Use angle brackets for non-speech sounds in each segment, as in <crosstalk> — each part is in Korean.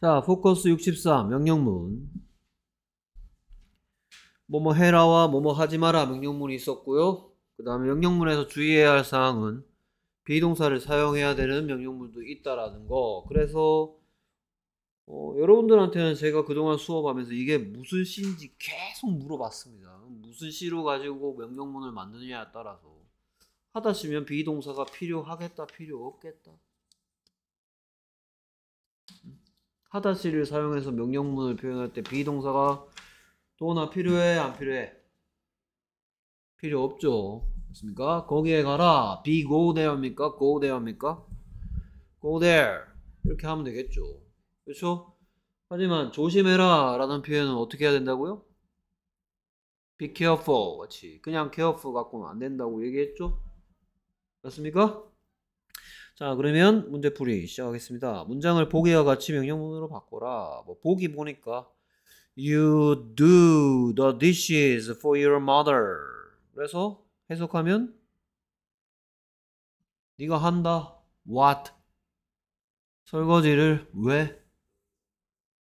자, 포커스 64 명령문. 뭐뭐 해라와 뭐뭐 하지 마라 명령문이 있었고요. 그 다음에 명령문에서 주의해야 할 사항은 비동사를 사용해야 되는 명령문도 있다라는 거. 그래서 어, 여러분들한테는 제가 그동안 수업하면서 이게 무슨 시인지 계속 물어봤습니다. 무슨 시로 가지고 명령문을 만드느냐에 따라서 하다시면 비동사가 필요하겠다 필요 없겠다 하다시를 사용해서 명령문을 표현할 때 비동사가 도나 필요해 안 필요해 필요 없죠 맞습니까 거기에 가라 be go there 합니까 go there 합니까 go there 이렇게 하면 되겠죠 그렇죠 하지만 조심해라 라는 표현은 어떻게 해야 된다고요 be careful 같이 그냥 careful 갖고는 안 된다고 얘기했죠 맞습니까 자 그러면 문제풀이 시작하겠습니다. 문장을 보기와 같이 명령문으로 바꿔라. 뭐 보기 보니까 You do the dishes for your mother. 그래서 해석하면 네가 한다. What? 설거지를 왜?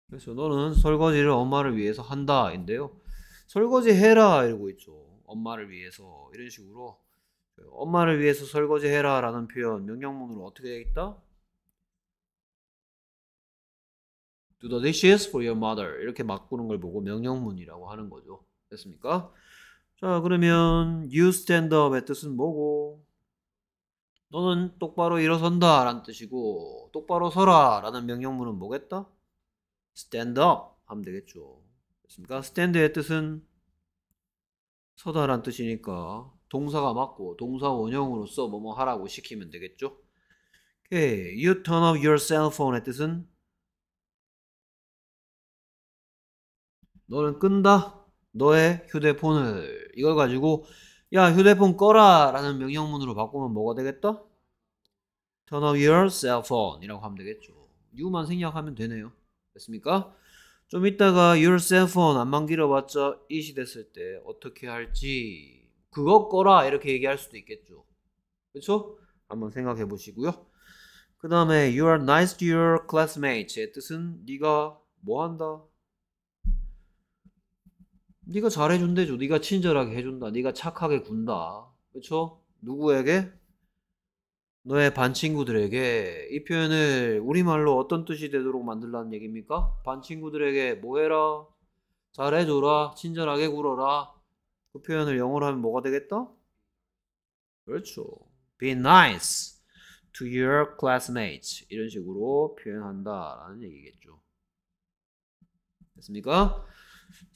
그래서 너는 설거지를 엄마를 위해서 한다인데요. 설거지 해라 이러고 있죠. 엄마를 위해서 이런 식으로 엄마를 위해서 설거지 해라 라는 표현 명령문으로 어떻게 되겠다? Do the dishes for your mother 이렇게 바꾸는 걸 보고 명령문이라고 하는 거죠. 됐습니까? 자 그러면 you stand up의 뜻은 뭐고 너는 똑바로 일어선다 라는 뜻이고 똑바로 서라 라는 명령문은 뭐겠다? stand up 하면 되겠죠. 됐습니까? stand의 뜻은 서다 라는 뜻이니까 동사가 맞고 동사 원형으로서 뭐뭐 하라고 시키면 되겠죠? 오케이. You turn off your cell phone의 뜻은 너는 끈다 너의 휴대폰을 이걸 가지고 야 휴대폰 꺼라 라는 명령문으로 바꾸면 뭐가 되겠다? Turn off your cell phone 이라고 하면 되겠죠 you만 생략하면 되네요 됐습니까? 좀 이따가 your cell phone 안만 길어봤자 이시 됐을 때 어떻게 할지 그거 꺼라 이렇게 얘기할 수도 있겠죠. 그렇죠? 한번 생각해 보시고요. 그 다음에 you are nice to your classmates의 뜻은 네가 뭐한다? 네가 잘해준대죠. 네가 친절하게 해준다. 네가 착하게 군다. 그렇죠? 누구에게? 너의 반 친구들에게 이 표현을 우리말로 어떤 뜻이 되도록 만들라는 얘기입니까? 반 친구들에게 뭐해라? 잘해줘라. 친절하게 굴어라. 그 표현을 영어로 하면 뭐가 되겠다? 그렇죠. Be nice to your classmates. 이런 식으로 표현한다라는 얘기겠죠. 됐습니까?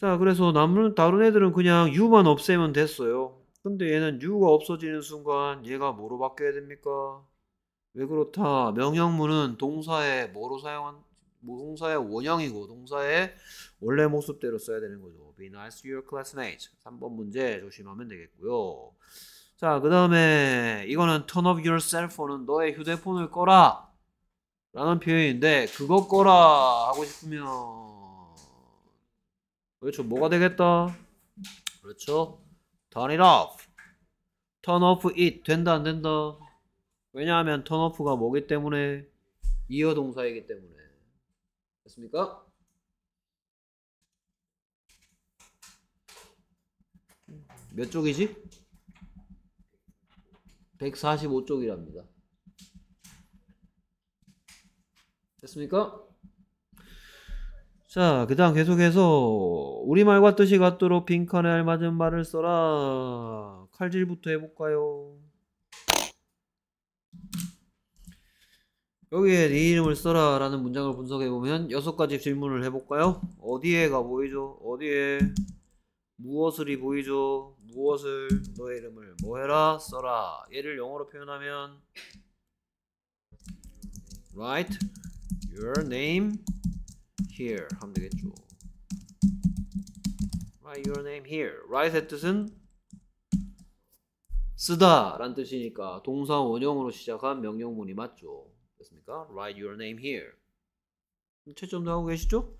자, 그래서 남은 다른 애들은 그냥 y o U만 없애면 됐어요. 근데 얘는 y o U가 없어지는 순간 얘가 뭐로 바뀌어야 됩니까? 왜 그렇다? 명령문은 동사에 뭐로 사용한 동사의 뭐 원형이고 동사의 원래 모습대로 써야 되는 거죠. Be nice to your classmates. 3번 문제 조심하면 되겠고요. 자, 그 다음에 이거는 turn off your cell phone은 너의 휴대폰을 꺼라 라는 표현인데 그거 꺼라 하고 싶으면 그렇죠. 뭐가 되겠다? 그렇죠. turn it off. turn off it. 된다 안 된다? 왜냐하면 turn off가 뭐기 때문에 이어 동사이기 때문에 됐습니까? 몇 쪽이지? 145쪽이랍니다. 됐습니까? 자, 그 다음 계속해서 우리말과 뜻이 같도록 빈칸에 알맞은 말을 써라. 칼질부터 해볼까요? 여기에 네 이름을 써라 라는 문장을 분석해보면 여섯 가지 질문을 해볼까요? 어디에가 보이죠? 어디에 무엇을이 보이죠? 무엇을 너의 이름을 뭐해라 써라 얘를 영어로 표현하면 write your name here 하면 되겠죠 write your name here write의 뜻은 쓰다 라는 뜻이니까 동사 원형으로 시작한 명령문이 맞죠 됐습니까? Write your name here. 채점도 하고 계시죠?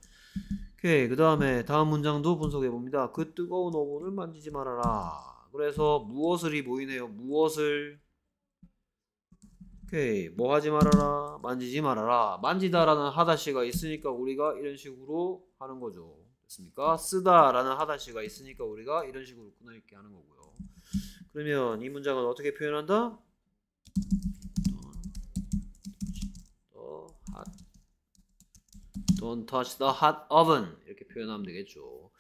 오케이. 그 다음에 다음 문장도 분석해 봅니다. 그 뜨거운 오븐을 만지지 말아라. 그래서 무엇을이 보이네요. 무엇을 오케이. 뭐 하지 말아라. 만지지 말아라. 만지다라는 하다시가 있으니까 우리가 이런 식으로 하는 거죠. 됐습니까? 쓰다라는 하다시가 있으니까 우리가 이런 식으로 끊어 읽게 하는 거고요. 그러면 이 문장은 어떻게 표현한다? hot. Don't touch the hot oven. 이렇게 표현하면 되겠죠.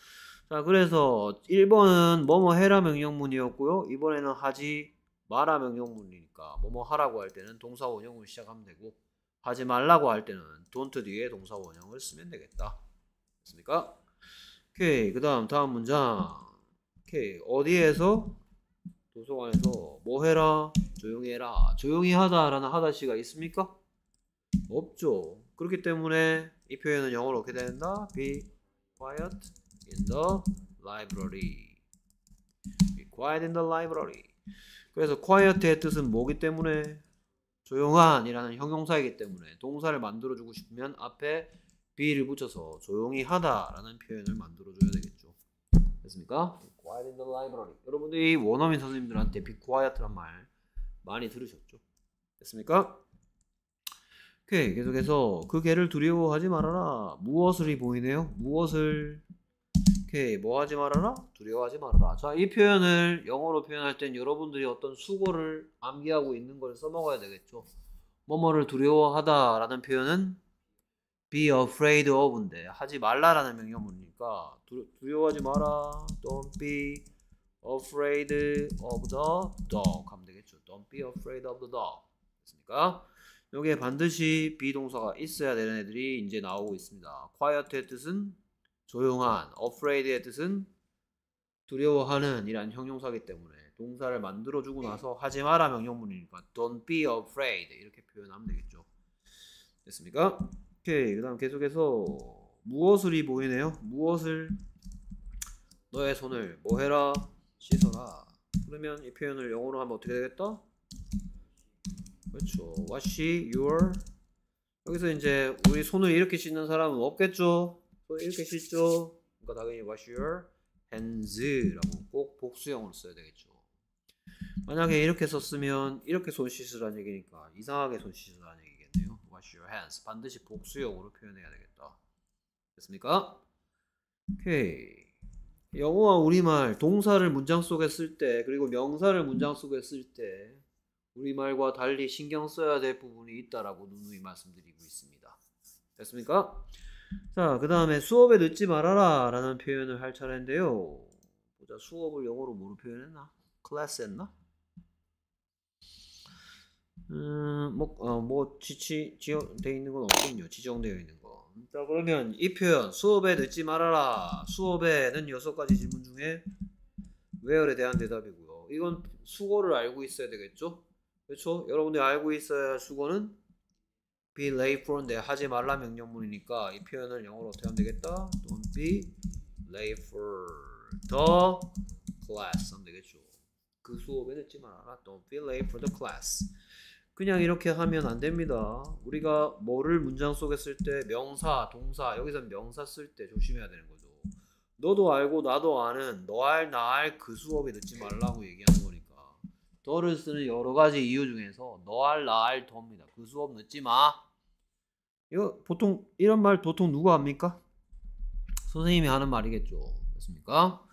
자, 그래서 1번은 뭐뭐 해라 명령문이었고요. 이번에는 하지 마라 명령문이니까 뭐뭐 하라고 할 때는 동사 원형으로 시작하면 되고 하지 말라고 할 때는 don't 뒤에 동사 원형을 쓰면 되겠다. 됐습니까? 오케이. 그다음 다음 문장. 오케이. 어디에서 도서관에서 뭐 해라? 조용히 해라. 조용히 하다라는 하다시가 있습니까? 없죠. 그렇기 때문에 이 표현은 영어로 어떻게 된다? Be quiet in the library. Be quiet in the library. 그래서 quiet의 뜻은 뭐기 때문에 조용한이라는 형용사이기 때문에 동사를 만들어주고 싶으면 앞에 be를 붙여서 조용히 하다라는 표현을 만들어줘야 되겠죠. 됐습니까? Be quiet in the library. 여러분들이 원어민 선생님들한테 be quiet란 말 많이 들으셨죠? 됐습니까? 오케이 계속해서 그 개를 두려워하지 말아라 무엇을 이 보이네요 무엇을 오케이 뭐 하지 말아라 두려워하지 말아라 자이 표현을 영어로 표현할 땐 여러분들이 어떤 수고를 암기하고 있는 걸 써먹어야 되겠죠 뭐뭐를 두려워하다 라는 표현은 be afraid of인데 하지 말라라는 명령어니까 두려워하지 마라 don't be afraid of the dog 하면 되겠죠 don't be afraid of the dog 됐습니까? 여기에 반드시 비동사가 있어야 되는 애들이 이제 나오고 있습니다. quiet의 뜻은 조용한, afraid의 뜻은 두려워하는 이란 형용사기 때문에 동사를 만들어주고 나서 하지 마라 명령문이니까 don't be afraid 이렇게 표현하면 되겠죠. 됐습니까? 오케이 그 다음 계속해서 무엇을이 보이네요. 무엇을 너의 손을 뭐해라 씻어라 그러면 이 표현을 영어로 하면 어떻게 되겠다? 그렇죠. What's your? 여기서 이제 우리 손을 이렇게 씻는 사람은 없겠죠. 또 이렇게 씻죠. 그러니까 당연히 What's your hands라고 꼭 복수형으로 써야 되겠죠. 만약에 이렇게 썼으면 이렇게 손 씻으라는 얘기니까 이상하게 손 씻으라는 얘기겠네요. Wash your hands. 반드시 복수형으로 표현해야 되겠다. 됐습니까? 오케이. 영어와 우리말 동사를 문장 속에 쓸 때 그리고 명사를 문장 속에 쓸때 우리말과 달리 신경 써야 될 부분이 있다라고 누누이 말씀드리고 있습니다. 됐습니까? 자, 그 다음에 수업에 늦지 말아라 라는 표현을 할 차례인데요. 보자, 수업을 영어로 뭐로 표현했나? 클래스 했나? 음, 뭐, 어, 뭐, 지치, 지정되어 있는 건 없군요. 지정되어 있는 거. 자, 그러면 이 표현, 수업에 늦지 말아라. 수업에는 여섯 가지 질문 중에 where에 대한 대답이고요. 이건 수고를 알고 있어야 되겠죠? 그렇죠? 여러분들이 알고 있어야 할 수고는 be late for인데 네, 하지 말라 명령문이니까 이 표현을 영어로 어떻게 하면 되겠다? Don't be late for the class 하면 되겠죠. 그 수업에 늦지 말아라. Don't be late for the class. 그냥 이렇게 하면 안 됩니다. 우리가 뭐를 문장 속에 쓸 때 명사, 동사, 여기서 명사 쓸 때 조심해야 되는 거죠. 너도 알고 나도 아는 너 알, 나 알 그 수업에 늦지 말라고 얘기하는 거니까. d 를 쓰는 여러 가지 이유 중에서 너알 나알 도입니다. 그 수업 늦지 마. 이거 보통 이런 말 보통 누가 합니까? 선생님이 하는 말이겠죠. 그 맞습니까?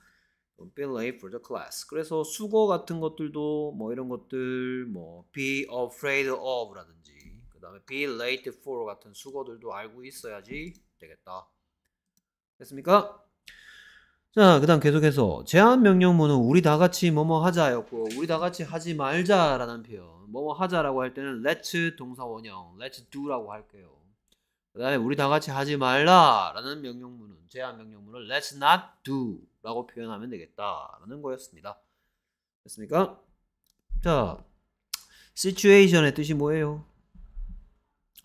Don't be late for the class. 그래서 수거 같은 것들도 뭐 이런 것들 뭐 be afraid of라든지 그 다음에 be late for 같은 수거들도 알고 있어야지 되겠다. 됐습니까? 자, 그 다음 계속해서 제한명령문은 우리 다 같이 뭐뭐 하자였고 우리 다 같이 하지 말자라는 표현 뭐뭐 하자라고 할 때는 let's 동사 원형 let's do라고 할게요 그 다음에 우리 다 같이 하지 말라라는 명령문은 제한명령문을 let's not do라고 표현하면 되겠다라는 거였습니다 됐습니까? 자, situation의 뜻이 뭐예요?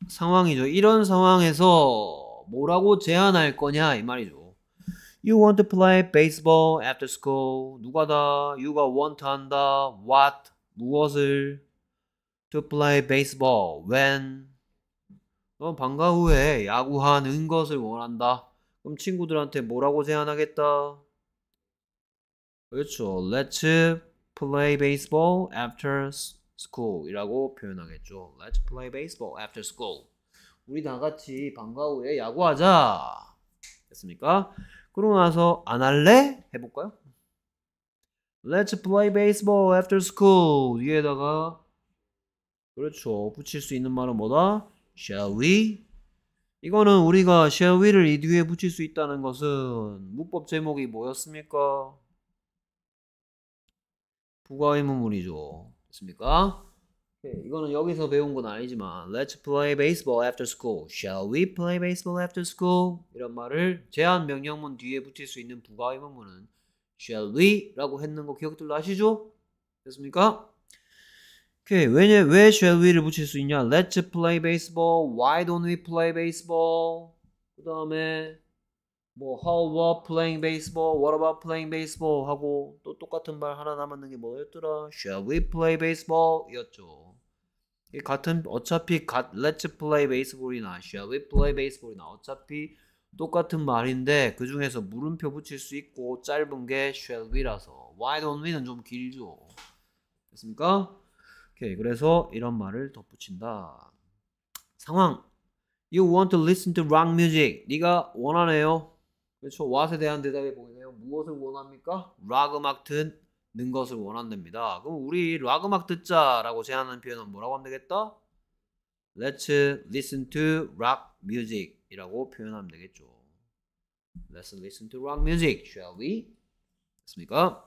상황이죠. 이런 상황에서 뭐라고 제안할 거냐 이 말이죠. You want to play baseball after school. 누가다. You가 want한다. What 무엇을 to play baseball when 넌 방과 후에 야구하는 것을 원한다. 그럼 친구들한테 뭐라고 제안하겠다? 그렇죠. Let's play baseball after school이라고 표현하겠죠. Let's play baseball after school. 우리 다 같이 방과 후에 야구하자. 됐습니까? 그러고 나서 안 할래? 해볼까요? Let's play baseball after school. 위에다가 그렇죠. 붙일 수 있는 말은 뭐다? Shall we? 이거는 우리가 shall we를 이 뒤에 붙일 수 있다는 것은 문법 제목이 뭐였습니까? 부가의문문이죠. 됐습니까? 이거는 여기서 배운 건 아니지만 Let's play baseball after school. Shall we play baseball after school? 이런 말을 제한 명령문 뒤에 붙일 수 있는 부가 의문문은 Shall we?라고 했는 거 기억들 나시죠? 됐습니까? 오케이 왜냐 왜 shall we를 붙일 수 있냐? Let's play baseball. Why don't we play baseball? 그 다음에 뭐 How about playing baseball? What about playing baseball? 하고 또 똑같은 말 하나 남았는 게 뭐였더라? Shall we play baseball? 이었죠. 같은 어차피 가, let's play baseball이나 shall we play baseball이나 어차피 똑같은 말인데 그 중에서 물음표 붙일 수 있고 짧은 게 shall we라서 why don't we는 좀 길죠. 됐습니까? 오케이 그래서 이런 말을 덧붙인다. 상황 You want to listen to rock music. 네가 원하네요. 그렇죠. what에 대한 대답이 보이네요. 무엇을 원합니까? 락 음악 든는 것을 원한답니다. 그럼 우리 락 음악 듣자라고 제안하는 표현은 뭐라고 하면 되겠다? Let's listen to rock music 이라고 표현하면 되겠죠. Let's listen to rock music, shall we? 됐습니까?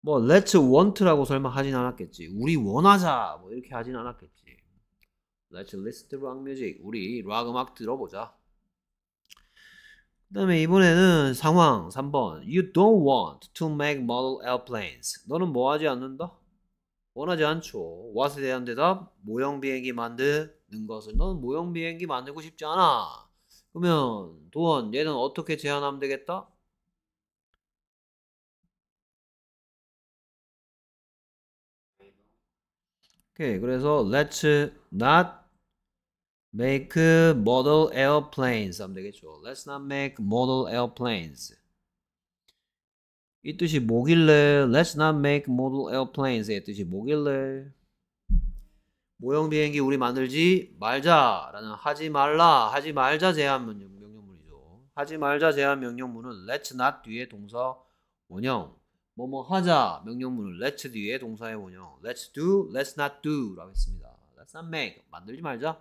뭐 let's want라고 설마 하진 않았겠지. 우리 원하자 뭐 이렇게 하진 않았겠지. Let's listen to rock music. 우리 락 음악 들어보자. 그 다음에 이번에는 상황 3번 You don't want to make model airplanes 너는 뭐 하지 않는다? 원하지 않죠 what에 대한 대답 모형 비행기 만드는 것을 너는 모형 비행기 만들고 싶지 않아 그러면 도원 얘는 어떻게 제안하면 되겠다? 오케이 okay, 그래서 let's not Make model airplanes 하면 되겠죠. Let's not make model airplanes. 이 뜻이 뭐길래 Let's not make model airplanes의 뜻이 뭐길래 모형 비행기 우리 만들지 말자라는 하지 말라 하지 말자 제한 명령문이죠. 하지 말자 제한 명령문은 Let's not 뒤에 동사 원형 뭐뭐 하자 명령문은 Let's 뒤에 동사의 원형 Let's do, Let's not do라고 했습니다. Let's not make 만들지 말자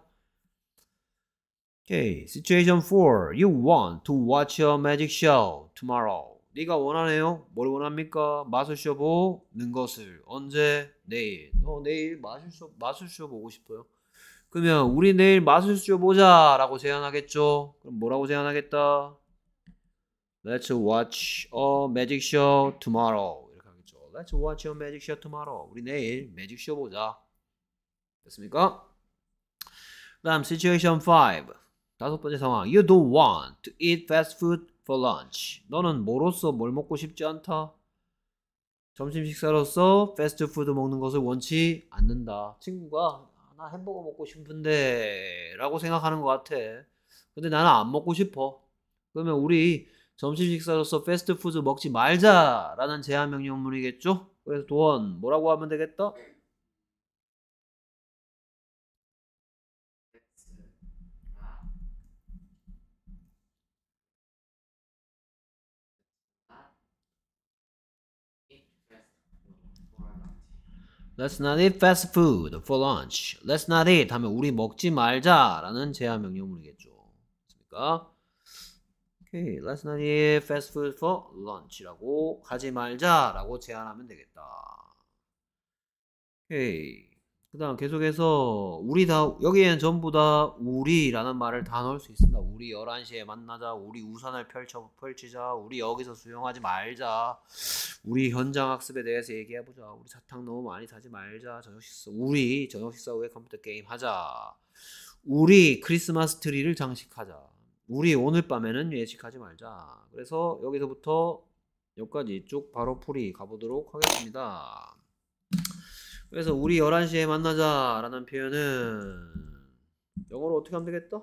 Okay, situation 4. You want to watch a magic show tomorrow. 네가 원하네요. 뭘 원합니까? 마술쇼 보는 것을. 언제? 내일. 너 내일 마술쇼, 마술쇼 보고 싶어요. 그러면 우리 내일 마술쇼 보자 라고 제안하겠죠. 그럼 뭐라고 제안하겠다? Let's watch a magic show tomorrow. 이렇게 하겠죠. Let's watch a magic show tomorrow. 우리 내일 매직쇼 보자. 됐습니까? 다음 situation 5. 다섯 번째 상황. You don't want to eat fast food for lunch. 너는 뭐로서 뭘 먹고 싶지 않다. 점심 식사로서 패스트푸드 먹는 것을 원치 않는다. 친구가 아, 나 햄버거 먹고 싶은데 라고 생각하는 것 같아. 근데 나는 안 먹고 싶어. 그러면 우리 점심 식사로서 패스트푸드 먹지 말자라는 제한 명령문이겠죠? 그래서 도원 뭐라고 하면 되겠다? Let's not eat fast food for lunch. Let's not eat 하면 우리 먹지 말자라는 제한 명령문이겠죠. 맞습니까? 오케이. Let's not eat fast food for lunch라고 하지 말자라고 제안하면 되겠다. 오케이. 그 다음 계속해서 우리 다 여기엔 전부 다 우리라는 말을 다 넣을 수 있습니다. 우리 11시에 만나자. 우리 우산을 펼쳐 펼치자. 우리 여기서 수영하지 말자. 우리 현장 학습에 대해서 얘기해 보자. 우리 사탕 너무 많이 사지 말자. 저녁 식사 우리 저녁 식사 후에 컴퓨터 게임 하자. 우리 크리스마스 트리를 장식하자. 우리 오늘 밤에는 예식하지 말자. 그래서 여기서부터 여기까지 쭉 바로 풀이 가보도록 하겠습니다. 그래서 우리 11시에 만나자 라는 표현은 영어로 어떻게 하면 되겠다?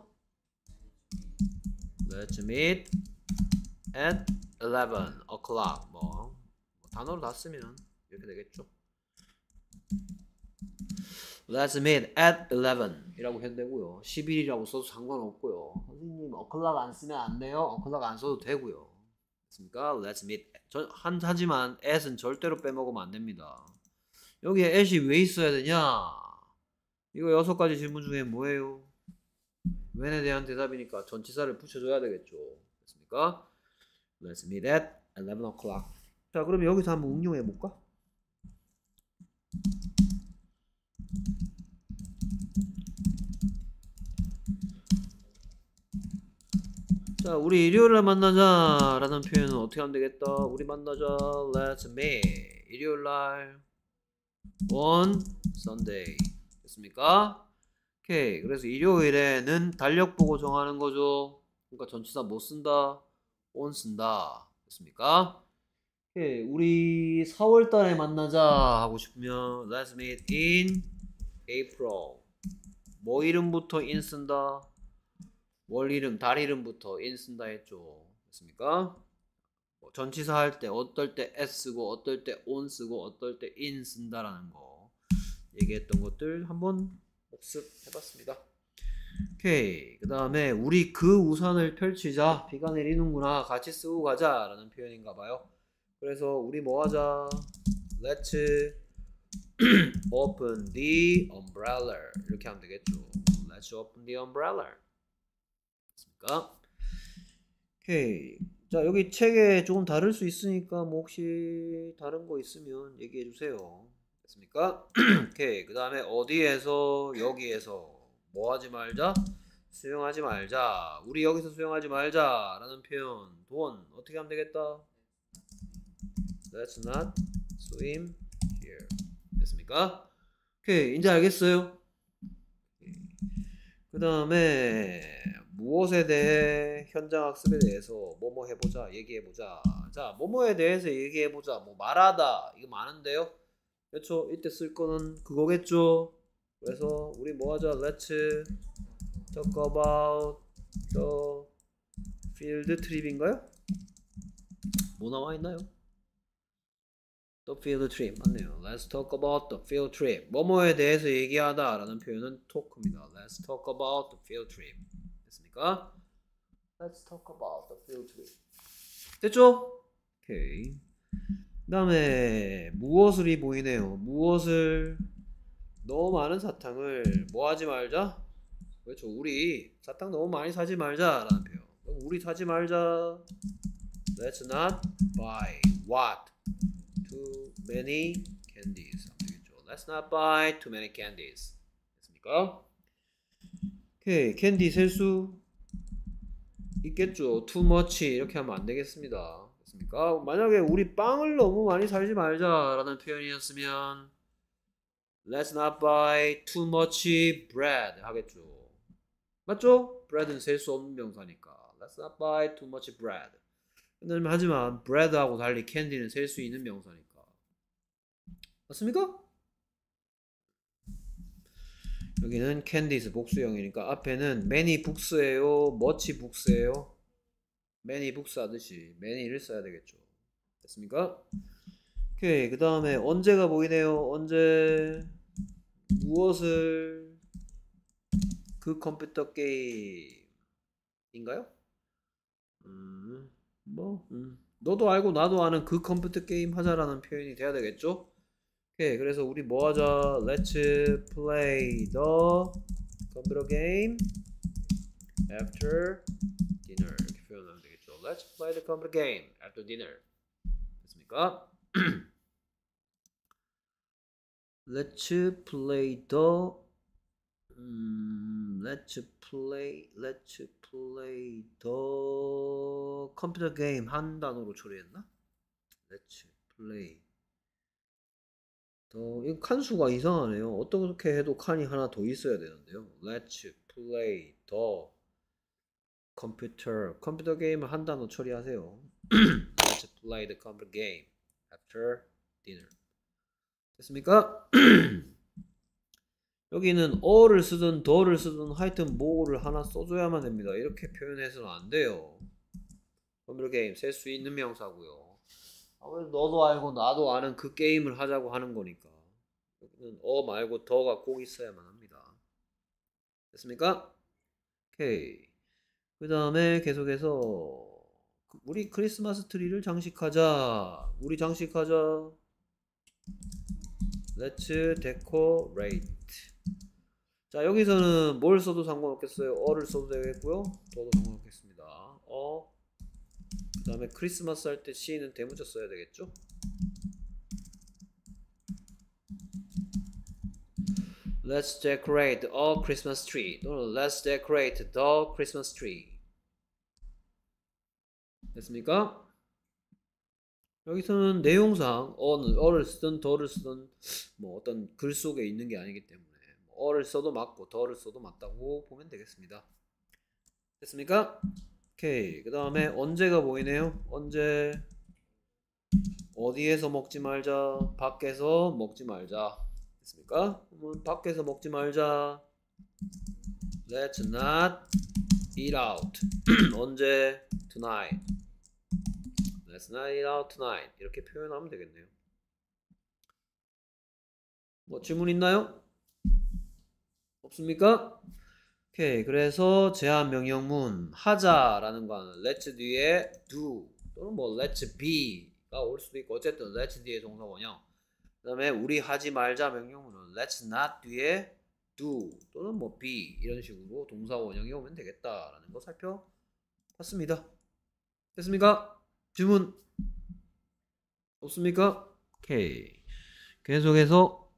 Let's meet at 11 o'clock 뭐, 뭐, 단어로 다 쓰면 이렇게 되겠죠 Let's meet at 11 이라고 해도 되고요 11이라고 써도 상관없고요 선생님 o'clock 안 쓰면 안 돼요 o'clock 안 써도 되고요 그러니까 Let's meet 저, 한, 하지만 at은 절대로 빼먹으면 안 됩니다 여기에 애시 왜 있어야 되냐? 이거 여섯 가지 질문 중에 뭐예요? when에 대한 대답이니까 전치사를 붙여줘야 되겠죠. 됐습니까? Let's meet at 11 o'clock. 자, 그럼 여기서 한번 응용해 볼까? 자, 우리 일요일에 만나자 라는 표현은 어떻게 하면 되겠다? 우리 만나자. Let's meet. 일요일 날. one Sunday 됐습니까? 오케이 그래서 일요일에는 달력 보고 정하는 거죠 그러니까 전치사 못 쓴다 on 쓴다 됐습니까? 오케이 우리 4월달에 만나자 하고 싶으면 let's meet in April 뭐 이름부터 in 쓴다 월 이름 달 이름부터 in 쓴다 했죠 됐습니까? 전치사 할 때 어떨 때 s 쓰고 어떨 때 on 쓰고 어떨 때 in 쓴다라는 거 얘기했던 것들 한번 복습해봤습니다. 오케이 그 다음에 우리 그 우산을 펼치자 비가 내리는구나 같이 쓰고 가자 라는 표현인가 봐요 그래서 우리 뭐 하자 let's <clears throat> open the umbrella 이렇게 하면 되겠죠 let's open the umbrella 맞습니까? 오케이 자 여기 책에 조금 다를 수 있으니까 뭐 혹시 다른 거 있으면 얘기해 주세요 됐습니까? <clears throat> 오케이 그 다음에 어디에서 여기에서 뭐 하지 말자? 수용하지 말자 우리 여기서 수용하지 말자 라는 표현 돈 어떻게 하면 되겠다? Let's not swim here 됐습니까? 오케이 이제 알겠어요 그 다음에 무엇에 대해 현장 학습에 대해서 뭐뭐 해보자 얘기해보자 자 뭐뭐에 대해서 얘기해보자 뭐 말하다 이거 많은데요 그렇죠 이때 쓸 거는 그거겠죠 그래서 우리 뭐하자 let's talk about the field trip인가요 뭐 나와 있나요 The field trip 맞네요. Let's talk about the field trip. 뭐뭐에 대해서 얘기하다라는 표현은 talk입니다. Let's talk about the field trip. 있으니까 Let's talk about the field trip. 됐죠? 오케이. 그다음에 무엇을이 보이네요. 무엇을 너무 많은 사탕을 뭐 하지 말자? 그렇죠. 우리 사탕 너무 많이 사지 말자라는 표현. 우리 사지 말자. Let's not buy what? Too many candies. 되겠죠. Let's not buy too many candies. 됐습니까? 오케이. 캔디 세수 있겠죠. too much 이렇게 하면 안 되겠습니다. 그렇습니까? 만약에 우리 빵을 너무 많이 살지 말자라는 표현이었으면 let's not buy too much bread 하겠죠. 맞죠? bread는 셀 수 없는 명사니까 let's not buy too much bread. 하지만 bread하고 달리 candy는 셀 수 있는 명사니까. 맞습니까? 여기는 캔디스 복수형이니까 앞에는 many books예요 much books예요 many books 하듯이 many를 써야 되겠죠 됐습니까? 오케이 그 다음에 언제가 보이네요 언제 무엇을 그 컴퓨터 게임인가요? 음뭐 음. 너도 알고 나도 아는 그 컴퓨터 게임 하자라는 표현이 돼야 되겠죠? 오케이 그래서 우리 뭐 하자 Let's play the 컴퓨터 게임 after dinner 이렇게 표현하면 되겠죠 Let's play the computer game after dinner 됐습니까? Let's play the 음, Let's play Let's play the 컴퓨터 게임 한 단어로 처리했나? Let's play 어, 이 칸수가 이상하네요. 어떻게 해도 칸이 하나 더 있어야 되는데요. Let's play the computer. 컴퓨터 게임을 한 단어 처리하세요. <clears throat> Let's play the computer game after dinner. 됐습니까? <clears throat> 여기는 어 를 쓰든 더를 쓰든 하여튼 뭐를 하나 써줘야만 됩니다. 이렇게 표현해서는 안 돼요. 컴퓨터 게임 셀 수 있는 명사고요. 너도 알고 나도 아는 그 게임을 하자고 하는 거니까 여기는 어 말고 더가 꼭 있어야만 합니다. 됐습니까? 오케이. 그 다음에 계속해서 우리 크리스마스 트리를 장식하자. 우리 장식하자. Let's decorate. 자 여기서는 뭘 써도 상관없겠어요. 어를 써도 되겠고요. 더도 상관없겠습니다. 어그 다음에 크리스마스 할때 C는 대문자 써야 되겠죠? Let's decorate a Christmas tree 또는 Let's decorate the Christmas tree 됐습니까? 여기서는 내용상 어를 쓰든 더를 쓰든 뭐 어떤 글 속에 있는 게 아니기 때문에 뭐 어를 써도 맞고 더를 써도 맞다고 보면 되겠습니다. 됐습니까? 오케이. 그 다음에 언제가 보이네요. 언제 어디에서 먹지 말자. 밖에서 먹지 말자. 됐습니까? 그러면 밖에서 먹지 말자. Let's not eat out. <clears throat> 언제? Tonight. Let's not eat out tonight. 이렇게 표현하면 되겠네요. 뭐 질문 있나요? 없습니까? 오케이 그래서 제한 명령문 하자라는 거는 let's 뒤에 do 또는 뭐 let's be가 올 수도 있고 어쨌든 let's 뒤에 동사 원형 그 다음에 우리 하지 말자 명령문은 let's not 뒤에 do 또는 뭐 be 이런 식으로 동사 원형이 오면 되겠다라는 거 살펴봤습니다 됐습니까? 질문 없습니까? 오케이 계속해서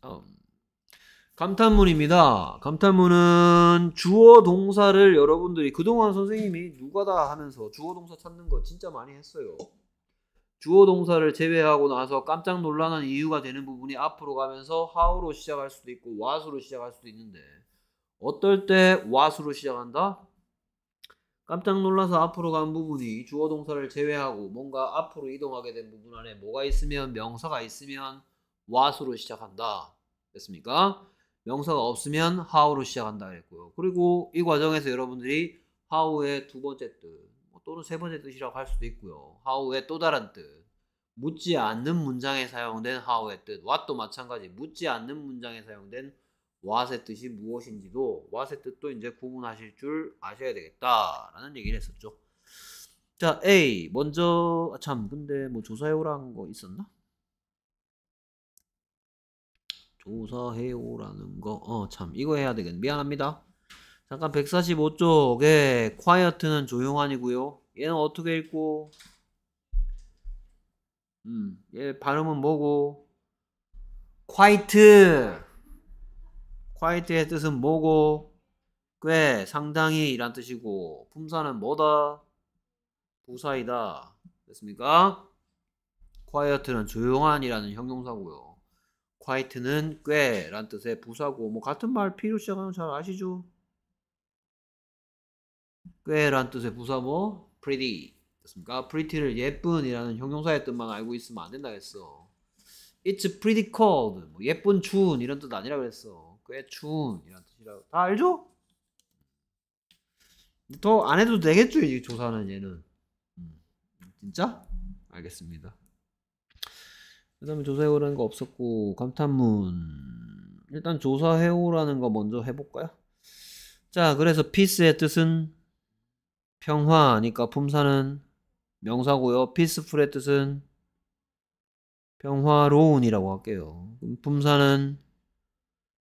다음 감탄문입니다. 감탄문은 주어 동사를 여러분들이 그동안 선생님이 누가 다 하면서 주어 동사 찾는 거 진짜 많이 했어요. 주어 동사를 제외하고 나서 깜짝 놀라는 이유가 되는 부분이 앞으로 가면서 how로 시작할 수도 있고 what으로 시작할 수도 있는데 어떨 때 what으로 시작한다? 깜짝 놀라서 앞으로 간 부분이 주어 동사를 제외하고 뭔가 앞으로 이동하게 된 부분 안에 뭐가 있으면 명사가 있으면 what으로 시작한다. 됐습니까? 명사가 없으면 how로 시작한다 그랬고요. 그리고 이 과정에서 여러분들이 how의 두 번째 뜻 뭐 또는 세 번째 뜻이라고 할 수도 있고요. how의 또 다른 뜻 묻지 않는 문장에 사용된 how의 뜻 what도 마찬가지 묻지 않는 문장에 사용된 what의 뜻이 무엇인지도 what의 뜻도 이제 구분하실 줄 아셔야 되겠다라는 얘기를 했었죠. 자 A 먼저 아참 근데 뭐 조사해오라는 거 있었나? 조사해요라는 거. 어, 참. 이거 해야 되겠네. 미안합니다. 잠깐 145쪽에 quiet는 조용한이고요. 얘는 어떻게 읽고? 음, 얘 발음은 뭐고? quiet. quiet의 뜻은 뭐고? 꽤, 상당히 이란 뜻이고 품사는 뭐다? 부사이다. 됐습니까? quiet는 조용한이라는 형용사고요. quite는 꽤란 뜻의 부사고 뭐 같은 말 필요 시작하면잘 아시죠? 꽤란 뜻의 부사 뭐 pretty 됐습니까? pretty를 예쁜이라는 형용사의 뜻만 알고 있으면 안 된다 그랬어. It's pretty cold 뭐 예쁜 추운 이런 뜻 아니라 그랬어. 꽤 추운 이런 뜻이라고 다 알죠? 더 안 해도 되겠죠 이 조사는 얘는 음, 진짜? 알겠습니다. 그 다음에 조사해오라는 거 없었고 감탄문 일단 조사해오라는 거 먼저 해볼까요? 자 그래서 피스의 뜻은 평화니까 그러니까 품사는 명사고요 피스풀의 뜻은 평화로운이라고 할게요 품사는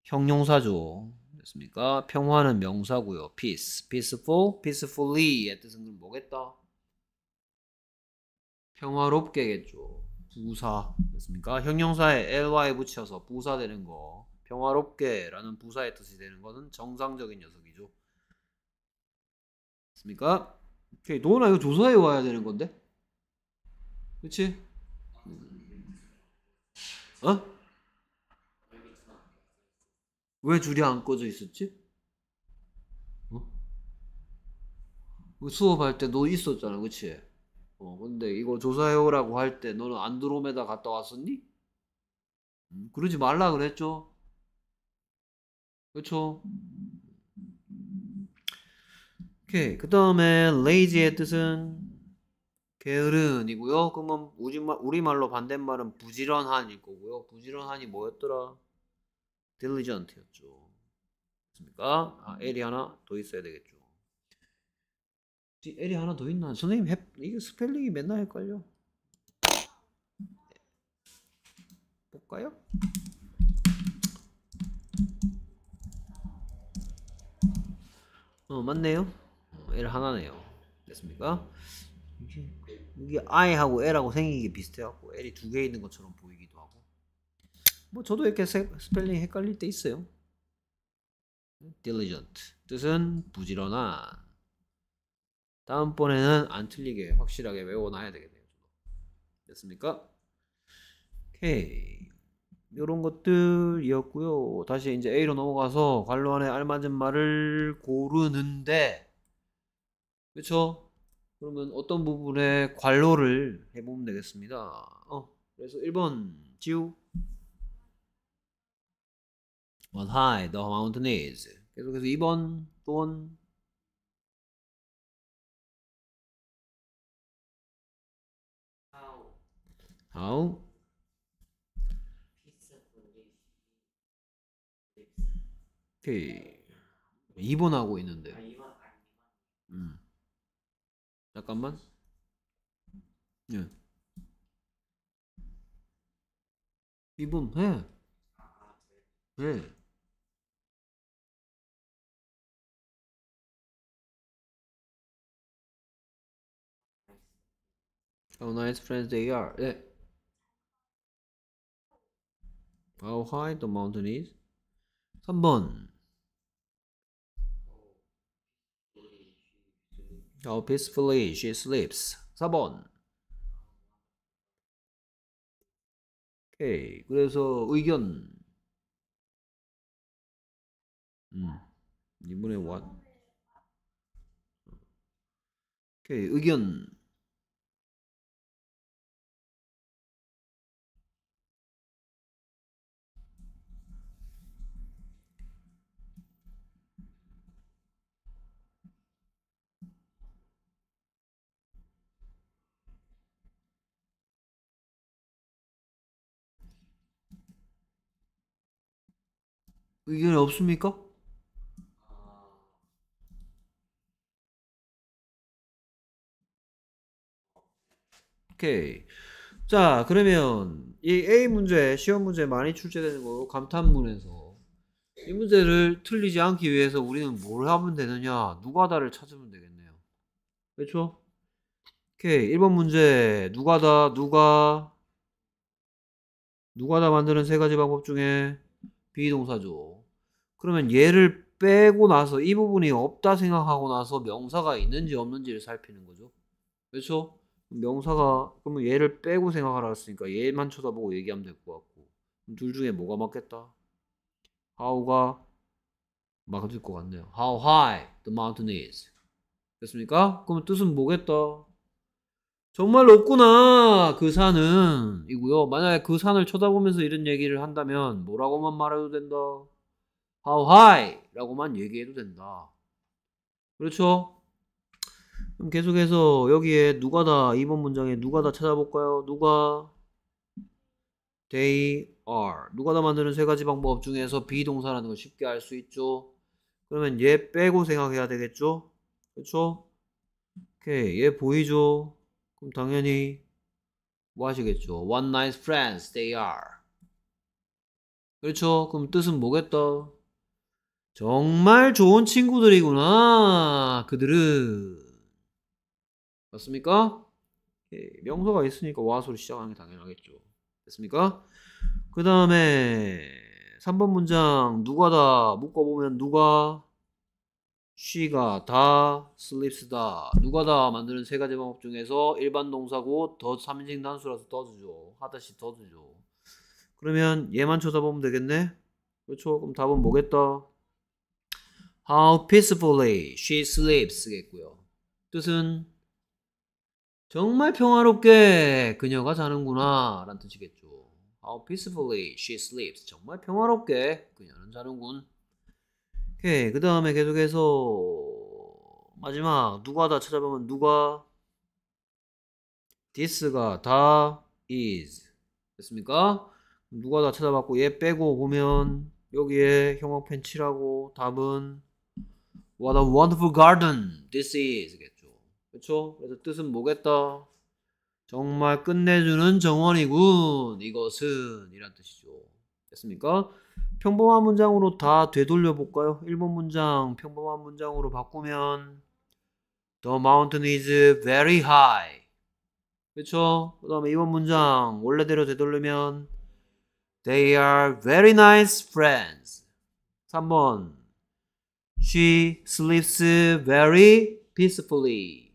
형용사죠 됐습니까? 평화는 명사고요 peace, peaceful, peacefully의 뜻은 뭐겠다? 평화롭게겠죠 부사됐습니까 형용사에 ly 붙여서 부사되는 거 평화롭게라는 부사의 뜻이 되는 것은 정상적인 녀석이죠. 맞습니까? 오케이 노나 이거 조사해 와야 되는 건데, 그렇지? 어? 왜 줄이 안 꺼져 있었지? 어? 그 수업할 때 너 있었잖아, 그렇지? 어, 근데 이거 조사해오라고 할 때 너는 안드로메다 갔다 왔었니? 음, 그러지 말라 그랬죠. 그렇죠. 오케이. 그 다음에 lazy의 뜻은 게으른이고요. 그러면 우리말, 우리말로 반대말은 부지런한일 거고요. 부지런한이 뭐였더라? diligent였죠. 맞습니까? 아, L이 하나 더 있어야 되겠죠. L이 하나 더 있나? 선생님 헵, 이게 스펠링이 맨날 헷갈려 볼까요? 어 맞네요 어, L 하나네요 됐습니까? 이게, 이게 I하고 L하고 생긴 게 비슷해갖고 L이 두 개 있는 것처럼 보이기도 하고 뭐 저도 이렇게 세, 스펠링 헷갈릴 때 있어요 diligent 뜻은 부지런한 다음번에는 안 틀리게 확실하게 외워놔야 되겠네요. 됐습니까? 오케이. 요런 것들이었고요. 다시 이제 A로 넘어가서 관로 안에 알맞은 말을 고르는데 그렇죠 그러면 어떤 부분에 관로를 해보면 되겠습니다. 어, 그래서 1번 지우 On high the mountain is 계속해서 2번 또원 How? 오케이. 2번 하고 있는데. 음. 잠깐만. 예. 2번 해. 네. How nice friends they are. 네. How high the mountain is? 3번 How peacefully she sleeps. 4번 오케이. 그래서 의견 음. 이번에 what 오케이. 의견 의견이 없습니까? 오케이. 자, 그러면 이 A 문제, 시험 문제 많이 출제되는 거 감탄문에서 이 문제를 틀리지 않기 위해서 우리는 뭘 하면 되느냐? 누가다를 찾으면 되겠네요. 그렇죠? 오케이. 1번 문제. 누가다, 누가 누가다 만드는 세 가지 방법 중에 비동사죠. 그러면 얘를 빼고 나서 이 부분이 없다 생각하고 나서 명사가 있는지 없는지를 살피는 거죠. 그렇죠? 명사가 그러면 얘를 빼고 생각하라 했으니까 얘만 쳐다보고 얘기하면 될 것 같고 둘 중에 뭐가 맞겠다? How가 맞을 것 같네요. How high the mountain is. 됐습니까? 그러면 뜻은 뭐겠다? 정말 높구나 그 산은 이고요. 만약에 그 산을 쳐다보면서 이런 얘기를 한다면 뭐라고만 말해도 된다. how high 라고만 얘기해도 된다. 그렇죠? 그럼 계속해서 여기에 누가 다, 이번 문장에 누가 다 찾아볼까요? 누가? they are. 누가 다 만드는 세 가지 방법 중에서 비동사라는 걸 쉽게 알 수 있죠? 그러면 얘 빼고 생각해야 되겠죠? 그렇죠? 오케이, 얘 보이죠? 그럼 당연히 뭐 하시겠죠? One nice friends they are. 그렇죠? 그럼 뜻은 뭐겠다? 정말 좋은 친구들이구나. 그들은. 맞습니까? 명소가 있으니까 와소로 시작하는 게 당연하겠죠. 됐습니까? 그 다음에 3번 문장 누가다 묶어보면 누가 쉬가다 슬립스 다 누가다 만드는 세 가지 방법 중에서 일반 동사고 더 삼진 단수라서 더주죠. 하다시 더주죠. 그러면 얘만 쳐다보면 되겠네? 그렇죠. 그럼 답은 뭐겠다? How peacefully she sleeps 쓰겠고요. 뜻은 정말 평화롭게 그녀가 자는구나 라는 뜻이겠죠. How peacefully she sleeps. 정말 평화롭게 그녀는 자는군. 오케이 그 다음에 계속해서 마지막 누가 다 찾아보면 누가 this가 다 is 됐습니까? 누가 다 찾아봤고 얘 빼고 보면 여기에 형용펜 칠하고 답은 What a wonderful garden this is겠죠. 그렇죠? 그래서 뜻은 뭐겠다? 정말 끝내주는 정원이군. 이것은 이란 뜻이죠. 됐습니까? 평범한 문장으로 다 되돌려 볼까요? 1번 문장 평범한 문장으로 바꾸면 The mountain is very high. 그렇죠? 그다음에 2번 문장 원래대로 되돌리면 They are very nice friends. 3번 She sleeps very peacefully.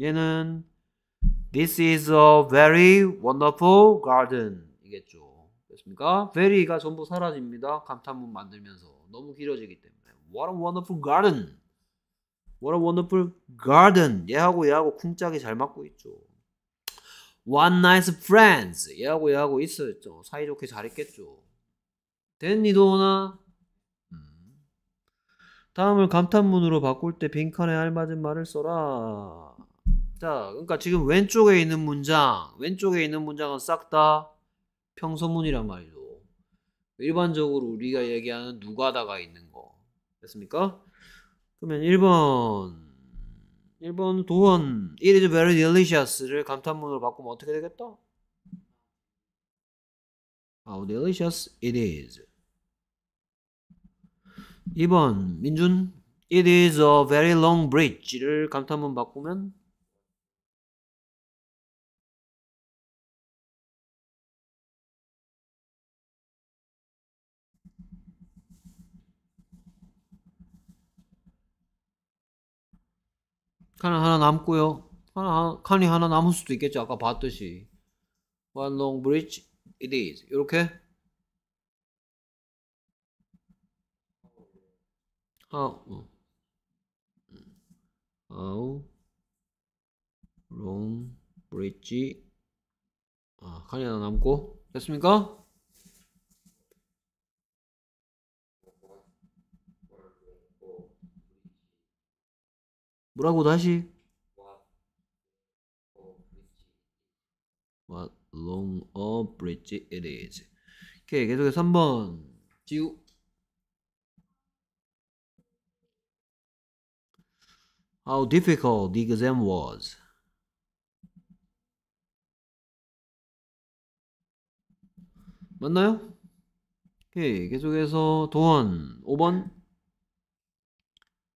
얘는 This is a very wonderful garden. 이겠죠. 됐습니까? very가 전부 사라집니다. 감탄문 만들면서. 너무 길어지기 때문에. What a wonderful garden. What a wonderful garden. 얘하고 얘하고 쿵짝이 잘 맞고 있죠. One nice friends. 얘하고 얘하고 있었죠. 사이좋게 잘 있겠죠. Then 이도나 다음을 감탄문으로 바꿀 때 빈칸에 알맞은 말을 써라. 자, 그러니까 지금 왼쪽에 있는 문장, 왼쪽에 있는 문장은 싹 다 평서문이란 말이죠. 일반적으로 우리가 얘기하는 누가다가 있는 거. 됐습니까? 그러면 1번. 1번 도원 It is very delicious를 감탄문으로 바꾸면 어떻게 되겠다? How delicious it is. 2번 민준 It is a very long bridge를 감탄문 바꾸면 칸 하나 남고요. 하나, 칸이 하나 남을 수도 있겠죠. 아까 봤듯이. One long bridge it is. 이렇게 how how long bridge 아 칸이 하나 남고 됐습니까? 뭐라고 다시 What long a bridge it is 오케이 계속해서 3번 지우 how difficult the exam was. 맞나요? 오케이 계속해서 도원 5번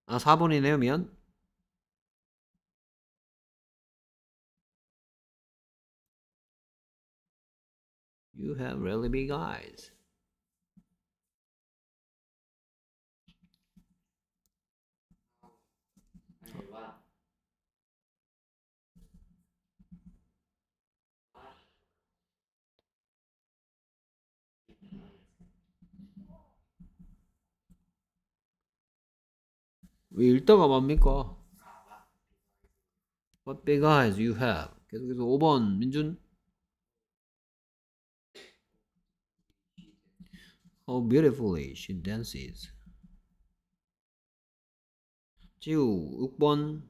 아 4번이네요 미안 You have really big eyes 왜 읽다가 맙니까? What big eyes you have. 계속해서 5번 민준. How beautifully she dances. 지우 6번.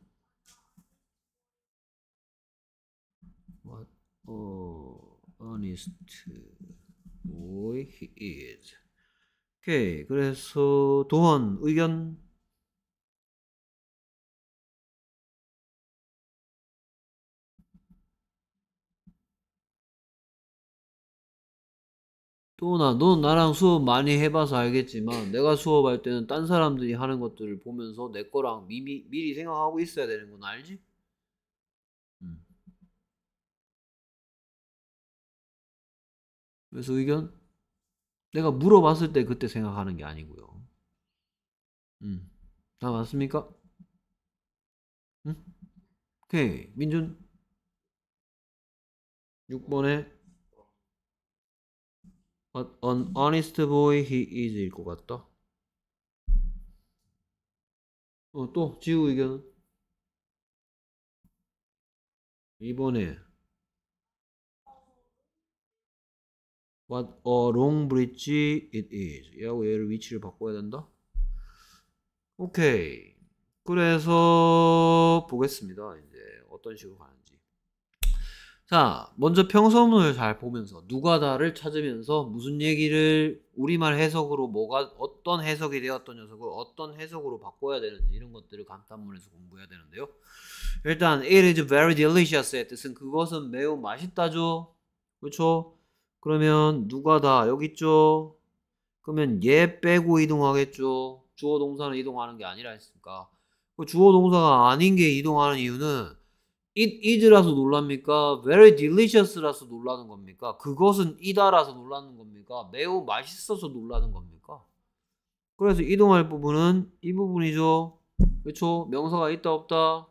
What oh, honest boy he is. 오케이. 그래서 도원 의견. 또나 너 나랑 수업 많이 해봐서 알겠지만 내가 수업할 때는 딴 사람들이 하는 것들을 보면서 내 거랑 미미, 미리 생각하고 있어야 되는 건 알지? 음. 그래서 의견? 내가 물어봤을 때 그때 생각하는 게 아니고요. 음. 다 맞습니까? 응? 음? 오케이. 민준. 6번에 An honest boy he is일 것 같다. 어, 또 지우 의견 이번에 What a long bridge it is. 얘하고 얘를 위치를 바꿔야 된다. 오케이. 그래서 보겠습니다. 이제 어떤 식으로 가는지. 자, 먼저 평서문을 잘 보면서 누가다를 찾으면서 무슨 얘기를 우리말 해석으로 뭐가 어떤 해석이 되었던 녀석을 어떤 해석으로 바꿔야 되는지 이런 것들을 감탄문에서 공부해야 되는데요. 일단 it is very delicious의 뜻은 그것은 매우 맛있다죠. 그렇죠? 그러면 누가다 여기 있죠. 그러면 얘 빼고 이동하겠죠. 주어 동사는 이동하는 게 아니라 했으니까. 그 주어 동사가 아닌 게 이동하는 이유는 it is라서 놀랍니까? very delicious라서 놀라는 겁니까? 그것은 이다라서 놀라는 겁니까? 매우 맛있어서 놀라는 겁니까? 그래서 이동할 부분은 이 부분이죠. 그렇죠? 명사가 있다 없다?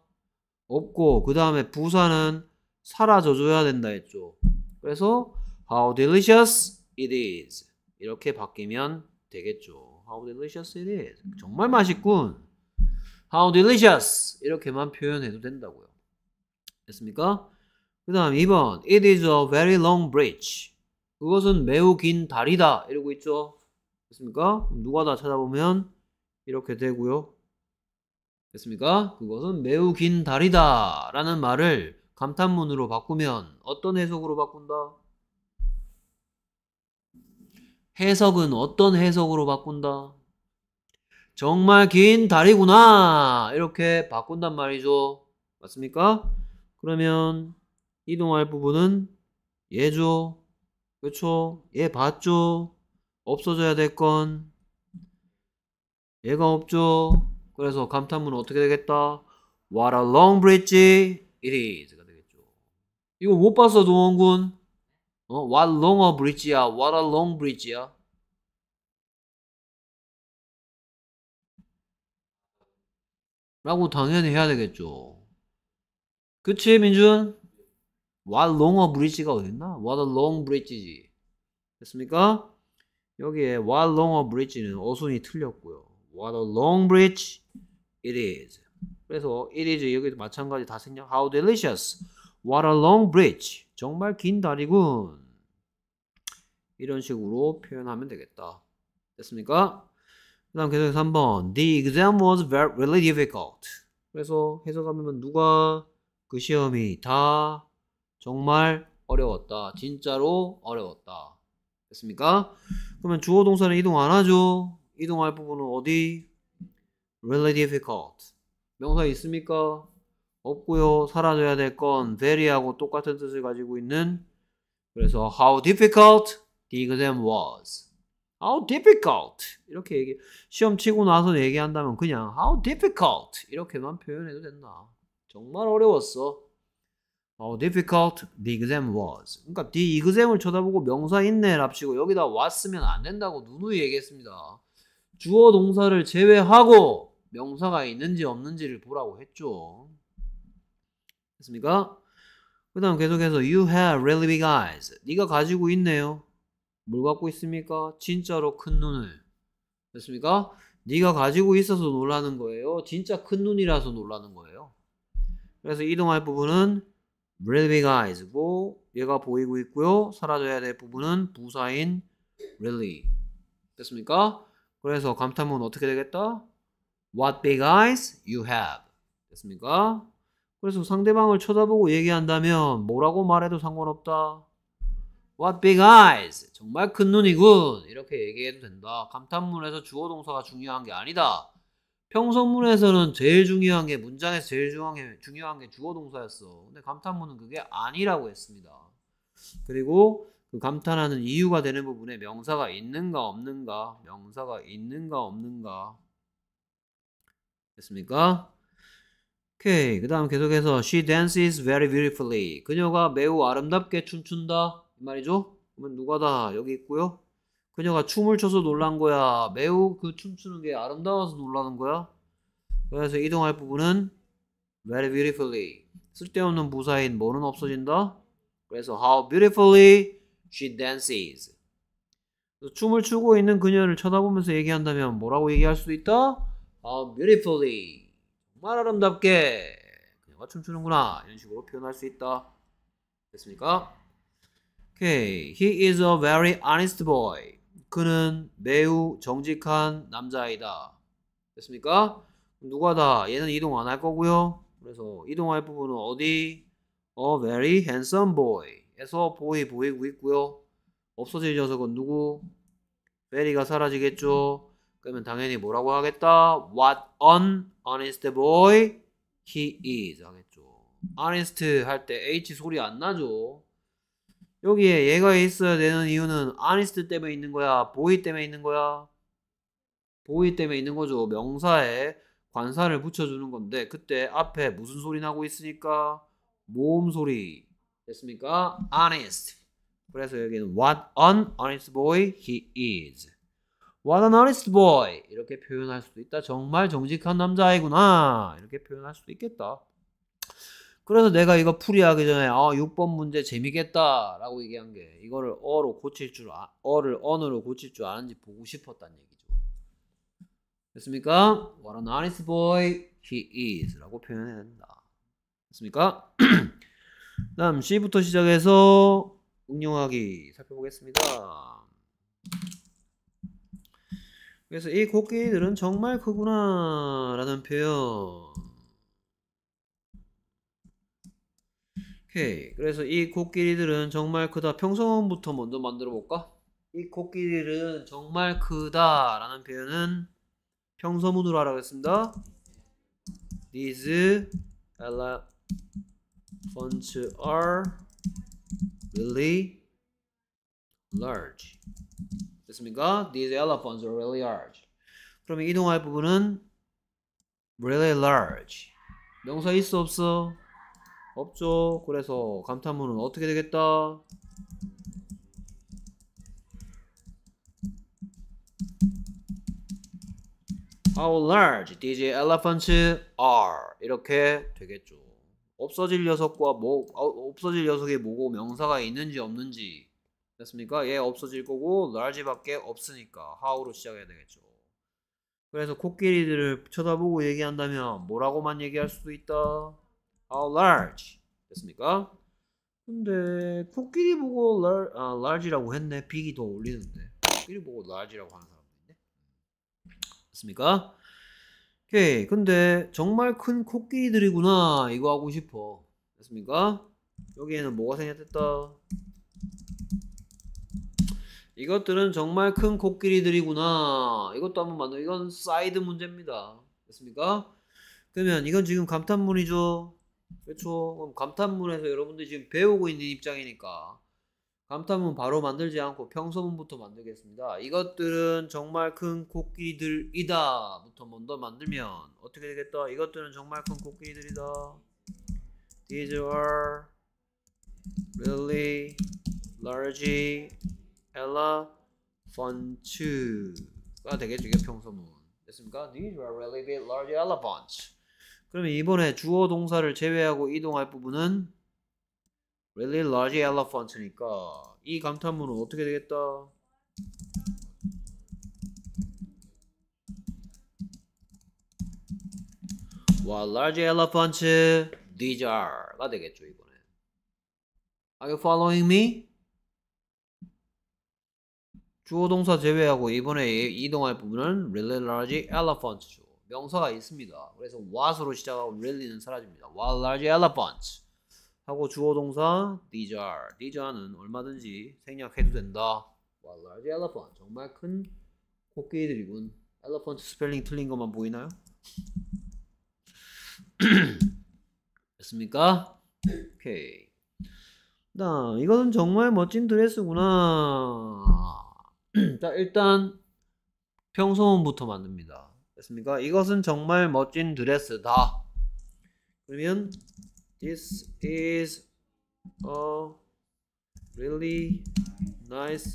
없고 그 다음에 부사는 사라져줘야 된다 했죠. 그래서 how delicious it is 이렇게 바뀌면 되겠죠. how delicious it is 정말 맛있군. how delicious 이렇게만 표현해도 된다고요. 됐습니까? 그 다음 2번 It is a very long bridge 그것은 매우 긴 다리다 이러고 있죠 됐습니까? 누가 다 찾아보면 이렇게 되고요 됐습니까? 그것은 매우 긴 다리다 라는 말을 감탄문으로 바꾸면 어떤 해석으로 바꾼다? 해석은 어떤 해석으로 바꾼다? 정말 긴 다리구나 이렇게 바꾼단 말이죠 맞습니까? 그러면 이동할 부분은 얘죠. 그쵸죠얘 봤죠? 없어져야 될 건 얘가 없죠. 그래서 감탄문은 어떻게 되겠다? What a long bridge it is가 되겠죠. 이거 못 봤어 동원군. 어? What long a bridge야? What a long bridge야? 라고 당연히 해야 되겠죠. 그치 민준? What long a bridge가 어딨나? What a long bridge지 됐습니까? 여기에 What long a bridge는 어순이 틀렸고요 What a long bridge it is 그래서 it is 여기도 마찬가지 다 생략 How delicious What a long bridge 정말 긴 다리군 이런 식으로 표현하면 되겠다 됐습니까? 그 다음 계속해서 3번 The exam was very, really difficult 그래서 해석하면 누가 그 시험이 다 정말 어려웠다. 진짜로 어려웠다. 됐습니까? 그러면 주어 동사는 이동 안 하죠. 이동할 부분은 어디? Really difficult. 명사 있습니까? 없고요. 사라져야 될 건 very하고 똑같은 뜻을 가지고 있는 그래서 how difficult the exam was. How difficult 이렇게 얘기 시험 치고 나서 얘기한다면 그냥 how difficult 이렇게만 표현해도 된다. 정말 어려웠어. How oh, difficult the exam was. 그러니까 the 네 exam을 쳐다보고 명사 있네랍시고 여기다 왔으면 안 된다고 누누이 얘기했습니다. 주어 동사를 제외하고 명사가 있는지 없는지를 보라고 했죠. 됐습니까? 그 다음 계속해서 You have really big eyes. 네가 가지고 있네요. 뭘 갖고 있습니까? 진짜로 큰 눈을. 됐습니까? 네가 가지고 있어서 놀라는 거예요. 진짜 큰 눈이라서 놀라는 거예요. 그래서 이동할 부분은 will be guys고 얘가 보이고 있고요. 사라져야 될 부분은 부사인 really 됐습니까? 그래서 감탄문 어떻게 되겠다? What big eyes you have 됐습니까? 그래서 상대방을 쳐다보고 얘기한다면 뭐라고 말해도 상관없다. What big eyes 정말 큰 눈이군 이렇게 얘기해도 된다. 감탄문에서 주어 동사가 중요한 게 아니다. 평선문에서는 제일 중요한 게 문장에서 제일 중요한 게, 중요한 게 주어 동사였어. 근데 감탄문은 그게 아니라고 했습니다. 그리고 그 감탄하는 이유가 되는 부분에 명사가 있는가 없는가, 명사가 있는가 없는가 됐습니까? 오케이. 그다음 계속해서 she dances very beautifully. 그녀가 매우 아름답게 춤춘다. 이 말이죠. 그러면 누가다 여기 있고요. 그녀가 춤을 춰서 놀란 거야? 매우 그 춤추는 게 아름다워서 놀라는 거야? 그래서 이동할 부분은 very beautifully. 쓸데없는 부사인 뭐는 없어진다? 그래서 how beautifully she dances. 춤을 추고 있는 그녀를 쳐다보면서 얘기한다면 뭐라고 얘기할 수도 있다? How beautifully. 정말 아름답게. 그녀가 춤추는구나. 이런 식으로 표현할 수 있다. 됐습니까? Okay. He is a very honest boy. 그는 매우 정직한 남자이다. 됐습니까? 누가 다? 얘는 이동 안 할 거고요. 그래서 이동할 부분은 어디? A very handsome boy. 에서 b o 보이고 있고요. 없어질 녀석은 누구? very가 사라지겠죠. 그러면 당연히 뭐라고 하겠다? What an honest boy he is 하겠죠. honest 할 때 h 소리 안 나죠. 여기에 얘가 있어야 되는 이유는 아니스트 때문에 있는 거야? 보이 때문에 있는 거야? 보이 때문에 있는 거죠. 명사에 관사를 붙여주는 건데 그때 앞에 무슨 소리 나고 있으니까 모음 소리 됐습니까? honest 그래서 여기는 what an honest boy he is what an honest boy 이렇게 표현할 수도 있다 정말 정직한 남자이구나 이렇게 표현할 수도 있겠다 그래서 내가 이거 풀이하기 전에 아 6번 문제 재밌겠다라고 얘기한 게 이거를 어로 고칠 줄 아, 어를 언으로 고칠 줄 아는지 보고 싶었다는 얘기죠. 됐습니까? What an h o n e boy he is라고 표현해야 된다. 됐습니까? <clears throat> 다음 C부터 시작해서 응용하기 살펴보겠습니다. 그래서 이곡기들은 정말 크구나 라는 표현 오케이. 예. 그래서 이 코끼리들은 정말 크다. 평소문부터 먼저 만들어 볼까? 이 코끼리들은 정말 크다라는 표현은 평소문으로 하라고했습니다 These elephants are really large. 됐습니까? These elephants are really large. 그러면 이동할 부분은 really large. 명사 있어 없어? 없죠. 그래서 감탄문은 어떻게 되겠다? How large DJ elephants are 이렇게 되겠죠. 없어질 녀석과 뭐 어, 없어질 녀석이 뭐고 명사가 있는지 없는지 됐습니까? 얘 예, 없어질 거고 large밖에 없으니까 how로 시작해야 되겠죠. 그래서 코끼리들을 쳐다보고 얘기한다면 뭐라고만 얘기할 수도 있다. How 어, large? 됐습니까? 근데 코끼리 보고 lar, 아, large라고 했네. 빅이 더올리는데 코끼리 보고 large라고 하는 사람도 있네. 됐습니까? 오케이. 근데 정말 큰 코끼리들이구나. 이거 하고 싶어. 됐습니까? 여기에는 뭐가 생략됐다? 이것들은 정말 큰 코끼리들이구나. 이것도 한번 만들. 이건 사이드 문제입니다. 됐습니까? 그러면 이건 지금 감탄문이죠. 그렇죠. 그럼 감탄문에서 여러분들이 지금 배우고 있는 입장이니까 감탄문 바로 만들지 않고 평소문부터 만들겠습니다. 이것들은 정말 큰 코끼들이다부터 리 먼저 만들면 어떻게 되겠다? 이것들은 정말 큰 코끼들이다. These are really large elephants. 가 되겠죠. 이게 평소문. 됐습니까? These are really big large elephants. 그러면 이번에 주어 동사를 제외하고 이동할 부분은 really large elephant니까 이 감탄문은 어떻게 되겠다? 와 large elephant these are가 되겠죠 이번에 Are you following me? 주어 동사 제외하고 이번에 이동할 부분은 really large elephant죠 명사가 있습니다. 그래서 was로 시작하고 really는 사라집니다. What large e l e p h a n t 하고 주어 동사 these are. these are는 얼마든지 생략해도 된다. What large elephant? 정말 큰 코끼리들이군. elephant 스펠링 틀린 것만 보이나요? <clears throat> 됐습니까? 오케이. 나 이거는 정말 멋진 드레스구나. <clears throat> 자 일단 평소문부터 만듭니다. 됐습니까? 이것은 정말 멋진 드레스다. 그러면 this is a really nice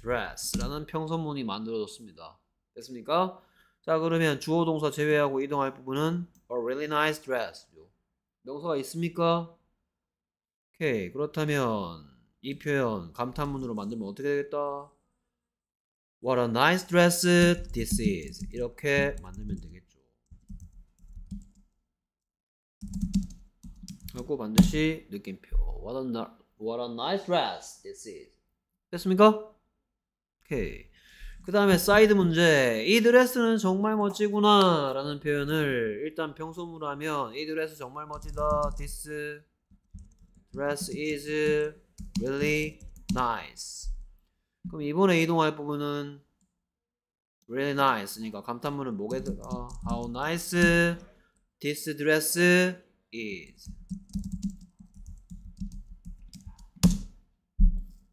dress라는 평소문이 만들어졌습니다. 됐습니까? 자 그러면 주어 동사 제외하고 이동할 부분은 a really nice dress. 명사가 있습니까? 오케이 그렇다면 이 표현 감탄문으로 만들면 어떻게 되겠다? What a nice dress this is. 이렇게 만들면 되겠죠. 하고 반드시 느낌표. What a, what a nice dress this is. 됐습니까? 오케이. 그 다음에 사이드 문제. 이 드레스는 정말 멋지구나. 라는 표현을 일단 평소문으로 하면 이 드레스 정말 멋지다. This dress is really nice. 그럼 이번에 이동할 부분은 really nice니까 감탄문은 뭐게 들어? How nice this dress is.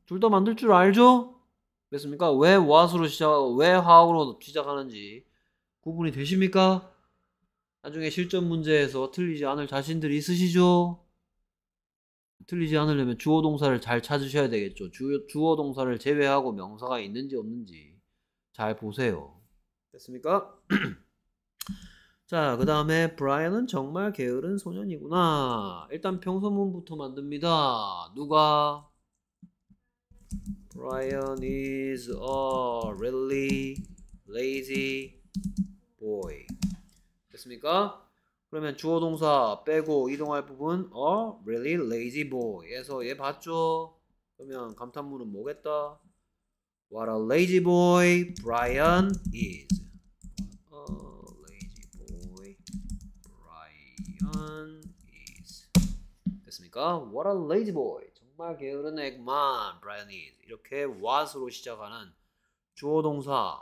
둘 다 만들 줄 알죠? 됐습니까? 왜 what으로 시작왜 how로 시작하는지 구분이 되십니까? 나중에 실전 문제에서 틀리지 않을 자신들이 있으시죠? 틀리지 않으려면 주어 동사를 잘 찾으셔야 되겠죠. 주, 주어 동사를 제외하고 명사가 있는지 없는지 잘 보세요. 됐습니까? <clears throat> 자, 그 다음에 브라이언은 정말 게으른 소년이구나. 일단 평소문부터 만듭니다. 누가? Brian is a really lazy boy. 됐습니까? 그러면 주어 동사 빼고 이동할 부분 어 really lazy boy에서 얘 봤죠? 그러면 감탄문은 뭐겠다? What a lazy boy Brian is. What a lazy boy Brian is. 됐습니까? What a lazy boy. 정말 게으른 액만 Brian is. 이렇게 was로 시작하는 주어 동사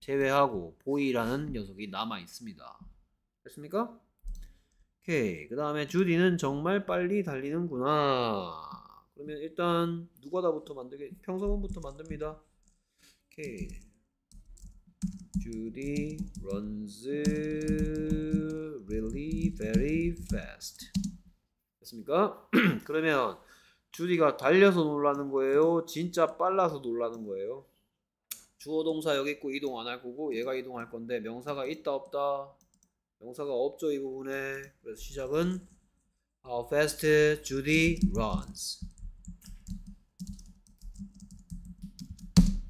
제외하고 boy라는 녀석이 남아 있습니다. 됐습니까? 오케이. 그 다음에 주디는 정말 빨리 달리는구나. 그러면 일단 누가다부터 만들게 평소문부터 만듭니다. 오케이. 주디 runs really very fast. 됐습니까? <clears throat> 그러면 주디가 달려서 놀라는 거예요. 진짜 빨라서 놀라는 거예요. 주어 동사 여기 있고 이동 안 할 거고 얘가 이동할 건데 명사가 있다 없다 명사가 없죠 이 부분에 그래서 시작은 How fast Judy runs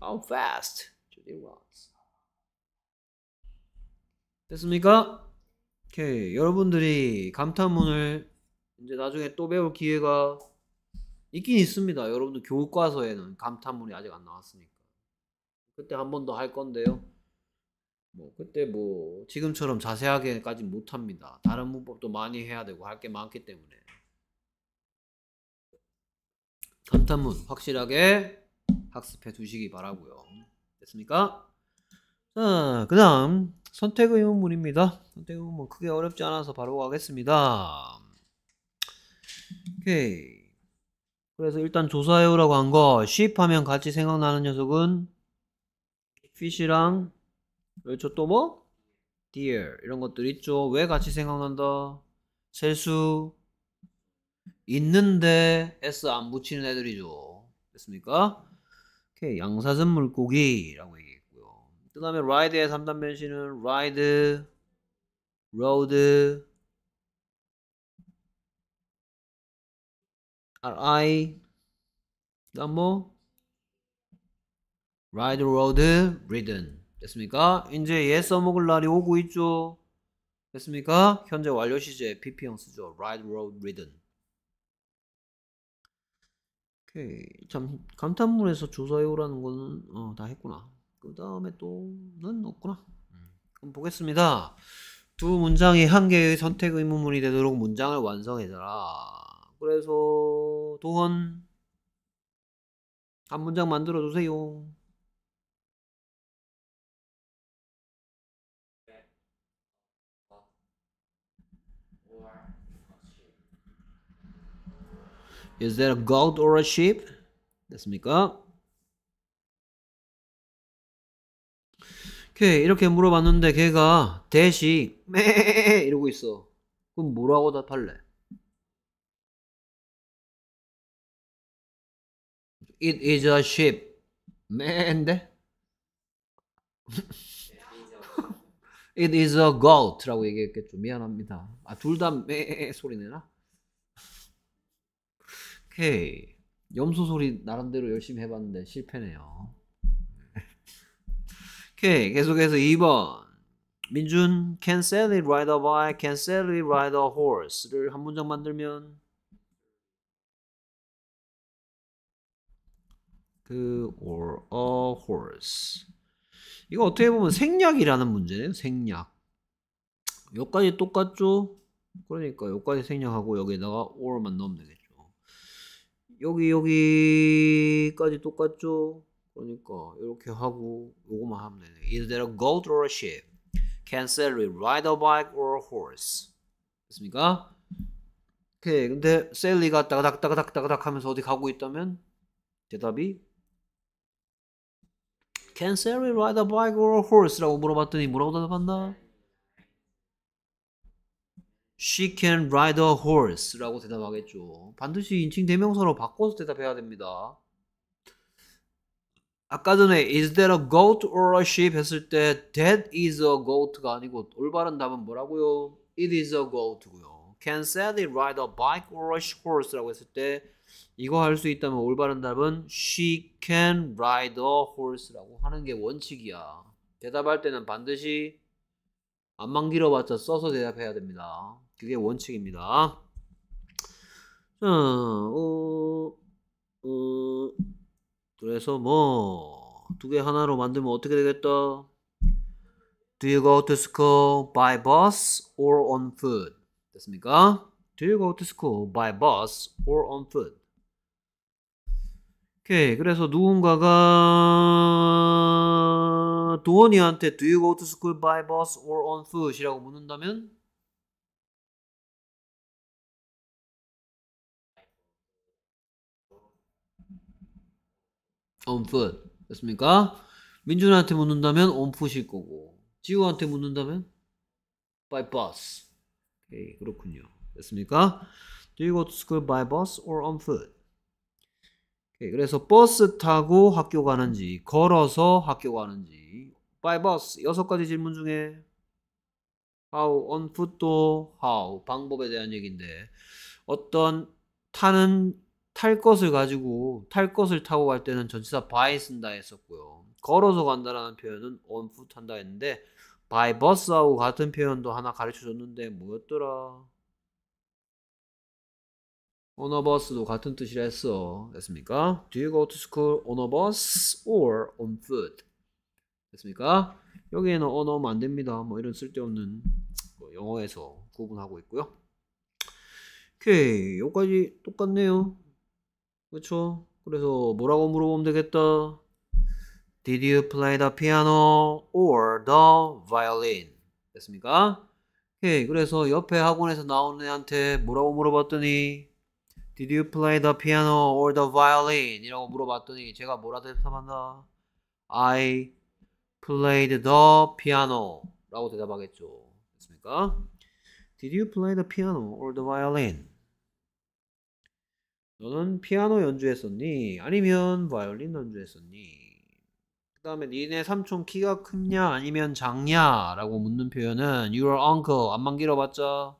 How fast Judy runs 됐습니까? 오케이 여러분들이 감탄문을 이제 나중에 또 배울 기회가 있긴 있습니다 여러분들 교과서에는 감탄문이 아직 안 나왔으니까 그때 한 번 더 할 건데요 뭐 그때 뭐 지금처럼 자세하게까지 못 합니다. 다른 문법도 많이 해야 되고 할 게 많기 때문에. 감탄문 확실하게 학습해 두시기 바라고요. 됐습니까? 자, 그다음 선택 의문문입니다. 선택 의문문 크게 어렵지 않아서 바로 가겠습니다. 오케이. 그래서 일단 조사해오라고 한 거, 시입하면 같이 생각나는 녀석은 fish랑 그렇죠. 또 뭐? dear 이런 것들 있죠. 왜 같이 생각난다? 셀 수 있는데 s 안 붙이는 애들이죠. 됐습니까? 오케이 양사슴 물고기라고 얘기했고요. 그 다음에 ride의 3단 변신은 ride, road, ri 그다음 뭐 ride, road, ridden 됐습니까? 이제 얘 써먹을 날이 오고 있죠. 됐습니까? 현재 완료 시제 BP형 쓰죠. r i g h road ridden. 오케이. 참 감탄문에서 조사요라는 거는 어, 다 했구나. 그 다음에 또는 없구나. 그럼 보겠습니다. 두 문장이 한 개의 선택 의문문이 되도록 문장을 완성해줘라. 그래서 도헌 한 문장 만들어 주세요. Is t h e r e a goat or a sheep? 됐습니까? 오케이 이렇게 물어봤는데 걔가 대시 매 이러고 있어. 그럼 뭐라고 답할래? It is a sheep. 매인데? It is a goat라고 얘기했겠죠. 미안합니다. 아둘 다매 소리 내나? 오케이. 염소 소리 나름대로 열심히 해봤는데 실패네요. 오케이. <laughs> 계속해서 2번. 민준, can Sally ride a bike? Can Sally ride a horse?를 한 문장 만들면 그 or a horse. 이거 어떻게 보면 생략이라는 문제네요. 생략. 여기까지 똑같죠? 그러니까 여기까지 생략하고 여기에다가 or만 넣으면 되겠죠. 여기 여기까지 똑같죠? 그러니까 이렇게 하고 요거만 하면 되네. Either they'll go through a ship, can sailor ride a bike or a horse. 됐습니까? 오케이. 근데 셀리가 따가닥따가닥따가닥 하면서 어디 가고 있다면 대답이 Can Sally ride a bike or a horse? 라고 물어봤더니 뭐라고 대답한다? She can ride a horse라고 대답하겠죠. 반드시 인칭 대명사로 바꿔서 대답해야 됩니다. 아까 전에 is that a goat or a sheep 했을 때 that is a goat가 아니고 올바른 답은 뭐라고요? It is a goat고요. Can Sally ride a bike or a horse라고 했을 때 이거 할 수 있다면 올바른 답은 she can ride a horse라고 하는 게 원칙이야. 대답할 때는 반드시 안만 길어봤자 써서 대답해야 됩니다. 그게 원칙입니다. 자, 어, 어, 그래서 뭐, 두 개 하나로 만들면 어떻게 되겠다? Do you go to school by bus or on foot? 됐습니까? Do you go to school by bus or on foot? 오케이. 그래서 누군가가 도원이한테 Do you go to school by bus or on foot? 이라고 묻는다면 온풋 됐습니까? 민준한테 묻는다면 온풋일 거고 지우한테 묻는다면 by bus 오케이 그렇군요 됐습니까? Do you go to school by bus or on foot? 오케이, 그래서 버스 타고 학교 가는지 걸어서 학교 가는지 by bus 여섯 가지 질문 중에 how on foot도 how 방법에 대한 얘기인데 어떤 타는 탈 것을 가지고 탈 것을 타고 갈 때는 전치사 by 쓴다 했었고요. 걸어서 간다라는 표현은 on foot 한다 했는데 by bus하고 같은 표현도 하나 가르쳐 줬는데 뭐였더라? on a bus도 같은 뜻이라 했어. 됐습니까? Do you go to school on a bus or on foot? 됐습니까? 여기에는 on 하면 안 됩니다. 뭐 이런 쓸데없는 그 영어에서 구분하고 있고요. 오케이. 여기까지 똑같네요. 그쵸? 그래서 뭐라고 물어보면 되겠다. Did you play the piano or the violin? 됐습니까? 오케이. 그래서 옆에 학원에서 나오는 애한테 뭐라고 물어봤더니 Did you play the piano or the violin? 이라고 물어봤더니 제가 뭐라 대답한다? I played the piano 라고 대답하겠죠. 됐습니까? Did you play the piano or the violin? 너는 피아노 연주했었니? 아니면 바이올린 연주했었니? 그 다음에 니네 삼촌 키가 크냐? 아니면 작냐? 라고 묻는 표현은 your uncle 안만 길어봤자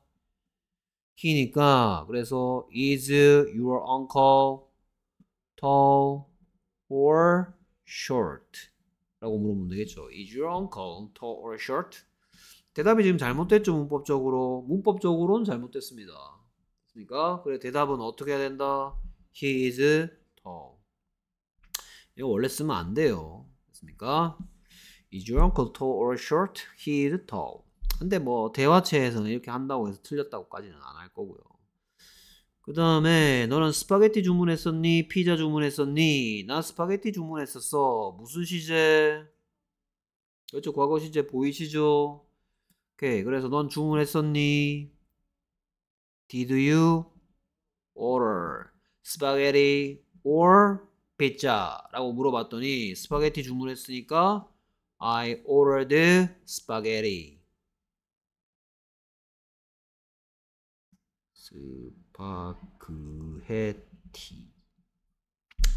키니까 그래서 is your uncle tall or short? 라고 물어보면 되겠죠. is your uncle tall or short? 대답이 지금 잘못됐죠 문법적으로 문법적으로는 잘못됐습니다. 맞습니까? 그래 대답은 어떻게 해야 된다? He is tall. 이거 원래 쓰면 안 돼요. 맞습니까? Is your uncle tall or short? He is tall. 근데 뭐 대화체에서는 이렇게 한다고 해서 틀렸다고까지는 안 할 거고요. 그 다음에 너는 스파게티 주문했었니? 피자 주문했었니? 나 스파게티 주문했었어. 무슨 시제? 그렇죠. 과거 시제 보이시죠? 오케이. 그래서 넌 주문했었니? Did you order spaghetti or pizza? 라고 물어봤더니 스파게티 주문했으니까 I ordered spaghetti. 스파게티.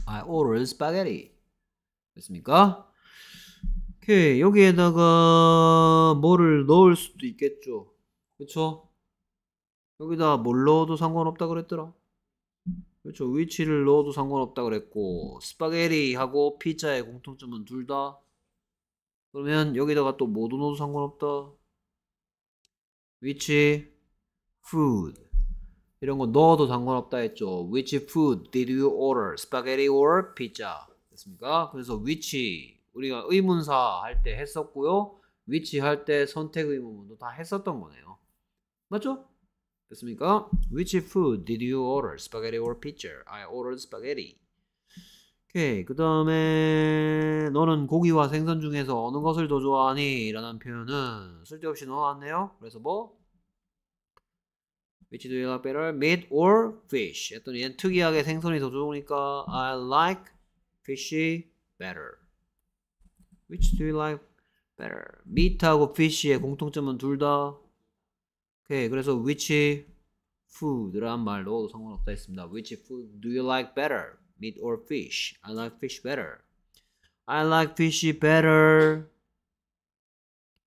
I ordered spaghetti. 됐습니까? 오케이 여기에다가 뭐를 넣을 수도 있겠죠 그쵸 여기다 뭘 넣어도 상관없다 그랬더라. 그렇죠. 위치를 넣어도 상관없다 그랬고 스파게티하고 피자의 공통점은 둘 다. 그러면 여기다가 또뭐 넣어도 상관없다. 위치, food 이런 거 넣어도 상관없다 했죠. Which food did you order? Spaghetti or pizza? 됐습니까? 그래서 which 우리가 의문사 할 때 했었고요. which 할때 선택 의문문도 다 했었던 거네요. 맞죠? 됐습니까? Which food did you order? Spaghetti or pizza? I ordered spaghetti. 오케이. 그 다음에 너는 고기와 생선 중에서 어느 것을 더 좋아하니? 라는 표현은 쓸데없이 넣어놨네요. 그래서 뭐? Which do you like better? Meat or fish? 했더니 얘는 특이하게 생선이 더 좋으니까 I like fishy better. Which do you like better? meat하고 fish의 공통점은 둘다 오케이 그래서 which food란 말로 상관없다 했습니다. Which food do you like better? Meat or fish? I like fish better. I like fish better.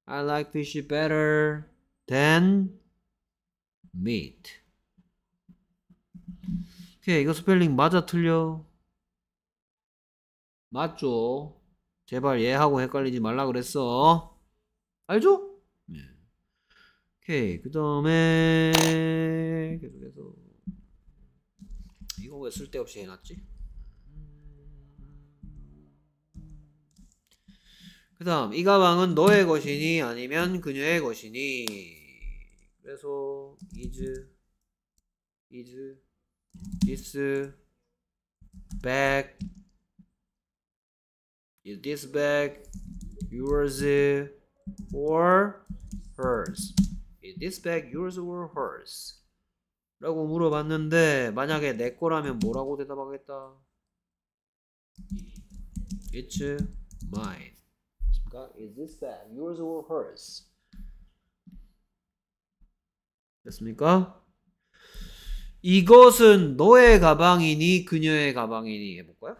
I like fish better than meat. 오케이 이거 스펠링 맞아 틀려? 맞죠? 제발 얘하고 헷갈리지 말라 그랬어. 알죠? 오케이. 그 다음에 계속해서 이거 왜 쓸데없이 해놨지? 그 다음 이 가방은 너의 것이니 아니면 그녀의 것이니 그래서 is is is bag is this bag yours or hers Is this bag yours or hers? 라고 물어봤는데 만약에 내 거라면 뭐라고 대답하겠다? It's mine. is this bag yours or hers? 됐습니까? 이것은 너의 가방이니 그녀의 가방이니 해볼까요?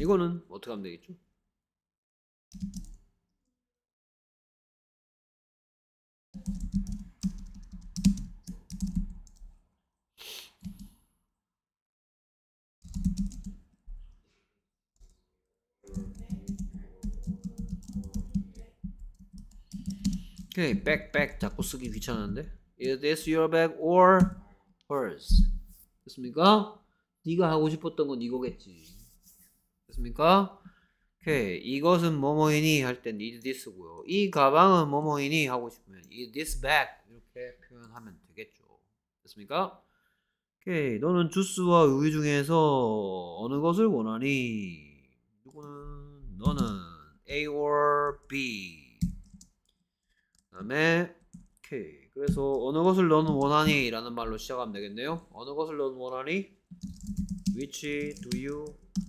이거는 뭐 어떻게 하면 되겠죠? 오케이 백백 자꾸 쓰기 귀찮은데 Is this your bag or hers? 됐습니까? 네가 하고 싶었던 건 이거겠지 됐습니까? 오케이. 네. 이것은 뭐뭐이니 할 땐 need this고요. 이 가방은 뭐뭐이니 하고 싶으면 need this bag 이렇게 표현하면 되겠죠. 됐습니까? 오케이. 너는 주스와 우유 중에서 어느 것을 원하니? 누구는 너는 A or B. 그다음에 오케이. 그래서 어느 것을 너는 원하니라는 말로 시작하면 되겠네요. 어느 것을 너는 원하니? Which do you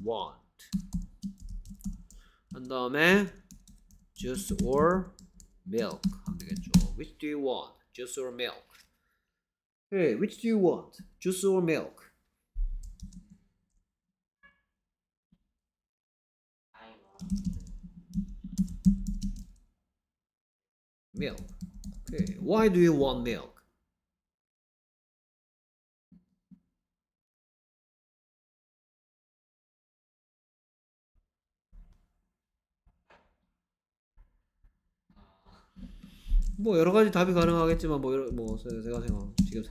want? 한 다음에 um, eh, juice or milk 하면 되겠죠. Which do you want? Juice or milk? Hey, which do you want? Juice or milk? Milk. Okay, why do you want milk? 뭐 여러 가지 답이 가능하겠지만 뭐, 여러, 뭐 제가 생각 지금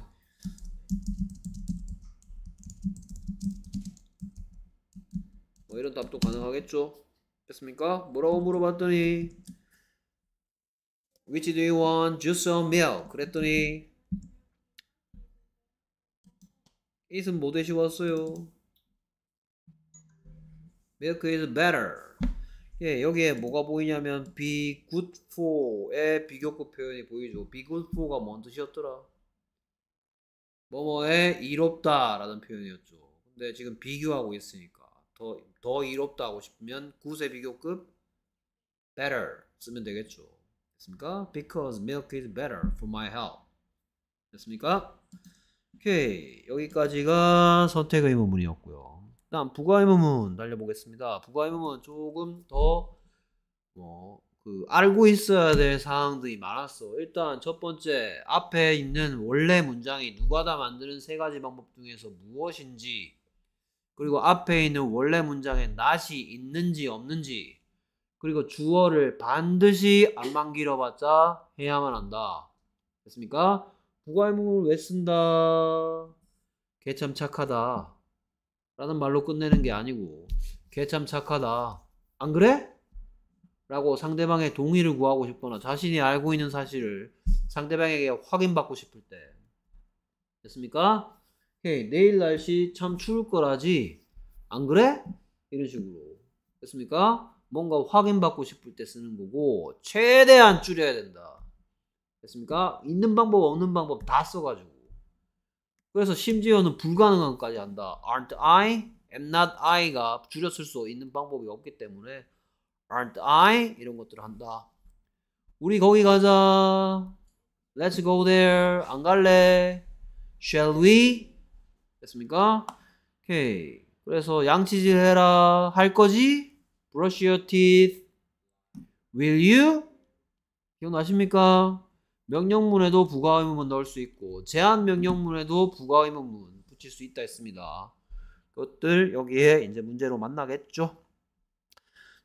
뭐 이런 답도 가능하겠죠 됐습니까? 뭐라고 물어봤더니 Which do you want? Juice or milk? 그랬더니 이은 뭐 대시고 왔어요? Milk is better 예, 여기에 뭐가 보이냐면 be good for의 비교급 표현이 보이죠. be good for가 뭔 뜻이었더라? 뭐뭐에 이롭다라는 표현이었죠. 근데 지금 비교하고 있으니까 더, 더 이롭다 하고 싶으면 good의 비교급 better 쓰면 되겠죠. 됐습니까? because milk is better for my health. 됐습니까? 오케이. 여기까지가 선택 의문문이었고요. 다음 부가의 문문달려보겠습니다 부가의 문문 조금 더뭐그 알고 있어야 될 사항들이 많았어. 일단 첫 번째 앞에 있는 원래 문장이 누가 다 만드는 세 가지 방법 중에서 무엇인지 그리고 앞에 있는 원래 문장에 낫이 있는지 없는지 그리고 주어를 반드시 안만 길어봤자 해야만 한다. 됐습니까? 부가의 부문을 왜 쓴다? 개참 착하다. 라는 말로 끝내는 게 아니고 개참 착하다 안 그래? 라고 상대방의 동의를 구하고 싶거나 자신이 알고 있는 사실을 상대방에게 확인받고 싶을 때 됐습니까? 오이 내일 날씨 참 추울 거라지 안 그래? 이런 식으로 됐습니까? 뭔가 확인받고 싶을 때 쓰는 거고 최대한 줄여야 된다 됐습니까? 있는 방법 없는 방법 다 써가지고 그래서 심지어는 불가능한까지 한다. Aren't I? Am not I가 줄였을수 있는 방법이 없기 때문에 Aren't I? 이런 것들을 한다. 우리 거기 가자. Let's go there. 안 갈래? Shall we? 됐습니까? 오케이. 그래서 양치질 해라. 할 거지? Brush your teeth. Will you? 기억나십니까? 명령문에도 부가 의문문 넣을 수 있고 제한 명령문에도 부가 의문문 붙일 수 있다 했습니다. 그것들 여기에 이제 문제로 만나겠죠.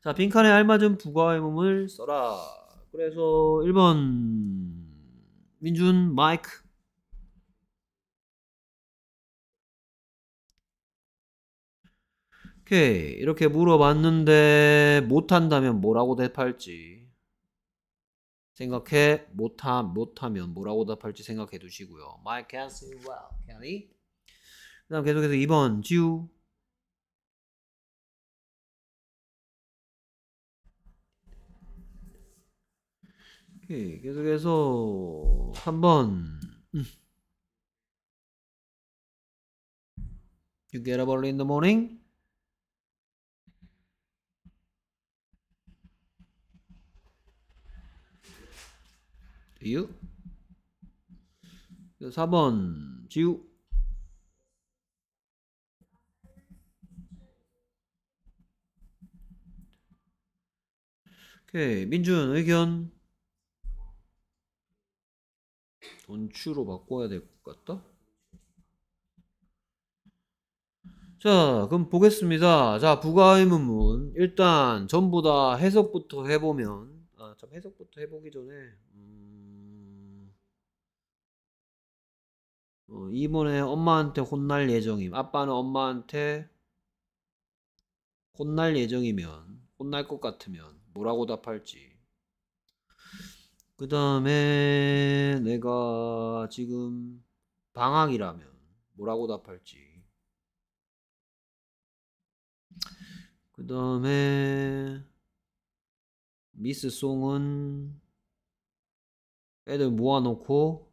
자, 빈칸에 알맞은 부가 의문문을 써라. 그래서 1번 민준 마이크 오케이 이렇게 물어봤는데 못한다면 뭐라고 대할지 생각해 못하, 못하면 뭐라고 답할지 생각해 두시고요. Mike can sing well, can he? 그 다음 계속해서 2번 지우 오케이, 계속해서 3번 You get up early in the morning? 이유 4번 지우 오케이 민준 의견 돈추로 바꿔야 될 것 같다 자 그럼 보겠습니다 자 부가의문문 일단 전부 다 해석부터 해보면 아참 해석부터 해보기 전에 음. 어, 이번에 엄마한테 혼날 예정임. 아빠는 엄마한테 혼날 예정이면, 혼날 것 같으면 뭐라고 답할지. 그 다음에 내가 지금 방학이라면 뭐라고 답할지. 그 다음에 미스 송은 애들 모아놓고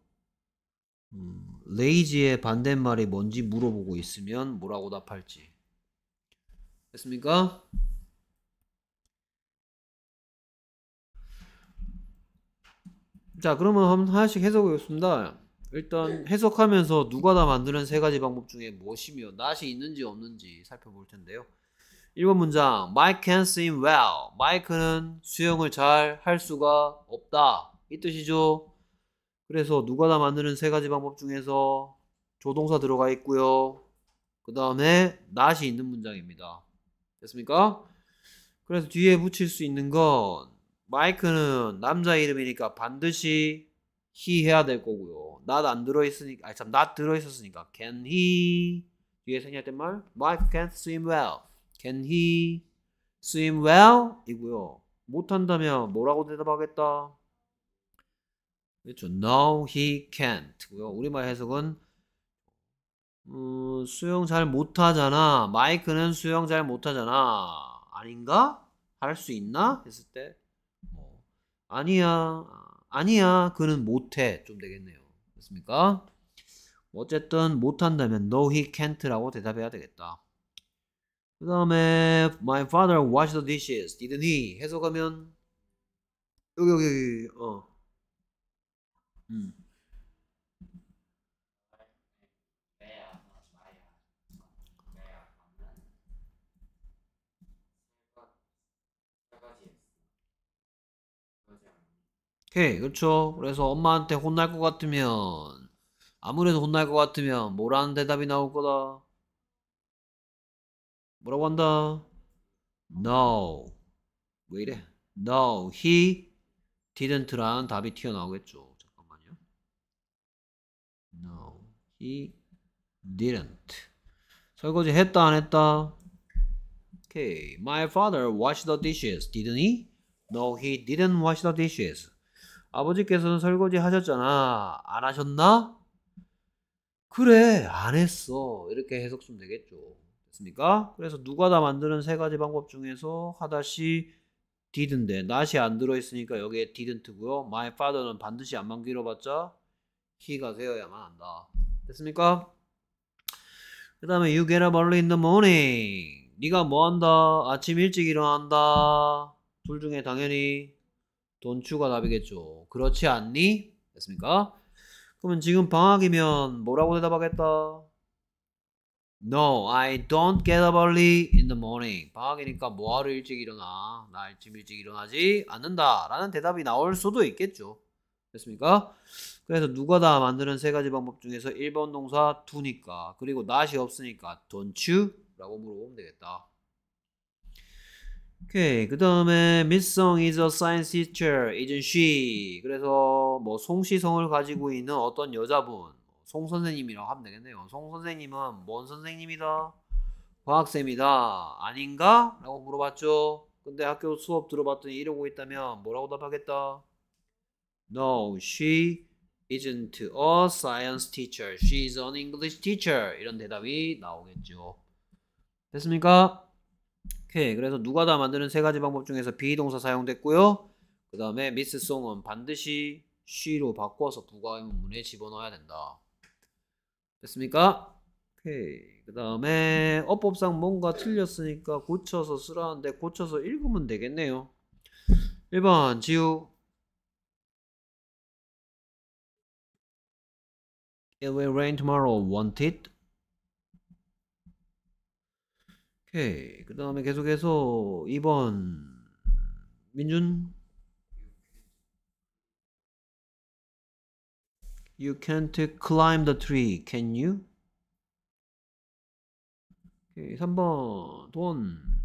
음, 레이지의 반대말이 뭔지 물어보고 있으면 뭐라고 답할지. 됐습니까? 자, 그러면 하나씩 해석해 보겠습니다. 일단 해석하면서 누가 다 만드는 세 가지 방법 중에 무엇이며 낫이 있는지 없는지 살펴볼 텐데요. 1번 문장 Mike can swim well. 마이크는 수영을 잘 할 수가 없다. 이 뜻이죠. 그래서 누가 다 만드는 세 가지 방법 중에서 조동사 들어가 있고요. 그 다음에 not이 있는 문장입니다. 됐습니까? 그래서 뒤에 붙일 수 있는 건 마이크는 남자 이름이니까 반드시 he 해야 될 거고요. not 안 들어있으니까, 아니 참, not 들어있었으니까 can he 뒤에 생략된 말 마이크 e can't swim well. Can he swim well? 이고요. 못한다면 뭐라고 대답하겠다? 그렇죠. No, he can't고요. 우리말 해석은 음, 수영 잘 못하잖아. 마이크는 수영 잘 못하잖아. 아닌가? 할 수 있나? 했을 때 뭐, 아니야, 아, 아니야. 그는 못해. 좀 되겠네요. 됐습니까? 어쨌든 못한다면 no, he can't라고 대답해야 되겠다. 그 다음에 my father washed the dishes, didn't he? 해석하면 여기 여기 여기 어. 음. 오케이 그렇죠 그래서 엄마한테 혼날 것 같으면 아무래도 혼날 것 같으면 뭐라는 대답이 나올 거다 뭐라고 한다 No 왜 이래 No he didn't라는 답이 튀어나오겠죠 이 didn't. 설거지 했다 안 했다? Okay. My father washed the dishes, didn't he? No, he didn't wash the dishes. 아버지께서는 설거지 하셨잖아. 안 하셨나? 그래, 안 했어. 이렇게 해석 쓰 되겠죠. 됐습니까? 그래서 누가 다 만드는 세 가지 방법 중에서 하다시 d i d n t not이 안 들어있으니까 여기에 didn't고요. My father는 반드시 안 만들어봤자 he가 되어야만 한다. 됐습니까? 그 다음에 You get up early in the morning 네가 뭐한다? 아침 일찍 일어난다 둘 중에 당연히 돈추가 답이겠죠 그렇지 않니? 됐습니까? 그러면 지금 방학이면 뭐라고 대답하겠다? No, I don't get up early in the morning. 방학이니까 뭐하러 일찍 일어나? 나 일찍 일찍 일어나지 않는다. 라는 대답이 나올 수도 있겠죠. 됐습니까? 그래서 누가 다 만드는 세 가지 방법 중에서 1번 동사 두니까 그리고 not이 없으니까 don't you? 라고 물어보면 되겠다. 오케이 그 다음에 Miss Song is a science teacher, isn't she? 그래서 뭐 송시성을 가지고 있는 어떤 여자분 송 선생님이라고 하면 되겠네요. 송 선생님은 뭔 선생님이다? 과학쌤이다. 아닌가? 라고 물어봤죠. 근데 학교 수업 들어봤더니 이러고 있다면 뭐라고 답하겠다? No, she isn't a science teacher. She s an English teacher. 이런 대답이 나오겠죠. 됐습니까? 오케이. 그래서 누가 다 만드는 세 가지 방법 중에서 비동사 사용됐고요. 그 다음에 미스 송은 반드시 she로 바꿔서 부가의문문에 집어넣어야 된다. 됐습니까? 그 다음에 어법상 뭔가 틀렸으니까 고쳐서 쓰라는데 고쳐서 읽으면 되겠네요. 1번 지우 It will rain tomorrow, won't it? 오케이. 그 다음에 계속해서 2번. 민준. You can't climb the tree, can you? 오케이. 3번. 돈.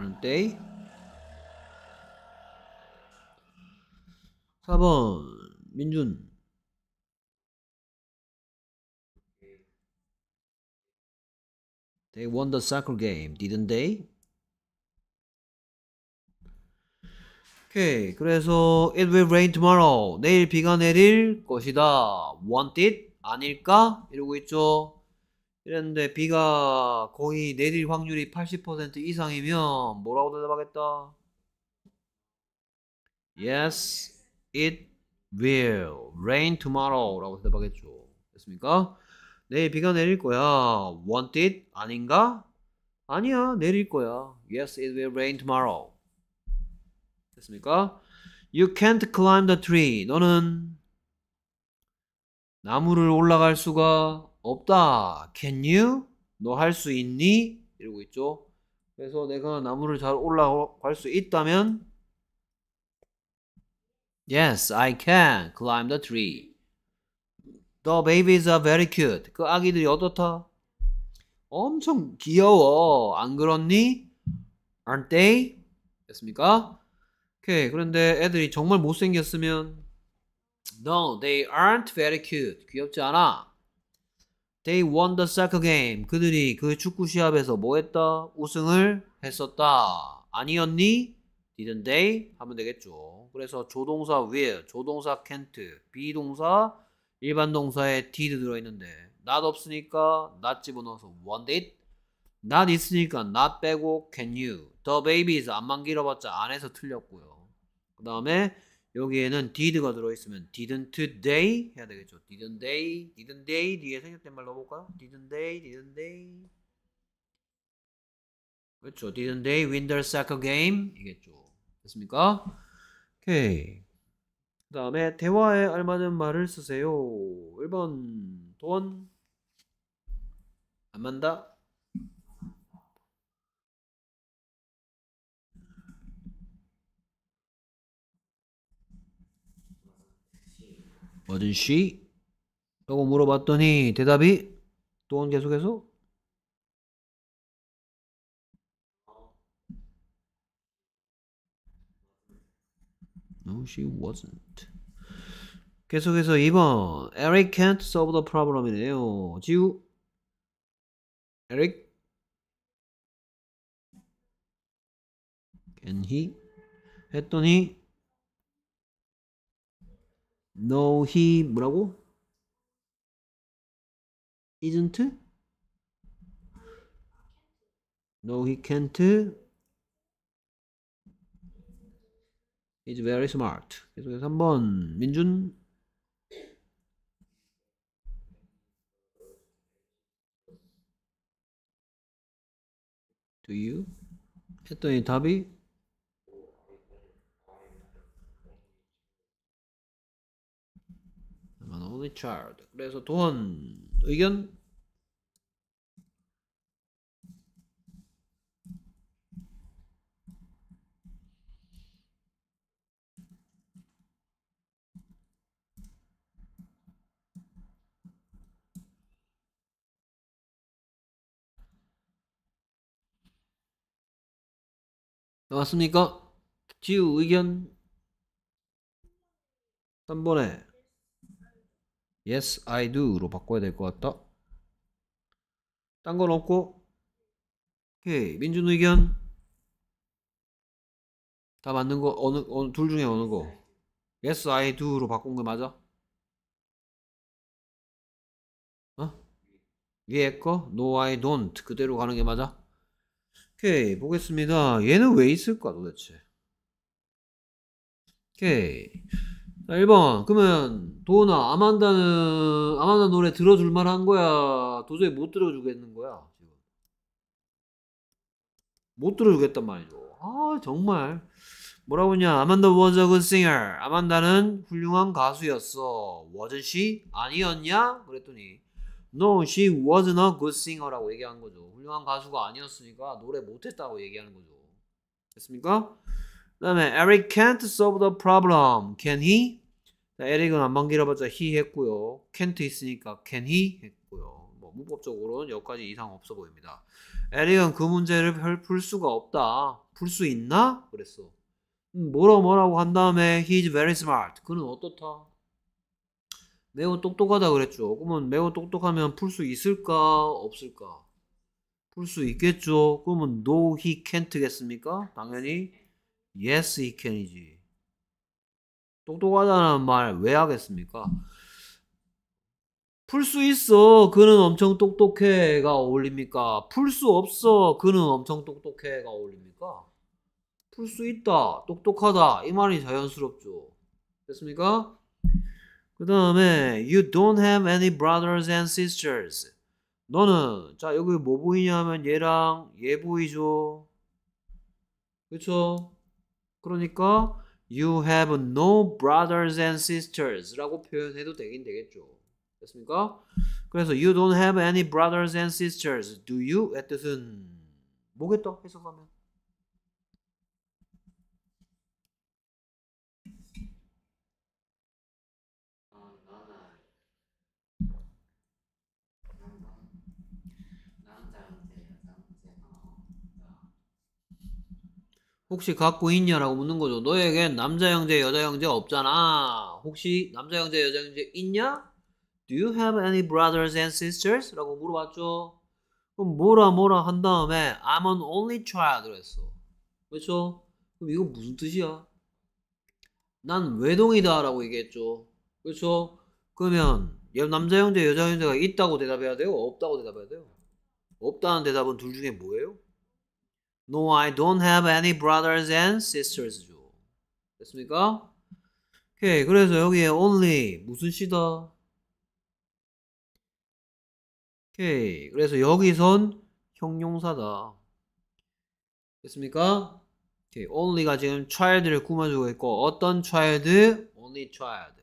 aren't they? 4번 민준 They won the soccer game, didn't they? 오케이 그래서 it will rain tomorrow 내일 비가 내릴 것이다 want it 아닐까 이러고 있죠 이랬는데 비가 거의 내릴 확률이 80% 이상이면 뭐라고 대답하겠다? Yes, it will rain tomorrow 라고 대답하겠죠. 됐습니까? 내일 비가 내릴 거야. Want it? 아닌가? 아니야, 내릴 거야. Yes, it will rain tomorrow. 됐습니까? You can't climb the tree. 너는 나무를 올라갈 수가 없다. Can you? 너 할 수 있니? 이러고 있죠. 그래서 내가 나무를 잘 올라갈 수 있다면 Yes, I can climb the tree. The babies are very cute. 그 아기들이 어떻다? 엄청 귀여워. 안 그렇니? Aren't they? 됐습니까? 오케이. 그런데 애들이 정말 못생겼으면 No, they aren't very cute. 귀엽지 않아. They won the soccer game. 그들이 그 축구 시합에서 뭐 했다? 우승을 했었다. 아니었니? Didn't they? 하면 되겠죠. 그래서 조동사 will, 조동사 can't, 비동사, 일반 동사에 did 들어있는데 not 없으니까 not 집어넣어서 want it, not 있으니까 not 빼고 can you, the babies 안만 길어봤자 안에서 틀렸고요. 그 다음에 여기에는 did가 들어있으면 didn't they 해야 되겠죠. didn't they, didn't they 뒤에 생략된 말 넣어볼까요? didn't they, didn't they 그렇죠. didn't they win their soccer game? 이겠죠. 됐습니까? 오케이. 그 다음에 대화에 알맞은 말을 쓰세요. 1번 도원 안 만다 뭐든 쉬? 라고 물어봤더니 대답이 또한 계속해서 No, she wasn't. 계속해서 2번 Eric can't solve the problem이네요. 지우 Eric can he 했더니 너희 뭐라고? isn't? No, he can't. is very smart. 계속해서 3번 민준 Do you? 했더니 답이 an only child. 그래서 도원 의견 나왔습니까? 지우 의견 3번에 yes I do로 바꿔야 될 것 같다. 딴 건 없고 오케이 민준 의견 다 맞는 거 어느 어느 둘 중에 어느 거 yes I do로 바꾼 거 맞아? 어? 위에 거 no I don't 그대로 가는 게 맞아? 오케이 보겠습니다 얘는 왜 있을까 도대체 오케이 자, 1번. 그러면 도훈아 아만다는 아만다 노래 들어줄 만한 거야. 도저히 못 들어주겠는 거야. 지금. 못 들어주겠단 말이죠. 아 정말 뭐라고 했냐. 아만다 was a good singer. 아만다는 훌륭한 가수였어. was she 아니었냐? 그랬더니 no she was not good singer라고 얘기한 거죠. 훌륭한 가수가 아니었으니까 노래 못했다고 얘기하는 거죠. 됐습니까? 그 다음에 Eric can't solve the problem. Can he? 에릭은 안만 기어봤자 he 했고요. 캔트 있으니까 can he 했고요. 뭐 문법적으로는 여기까지 이상 없어 보입니다. 에릭은 그 문제를 풀 수가 없다. 풀 수 있나? 그랬어. 음, 뭐라 뭐라고 한 다음에 he's very smart. 그는 어떻다? 매우 똑똑하다 그랬죠. 그러면 매우 똑똑하면 풀 수 있을까? 없을까? 풀 수 있겠죠. 그러면 no he can't겠습니까? 당연히 yes he can이지. 똑똑하다는 말 왜 하겠습니까? 풀 수 있어. 그는 엄청 똑똑해가 어울립니까? 풀 수 없어. 그는 엄청 똑똑해가 어울립니까? 풀 수 있다. 똑똑하다. 이 말이 자연스럽죠. 됐습니까? 그 다음에 you don't have any brothers and sisters. 너는 자 여기 뭐 보이냐면 얘랑 얘 보이죠. 그렇죠? 그러니까 You have no brothers and sisters 라고 표현해도 되긴 되겠죠. 됐습니까? 그래서 you don't have any brothers and sisters. Do you? 의 뜻은 뭐겠다? 해석하면 혹시 갖고 있냐라고 묻는 거죠. 너에게 남자 형제, 여자 형제 없잖아. 혹시 남자 형제, 여자 형제 있냐? Do you have any brothers and sisters? 라고 물어봤죠. 그럼 뭐라 뭐라 한 다음에 I'm an only child 그랬어. 그렇죠? 그럼 이거 무슨 뜻이야? 난 외동이다 라고 얘기했죠. 그렇죠? 그러면 남자 형제, 여자 형제가 있다고 대답해야 돼요? 없다고 대답해야 돼요? 없다는 대답은 둘 중에 뭐예요? No, I don't have any brothers and s i s t e r s 됐습니까? 오케이, 그래서 여기에 only 무슨 시다? 오케이, 그래서 여기선 형용사다. 됐습니까? 오케이, only가 지금 child를 꾸며주고 있고 어떤 child? only child.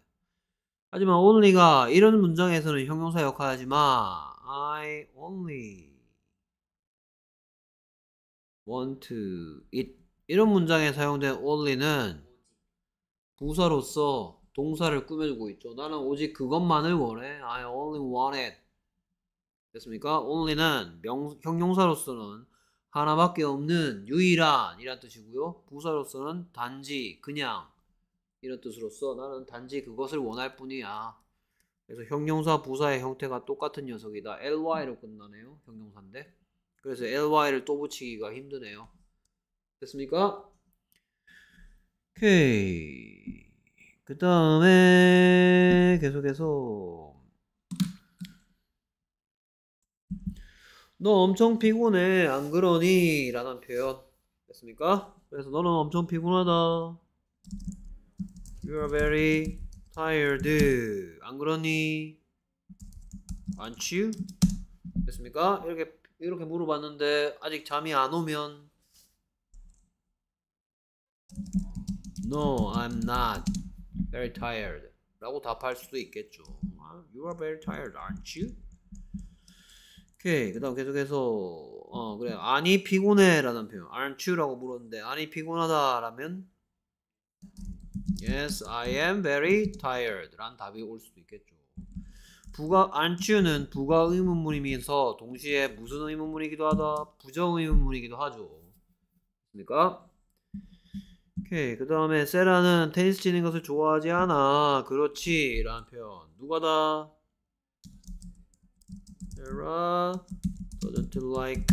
하지만 only가 이런 문장에서는 형용사 역할하지만 I only want it 이런 문장에 사용된 only는 부사로서 동사를 꾸며주고 있죠. 나는 오직 그것만을 원해. I only want it. 됐습니까? only는 명, 형용사로서는 하나밖에 없는 유일한 이란 뜻이고요. 부사로서는 단지, 그냥 이런 뜻으로서 나는 단지 그것을 원할 뿐이야. 그래서 형용사 부사의 형태가 똑같은 녀석이다. ly로 끝나네요. 형용사인데. 그래서 ly를 또 붙이기가 힘드네요. 됐습니까? 오케이. 그 다음에 계속해서 너 엄청 피곤해 안 그러니? 라는 표현 됐습니까? 그래서 너는 엄청 피곤하다 You are very tired 안 그러니? Aren't you? 됐습니까? 이렇게 이렇게 물어봤는데 아직 잠이 안 오면 No, I'm not very tired 라고 답할 수도 있겠죠 아, You are very tired, aren't you? 오케이 그 다음 계속해서 어 그래 아니 피곤해 라는 표현 aren't you 라고 물었는데 아니 피곤하다 라면 Yes, I am very tired 라는 답이 올 수도 있겠죠 부가 안추는 부가 의문문이면서 동시에 무슨 의문문이기도 하다 부정 의문문이기도 하죠. 그러니까 오케이 그 다음에 세라는 테니스 치는 것을 좋아하지 않아 그렇지 라는 표현 누가다 s 라 r a h doesn't like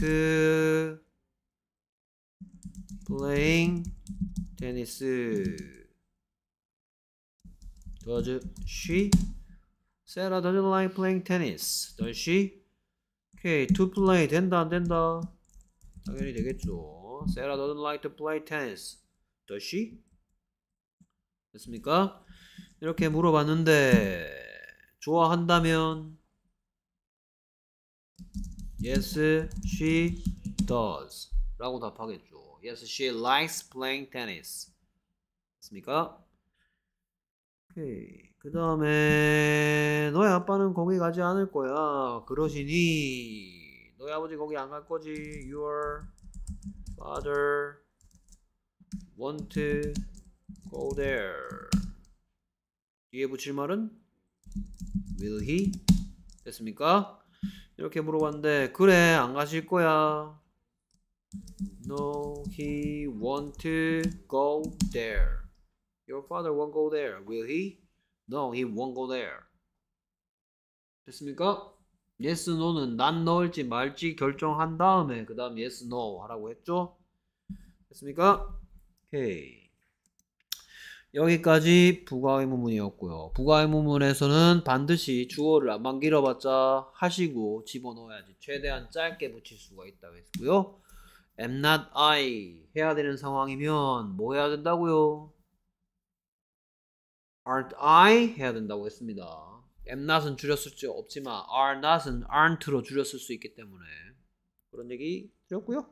playing tennis. Does she Sarah doesn't like playing tennis. Does she? Okay, to play 된다 안 된다. 당연히 되겠죠. Sarah doesn't like to play tennis. Does she? 됐습니까? 이렇게 물어봤는데 좋아한다면 Yes, she does. 라고 답하겠죠. Yes, she likes playing tennis. 됐습니까? 오케이. 그 다음에 너의 아빠는 거기 가지 않을 거야. 그러시니 너의 아버지 거기 안 갈 거지. Your father want to go there. 뒤에 붙일 말은 will he? 됐습니까? 이렇게 물어봤는데 그래 안 가실 거야. No, he want to go there. Your father won't go there, will he? No, he won't go there. 됐습니까? Yes, no는 난 넣을지 말지 결정한 다음에 그 다음 yes, no 하라고 했죠? 됐습니까? 오케이. 여기까지 부가의 문문이었고요. 부가의 문문에서는 반드시 주어를 안만 길어봤자 하시고 집어넣어야지 최대한 짧게 붙일 수가 있다고 했고요. am not I 해야 되는 상황이면 뭐 해야 된다고요? aren't I 해야 된다고 했습니다. am not은 줄였을 수 없지만 are not은 aren't로 줄였을 수 있기 때문에 그런 얘기 드렸고요.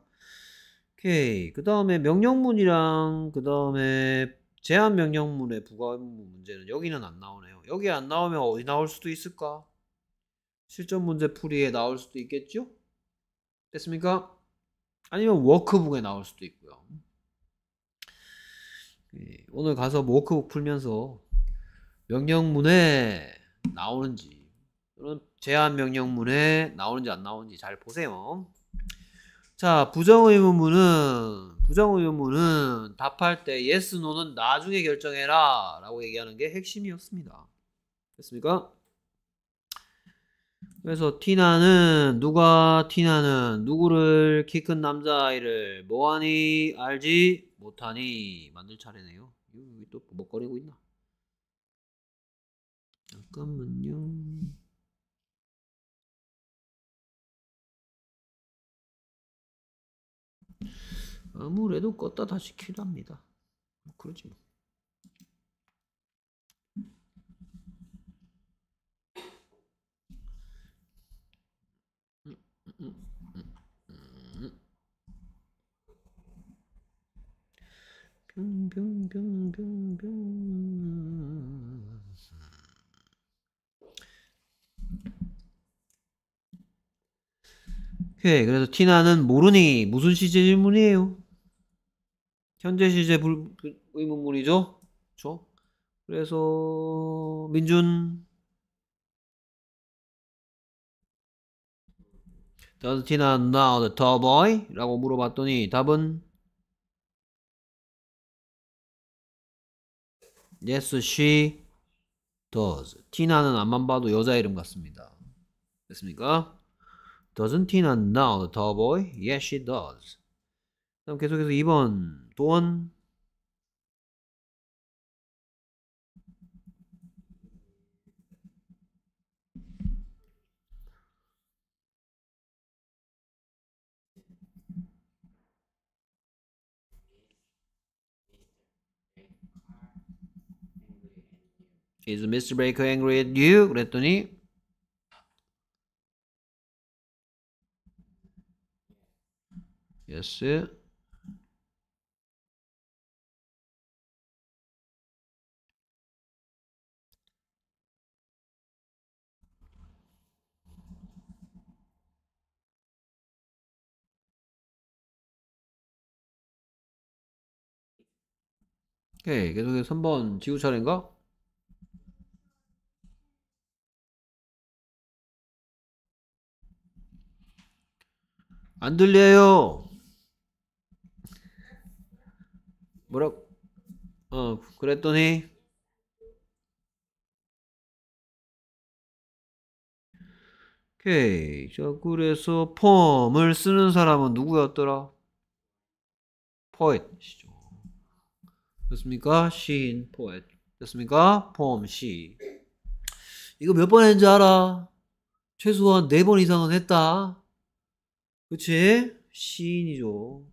오케이 그 다음에 명령문이랑 그 다음에 제한 명령문의 부가의 문제는 여기는 안 나오네요. 여기 안 나오면 어디 나올 수도 있을까? 실전 문제 풀이에 나올 수도 있겠죠? 됐습니까? 아니면 워크북에 나올 수도 있고요. 예, 오늘 가서 뭐 워크북 풀면서 명령문에 나오는지 또는 제한 명령문에 나오는지 안 나오는지 잘 보세요. 자, 부정의문문은 부정의문문은 답할 때 yes, no는 나중에 결정해라 라고 얘기하는 게 핵심이었습니다. 됐습니까? 그래서 티나는 누가 티나는 누구를 키 큰 남자아이를 뭐하니 알지 못하니 만들 차례네요. 이거 또거리고 있나? 잠깐만요. 아무래도 껐다 다시 키랍니다. 뭐 그러지 뭐. 뿅뿅뿅뿅뿅 오케이. 예, 그래서 티나는 모르니 무슨 시제 질문이에요? 현재 시제 불, 그 의문문이죠? 그렇 그래서 민준 Does Tina know the tall boy? 라고 물어봤더니 답은 Yes, she does. 티나는 안만 봐도 여자 이름 같습니다. 됐습니까? Doesn't Tina know the tall boy? Yes, she does. 그럼 계속해서 2번 또한 Is Mr. Baker angry at you? 그랬더니 yes. 오케이 계속해서 3번 지구 차례인가? 안 들려요 뭐라고? 어, 그랬더니 오케이. 자, 그래서 펌을 쓰는 사람은 누구였더라? 포엣이죠. 됐습니까? 시인 포엣. 됐습니까? 펌 시. 이거 몇 번 했는지 알아? 최소한 네 번 이상은 했다. 그치? 시인이죠.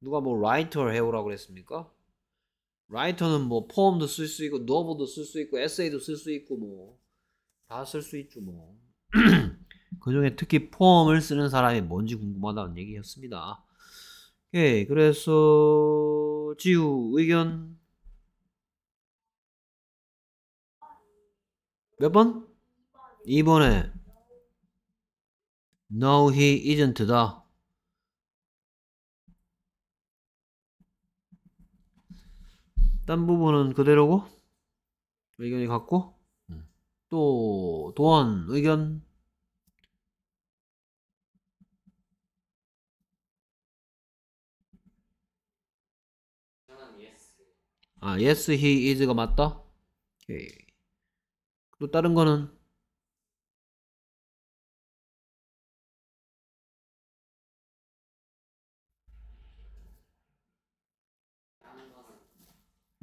누가 뭐 라이터를 해오라고 그랬습니까? 라이터는 뭐 포럼도 쓸 수 있고 노브도 쓸 수 있고 에세이도 쓸 수 있고 뭐 다 쓸 수 있죠 뭐. <clears throat> 그 중에 특히 포럼을 쓰는 사람이 뭔지 궁금하다는 얘기였습니다. 예, 그래서 지우 의견 몇 번? 2번에 No, he isn't다. 딴 부분은 그대로고 의견이 같고 음. 또 도원 의견 아 yes he is가 맞다 오케이. 또 다른 거는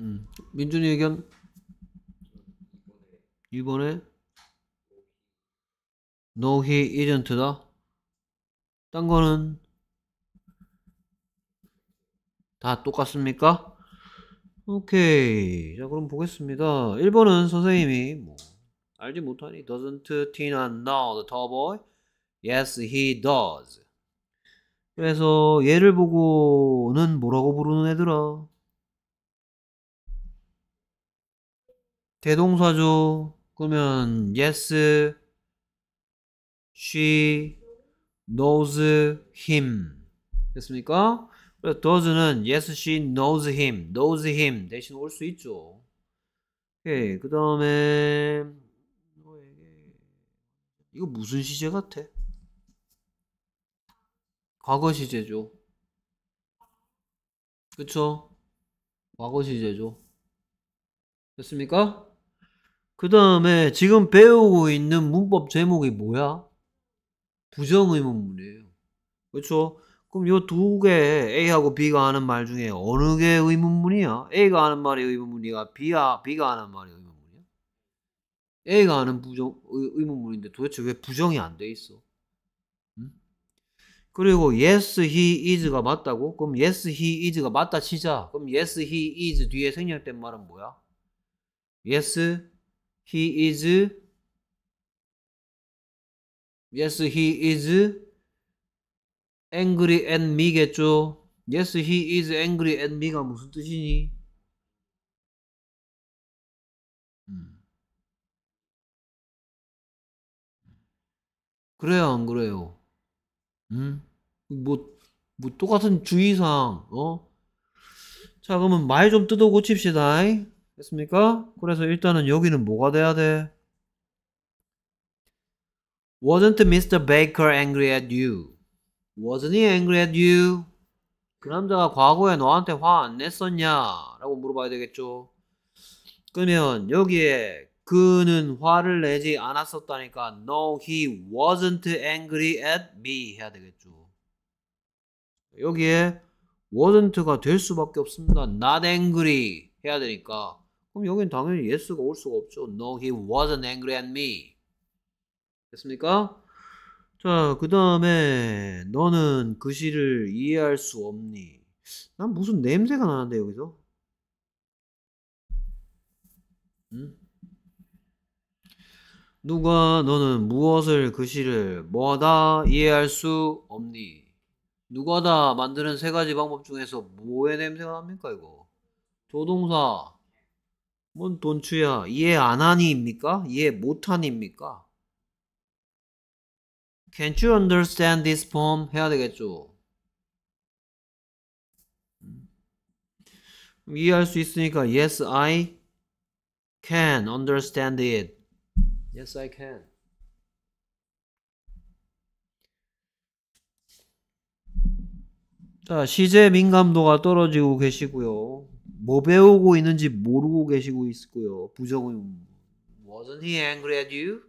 음. 민준이 의견? 2번에 노희 이 e 트다딴 거는 다 똑같습니까? 오케이. 자, 그럼 보겠습니다. 1번은 선생님이 뭐 알지 못하니 doesn't Tina know the tall boy? Yes, he does. 그래서 얘를 보고는 뭐라고 부르는 애들아? 대동사죠. 그러면 yes, she knows him 됐습니까? 그래서 does는 yes, she knows him, knows him 대신 올 수 있죠. 오케이 그 다음에 이거 무슨 시제 같아? 과거 시제죠. 그쵸? 과거 시제죠. 됐습니까? 그 다음에 지금 배우고 있는 문법 제목이 뭐야? 부정의문문이에요. 그렇죠? 그럼 요 두개 A하고 B가 하는 말 중에 어느 게 의문문이야? A가 하는 말이 의문문이야? B가, B가 하는 말이 의문문이야? A가 하는 부정, 의, 문문인데 도대체 왜 부정이 안 돼 있어? 그리고 yes, he, is가 맞다고? 그럼 yes, he, is가 맞다 치자. 그럼 yes, he, is 뒤에 생략된 말은 뭐야? yes, He is. Yes, he is angry at me겠죠. Yes, he is angry at me가 무슨 뜻이니? 음. 그래요, 안 그래요? 음? 뭐, 뭐 똑같은 주의사항, 어? 자, 그러면 말 좀 뜯어 고칩시다. 이? 됐습니까? 그래서 일단은 여기는 뭐가 돼야 돼? Wasn't Mr. Baker angry at you? Wasn't he angry at you? 그 남자가 과거에 너한테 화 안 냈었냐? 라고 물어봐야 되겠죠. 그러면 여기에 그는 화를 내지 않았었다니까 No, he wasn't angry at me 해야 되겠죠. 여기에 wasn't가 될 수밖에 없습니다. Not angry 해야 되니까 그럼 여긴 당연히 yes가 올 수가 없죠. No, he wasn't angry at me. 됐습니까? 자, 그 다음에 너는 그 시를 이해할 수 없니? 난 무슨 냄새가 나는데 여기서? 응? 누가 너는 무엇을 그 시를 뭐하다 이해할 수 없니? 누가다 만드는 세 가지 방법 중에서 뭐의 냄새가 납니까 이거? 조동사 뭔 돈추야 이해 안 하니입니까? 이해 못 하니입니까? Can't you understand this poem? 해야 되겠죠. 이해할 수 있으니까 Yes, I can understand it. Yes, I can. 자, 시제 민감도가 떨어지고 계시고요. 뭐 배우고 있는지 모르고 계시고 있을 요 부정은 wasn't he angry at you?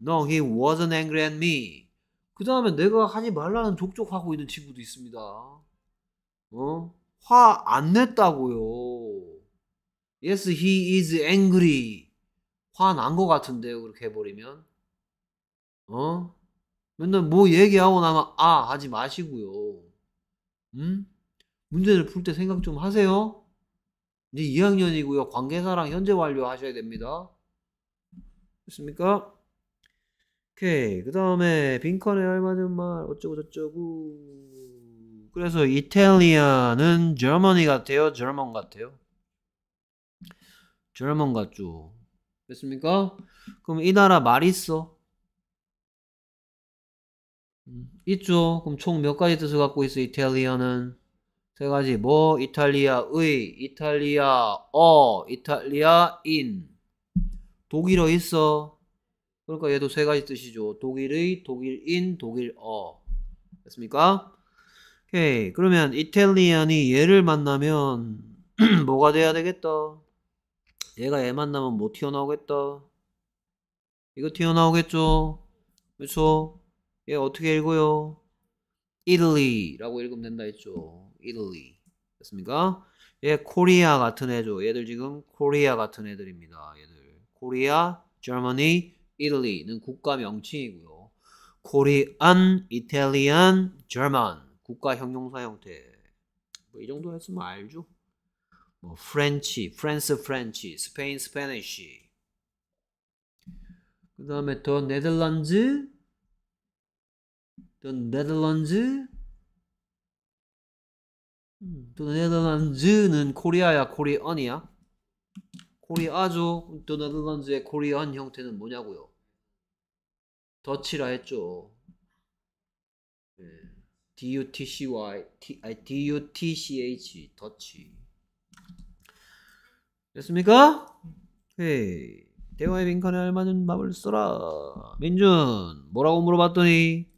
No, he wasn't angry at me. 그 다음에 내가 하지 말라는 족족하고 있는 친구도 있습니다. 어? 화 안 냈다고요. Yes, he is angry. 화 난 것 같은데요. 그렇게 해버리면. 어? 맨날 뭐 얘기하고 나면 아 하지 마시고요. 음? 문제를 풀 때 생각 좀 하세요. 이제 2학년이고요. 관계사랑 현재 완료 하셔야 됩니다. 됐습니까? 오케이. 그 다음에 빈칸에 알맞은 말 어쩌고저쩌고. 그래서 이탈리아는 Germany 같아요. German 같아요. German 같죠. 됐습니까? 그럼 이 나라 말 있어? 음, 있죠. 그럼 총 몇 가지 뜻을 갖고 있어? 이탈리아는 세 가지 뭐 이탈리아의 이탈리아어 이탈리아인 독일어 있어 그러니까 얘도 세 가지 뜻이죠 독일의 독일인 독일어 됐습니까? 오케이 그러면 이탈리안이 얘를 만나면 <clears throat> 뭐가 돼야 되겠다 얘가 얘 만나면 뭐 튀어나오겠다 이거 튀어나오겠죠 그렇죠 얘 어떻게 읽어요? 이탈리라고 읽으면 된다 했죠 Italy. 됐습니까? 얘 예, 코리아 같은 애죠. 얘들 지금 코리아 같은 애들입니다. 얘들. 코리아, Germany, Italy는 국가 명칭이고요. Korean, Italian, German 국가 형용사 형태. 뭐 이 정도 했으면 알죠. 뭐 French, France, French, Spain, Spanish. 그 다음에 더 네덜란드, 더 네덜란드, 음. 또네덜란즈는 코리아야 코리언이야? 코리아죠. 또네덜란즈의 코리언 형태는 뭐냐고요? 더치라 했죠. 네. DUTCY, T, 아니, DUTCH, 더치. 됐습니까? 오이 예. 대화의 빈칸에 알맞은 밥을 써라. 민준, 뭐라고 물어봤더니,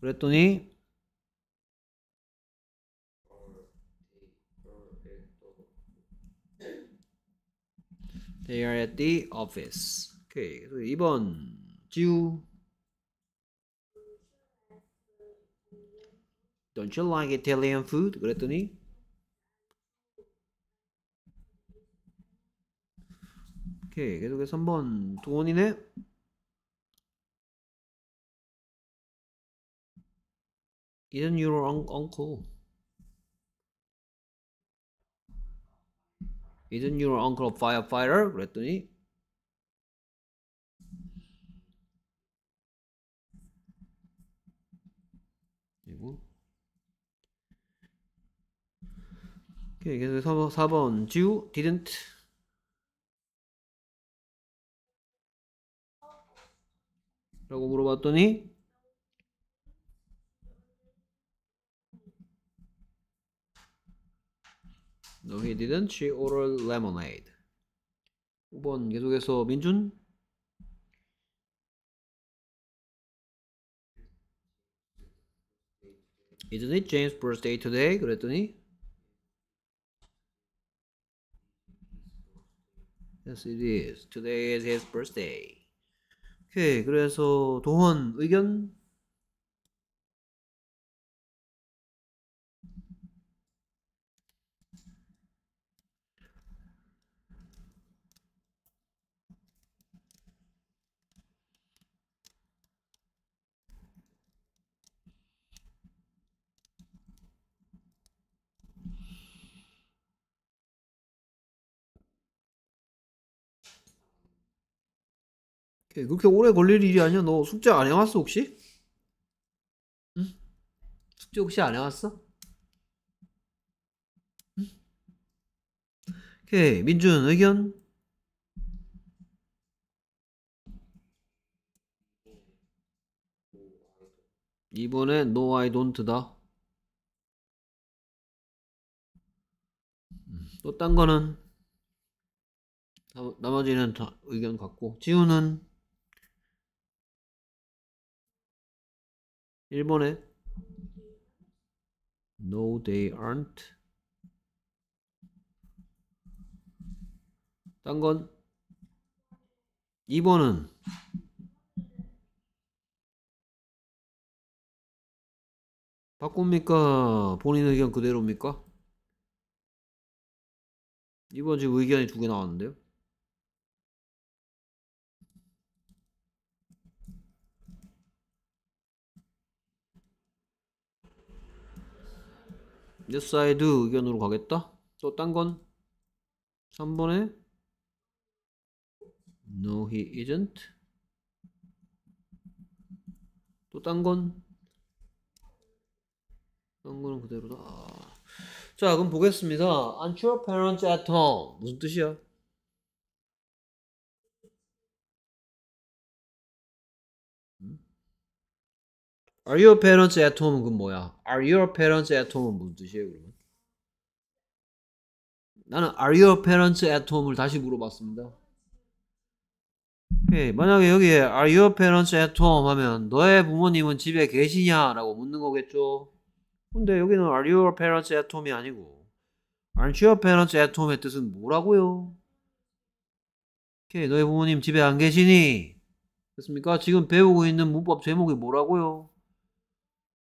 그랬더니 They are at the office. 오케이. Okay. 2번. Do Don't you like Italian food? 그랬더니 오케이. Okay. 계속해서 3번. 도원이네. Isn't your uncle? Isn't your uncle a firefighter? 그랬더니 그리고 오케이 그래서 4번 Jew didn't 라고 물어봤더니 No, he didn't. She ordered lemonade. 5번 계속해서 민준 Isn't it James' birthday today? 그랬더니 Yes, it is. Today is his birthday. 오케이, okay, 그래서 도헌 의견 예, 그렇게 오래 걸릴 일이 아니야. 너 숙제 안 해왔어 혹시? 응? 숙제 혹시 안 해왔어? 응? 오케이 민준 의견? 이번에 No I Don't다. 또 딴 거는 나머지는 다 의견 같고 지우는 1번에 No, they aren't. 딴건 2번은 바꿉니까? 본인 의견 그대로입니까? 이번 지금 의견이 두 개 나왔는데요. yes I do 의견으로 가겠다 또 딴 건 3번에 no he isn't 또 딴건딴 거는 그대로다 자 그럼 보겠습니다 aren't your parents at home 무슨 뜻이야 Are your parents at home은 그 뭐야? Are your parents at home은 무슨 뜻이에요 그러면? 나는 Are your parents at home을 다시 물어봤습니다. 오케이. 만약에 여기에 Are your parents at home 하면 너의 부모님은 집에 계시냐? 라고 묻는 거겠죠. 근데 여기는 Are your parents at home이 아니고 Aren't your parents at home의 뜻은 뭐라고요? 오케이. 너의 부모님 집에 안 계시니? 됐습니까? 지금 배우고 있는 문법 제목이 뭐라고요?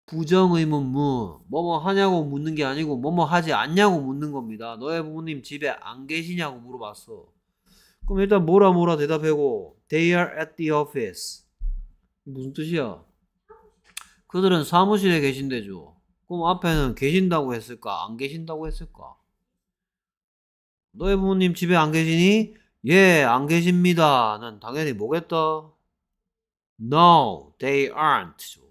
부정의문무 뭐 뭐 하냐고 묻는 게 아니고 뭐뭐 하지 않냐고 묻는 겁니다. 너의 부모님 집에 안 계시냐고 물어봤어. 그럼 일단 뭐라 뭐라 대답하고 they are at the office 무슨 뜻이야? 그들은 사무실에 계신대죠. 그럼 앞에는 계신다고 했을까? 안 계신다고 했을까? 너의 부모님 집에 안 계시니? 예, 안 계십니다. 는 당연히 뭐겠다? No, they aren't.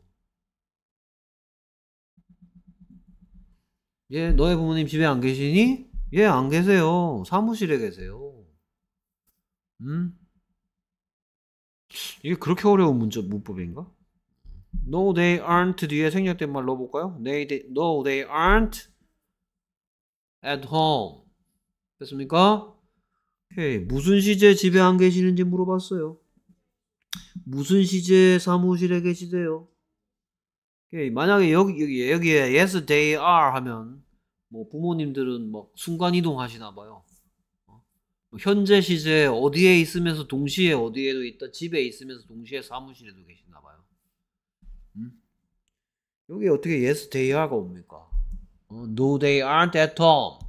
예, 너의 부모님 집에 안 계시니? 예, 안 계세요. 사무실에 계세요. 음? 이게 그렇게 어려운 문제 문법인가? No, they aren't 뒤에 생략된 말 넣어볼까요? They, they, no, they aren't at home. 됐습니까? 오케이. 무슨 시제 집에 안 계시는지 물어봤어요. 무슨 시제 사무실에 계시대요? 만약에 여기, 여기 여기에 yes they are 하면 뭐 부모님들은 막 순간 이동하시나 봐요. 어? 뭐 현재 시제 어디에 있으면서 동시에 어디에도 있다 집에 있으면서 동시에 사무실에도 계시나 봐요. 음? 여기 어떻게 yes they are가 옵니까? 어, no they aren't at home.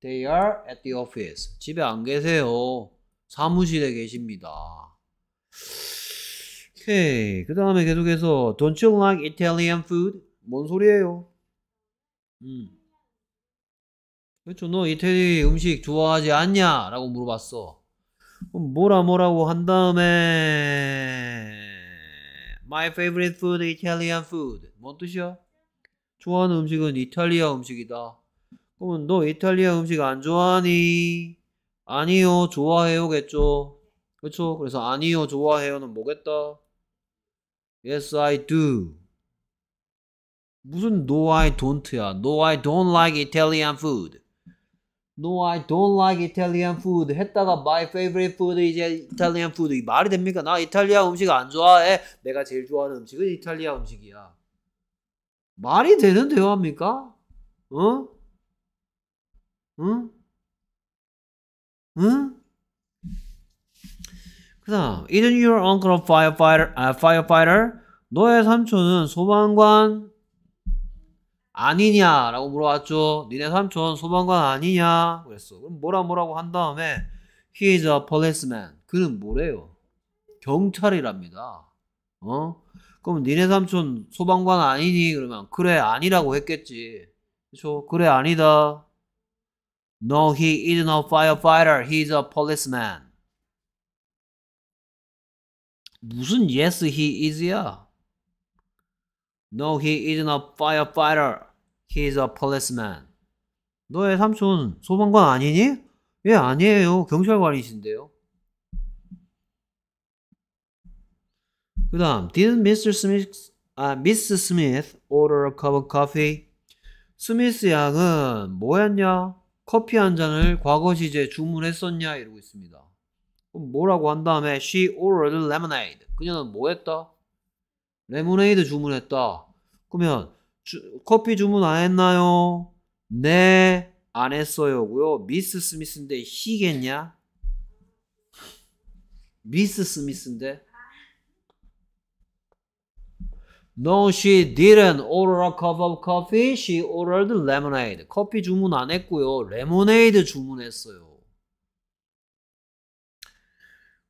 They are at the office. 집에 안 계세요. 사무실에 계십니다. 오케이. 그 다음에 계속해서 Don't you like Italian food? 뭔 소리예요? 음. 그렇죠. 너 이태리 음식 좋아하지 않냐? 라고 물어봤어. 그럼 뭐라 뭐라고 한 다음에 My favorite food is Italian food. 뭔 뜻이야? 좋아하는 음식은 이탈리아 음식이다. 그러면 너 이탈리아 음식 안 좋아하니? 아니요, 좋아해요겠죠. 그렇죠? 그래서 아니요, 좋아해요는 뭐겠다? Yes, I do. 무슨 no I don't야. No I don't like Italian food. No I don't like Italian food 했다가 my favorite food is Italian food 이 말이 됩니까? 나 이탈리아 음식 안 좋아해. 내가 제일 좋아하는 음식은 이탈리아 음식이야. 말이 되는 대화입니까? 응? 응? 응? 그 다음 Isn't your uncle a firefighter? 아, firefighter? 너의 삼촌은 소방관 아니냐? 라고 물어봤죠 니네 삼촌 소방관 아니냐? 그랬어 그럼 뭐라 뭐라고 한 다음에 He is a policeman 그는 뭐래요? 경찰이랍니다 어? 그럼 니네 삼촌 소방관 아니니? 그러면 그래 아니라고 했겠지 그쵸? 그래 아니다 No, he isn't a firefighter. He's a policeman. 무슨 yes he is야? No he isn't a firefighter. He is a policeman. 너의 삼촌 소방관 아니니? 예 아니에요. 경찰관이신데요. 그 다음 Did Mr. Smith, 아, Miss Smith order a cup of coffee? 스미스 양은 뭐였냐? 커피 한 잔을 과거 시제 주문했었냐? 이러고 있습니다. 뭐라고 한 다음에 she ordered lemonade. 그녀는 뭐 했다? 레모네이드 주문했다. 그러면 주, 커피 주문 안 했나요? 네, 안 했어요고요. 미스 스미스인데 히겠냐? 미스 스미스인데? No, she didn't order a cup of coffee. She ordered lemonade. 커피 주문 안 했고요. 레모네이드 주문했어요.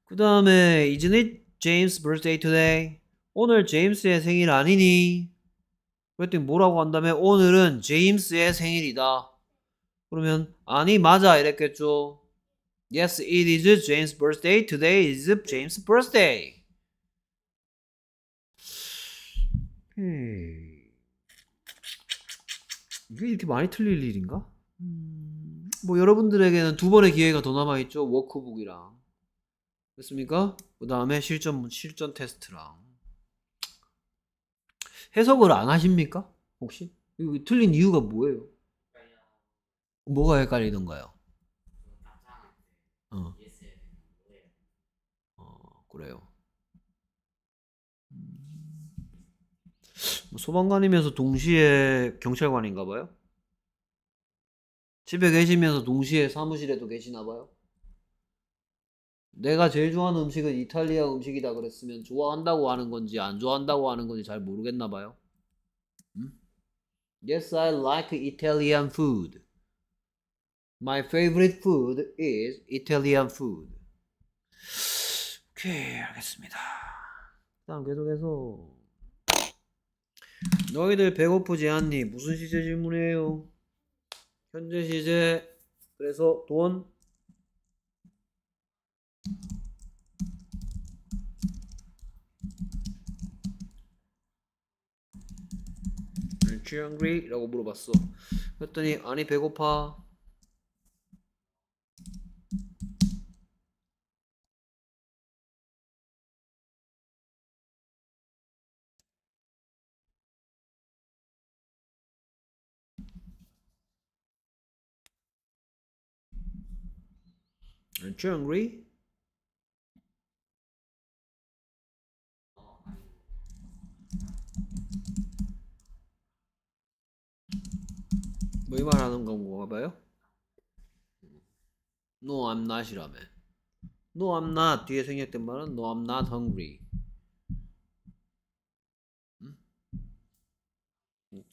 그 다음에 Isn't it James' birthday today? 오늘 제임스의 생일 아니니? 그랬더니 뭐라고 한다면 오늘은 제임스의 생일이다. 그러면 아니 맞아 이랬겠죠. Yes, it is James' birthday. Today is James' birthday. 이 hmm. 이게 이렇게 많이 틀릴 일인가? 음, 뭐 여러분들에게는 두 번의 기회가 더 남아있죠. 워크북이랑. 됐습니까? 그 다음에 실전, 실전 테스트랑. 해석을 안 하십니까? 혹시? 이거 틀린 이유가 뭐예요? 뭐가 헷갈리던가요? 어. 어, 그래요. 뭐 소방관이면서 동시에 경찰관인가 봐요? 집에 계시면서 동시에 사무실에도 계시나 봐요? 내가 제일 좋아하는 음식은 이탈리아 음식이다 그랬으면 좋아한다고 하는 건지 안 좋아한다고 하는 건지 잘 모르겠나 봐요. 음? Yes, I like Italian food. My favorite food is Italian food. 오케이, 알겠습니다. 다음 계속해서 너희들 배고프지 않니? 무슨 시제 질문이에요? 현재 시제 그래서 돈 Aren't you hungry? 라고 물어봤어. 그랬더니 아니 배고파. Aren't you hungry? 거 말하는 건가 봐요? No, I'm not이라며. No, I'm not 뒤에 생략된 말은 No, I'm not hungry.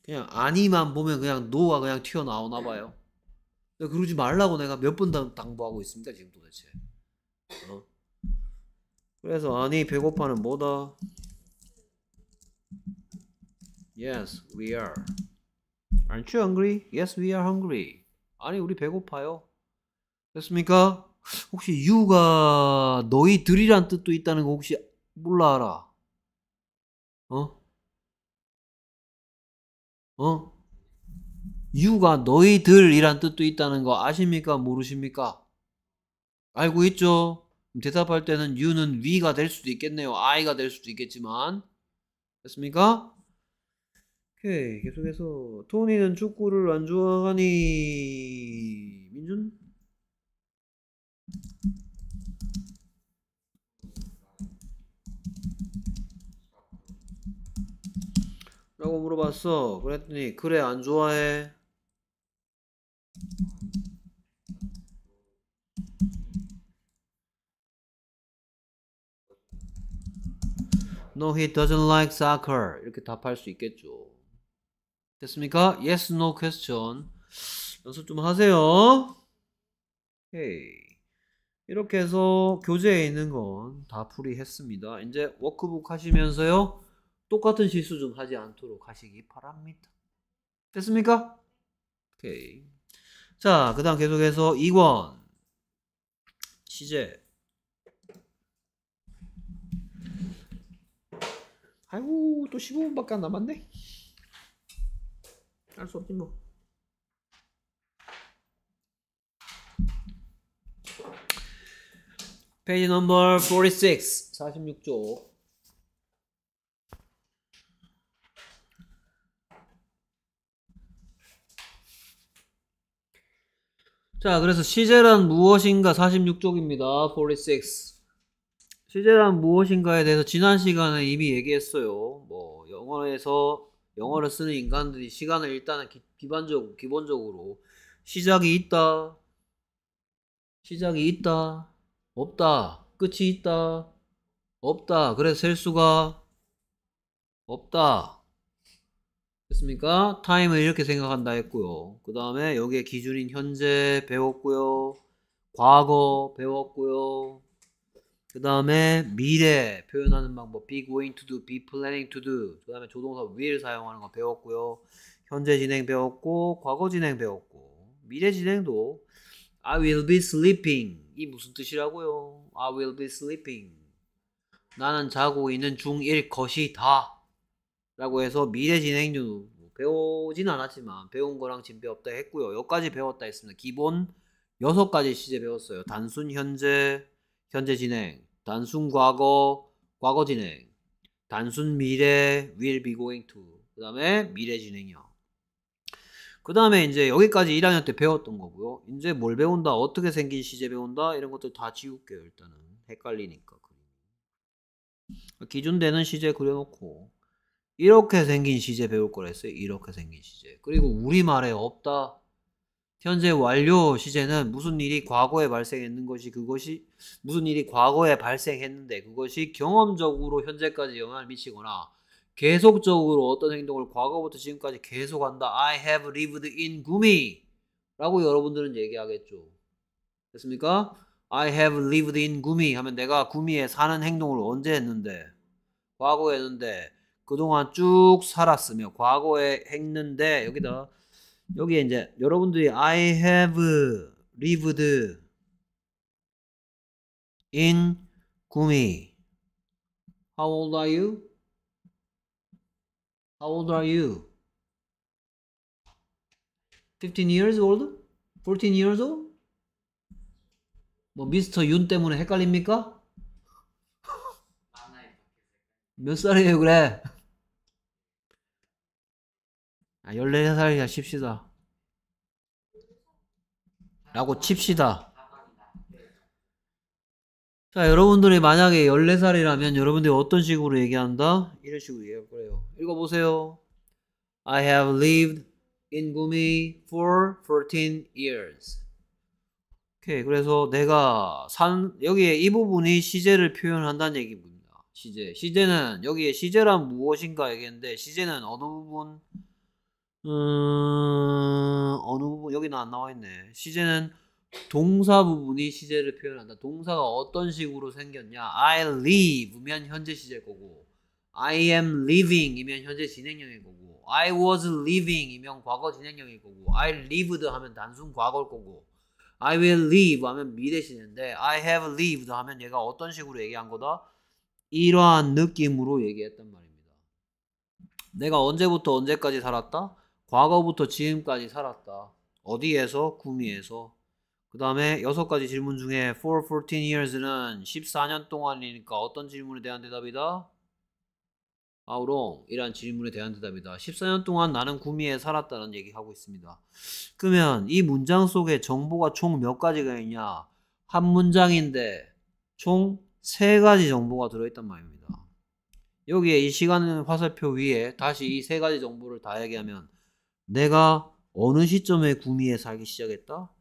그냥 아니만 보면 그냥 노가 그냥 튀어나오나 봐요. 그러지 말라고 내가 몇 번 당부하고 있습니다 지금 도대체. 어? 그래서 아니 배고파는 뭐다? Yes, we are. Aren't you hungry? Yes, we are hungry. 아니, 우리 배고파요. 됐습니까? 혹시 you가 너희들이란 뜻도 있다는 거 혹시 몰라 알아? 어? 어? you가 너희들이란 뜻도 있다는 거 아십니까? 모르십니까? 알고 있죠? 대답할 때는 you는 we가 될 수도 있겠네요. I가 될 수도 있겠지만. 됐습니까? 오케이 예, 계속해서 토니는 축구를 안 좋아하니 민준 라고 물어봤어 그랬더니 그래 안 좋아해 No, he doesn't like soccer. 이렇게 답할 수 있겠죠. 됐습니까? Yes, no question. 연습 좀 하세요. 오케이. 이렇게 해서 교재에 있는 건 다 풀이했습니다. 이제 워크북 하시면서요. 똑같은 실수 좀 하지 않도록 하시기 바랍니다. 됐습니까? 오케이. 자, 그 다음 계속해서 2권. 시제. 아이고, 또 15분밖에 안 남았네. 알수 없지 뭐. 페이지 넘버 46 46쪽 자 그래서 시제란 무엇인가 46쪽입니다 46 시제란 무엇인가에 대해서 지난 시간에 이미 얘기했어요 뭐 영어에서 영어를 쓰는 인간들이 시간을 일단은 기, 기반적으로 기본적으로 시작이 있다 시작이 있다 없다 끝이 있다 없다 그래셀 수가 없다 됐습니까? 타임을 이렇게 생각한다 했고요 그 다음에 여기에 기준인 현재 배웠고요 과거 배웠고요 그 다음에 미래 표현하는 방법 be going to do, be planning to do 그 다음에 조동사 w i l l 사용하는 거 배웠고요 현재 진행 배웠고 과거 진행 배웠고 미래 진행도 I will be sleeping 이 무슨 뜻이라고요? I will be sleeping 나는 자고 있는 중일 것이다 라고 해서 미래 진행류 배우진 않았지만 배운 거랑 진배 없다 했고요 여기까지 배웠다 했습니다 기본 6가지 시제 배웠어요 단순 현재 현재 진행 단순 과거, 과거 진행. 단순 미래, will be going to. 그 다음에 미래 진행형. 그 다음에 이제 여기까지 1학년 때 배웠던 거고요. 이제 뭘 배운다, 어떻게 생긴 시제 배운다, 이런 것들 다 지울게요, 일단은. 헷갈리니까. 기준되는 시제 그려놓고, 이렇게 생긴 시제 배울 거랬어요 이렇게 생긴 시제. 그리고 우리말에 없다. 현재 완료 시제는 무슨 일이 과거에 발생했는 것이 그것이 무슨 일이 과거에 발생했는데 그것이 경험적으로 현재까지 영향을 미치거나 계속적으로 어떤 행동을 과거부터 지금까지 계속한다. I have lived in 구미 라고 여러분들은 얘기하겠죠. 됐습니까? I have lived in 구미 하면 내가 구미에 사는 행동을 언제 했는데 과거에 했는데 그동안 쭉 살았으며 과거에 했는데 여기다 여기에 이제 여러분들이 I have lived in 구미. How old are you? How old are you? 15 years old? 14 years old? 뭐 미스터 윤 때문에 헷갈립니까? 몇 살이에요 그래? 아, 14살이다 칩시다. 라고 칩시다. 자, 여러분들이 만약에 14살이라면 여러분들이 어떤 식으로 얘기한다? 이런 식으로 얘기할 거예요. 읽어보세요. I have lived in Gumi for 14 years. 오케이, 그래서 내가 산, 여기에 이 부분이 시제를 표현한다는 얘기입니다. 시제. 시제는, 여기에 시제란 무엇인가 얘기했는데, 시제는 어느 부분? 음, 어느 부분 여기는 안 나와 있네. 시제는 동사 부분이 시제를 표현한다. 동사가 어떤 식으로 생겼냐? I live면 현재 시제 거고, I am living이면 현재 진행형일 거고, I was living이면 과거 진행형일 거고, I lived 하면 단순 과거일 거고, I will l e a v e 하면 미래 시제인데, I have lived 하면 얘가 어떤 식으로 얘기한 거다? 이러한 느낌으로 얘기했단 말입니다. 내가 언제부터 언제까지 살았다? 과거부터 지금까지 살았다. 어디에서? 구미에서. 그 다음에 여섯 가지 질문 중에 for 14 years는 14년 동안이니까 어떤 질문에 대한 대답이다? 아우롱 이란 질문에 대한 대답이다. 14년 동안 나는 구미에 살았다는 얘기하고 있습니다. 그러면 이 문장 속에 정보가 총 몇 가지가 있냐? 한 문장인데 총 세 가지 정보가 들어있단 말입니다. 여기에 이 시간 화살표 위에 다시 이 세 가지 정보를 다 얘기하면 내가 어느 시점에 구미에 살기 시작했다?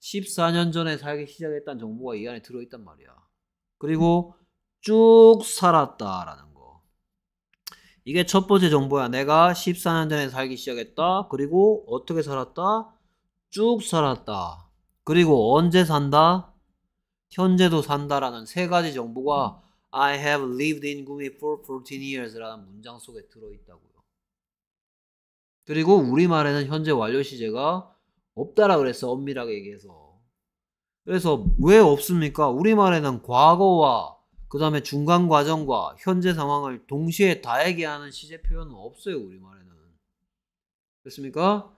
14년 전에 살기 시작했다는 정보가 이 안에 들어있단 말이야. 그리고 쭉 살았다라는 거. 이게 첫 번째 정보야. 내가 14년 전에 살기 시작했다. 그리고 어떻게 살았다? 쭉 살았다. 그리고 언제 산다? 현재도 산다라는 세 가지 정보가 I have lived in Gumi for 14 years라는 문장 속에 들어있다고. 그리고 우리말에는 현재 완료 시제가 없다라 그랬어. 엄밀하게 얘기해서. 그래서 왜 없습니까? 우리말에는 과거와 그 다음에 중간 과정과 현재 상황을 동시에 다 얘기하는 시제 표현은 없어요. 우리말에는. 됐습니까?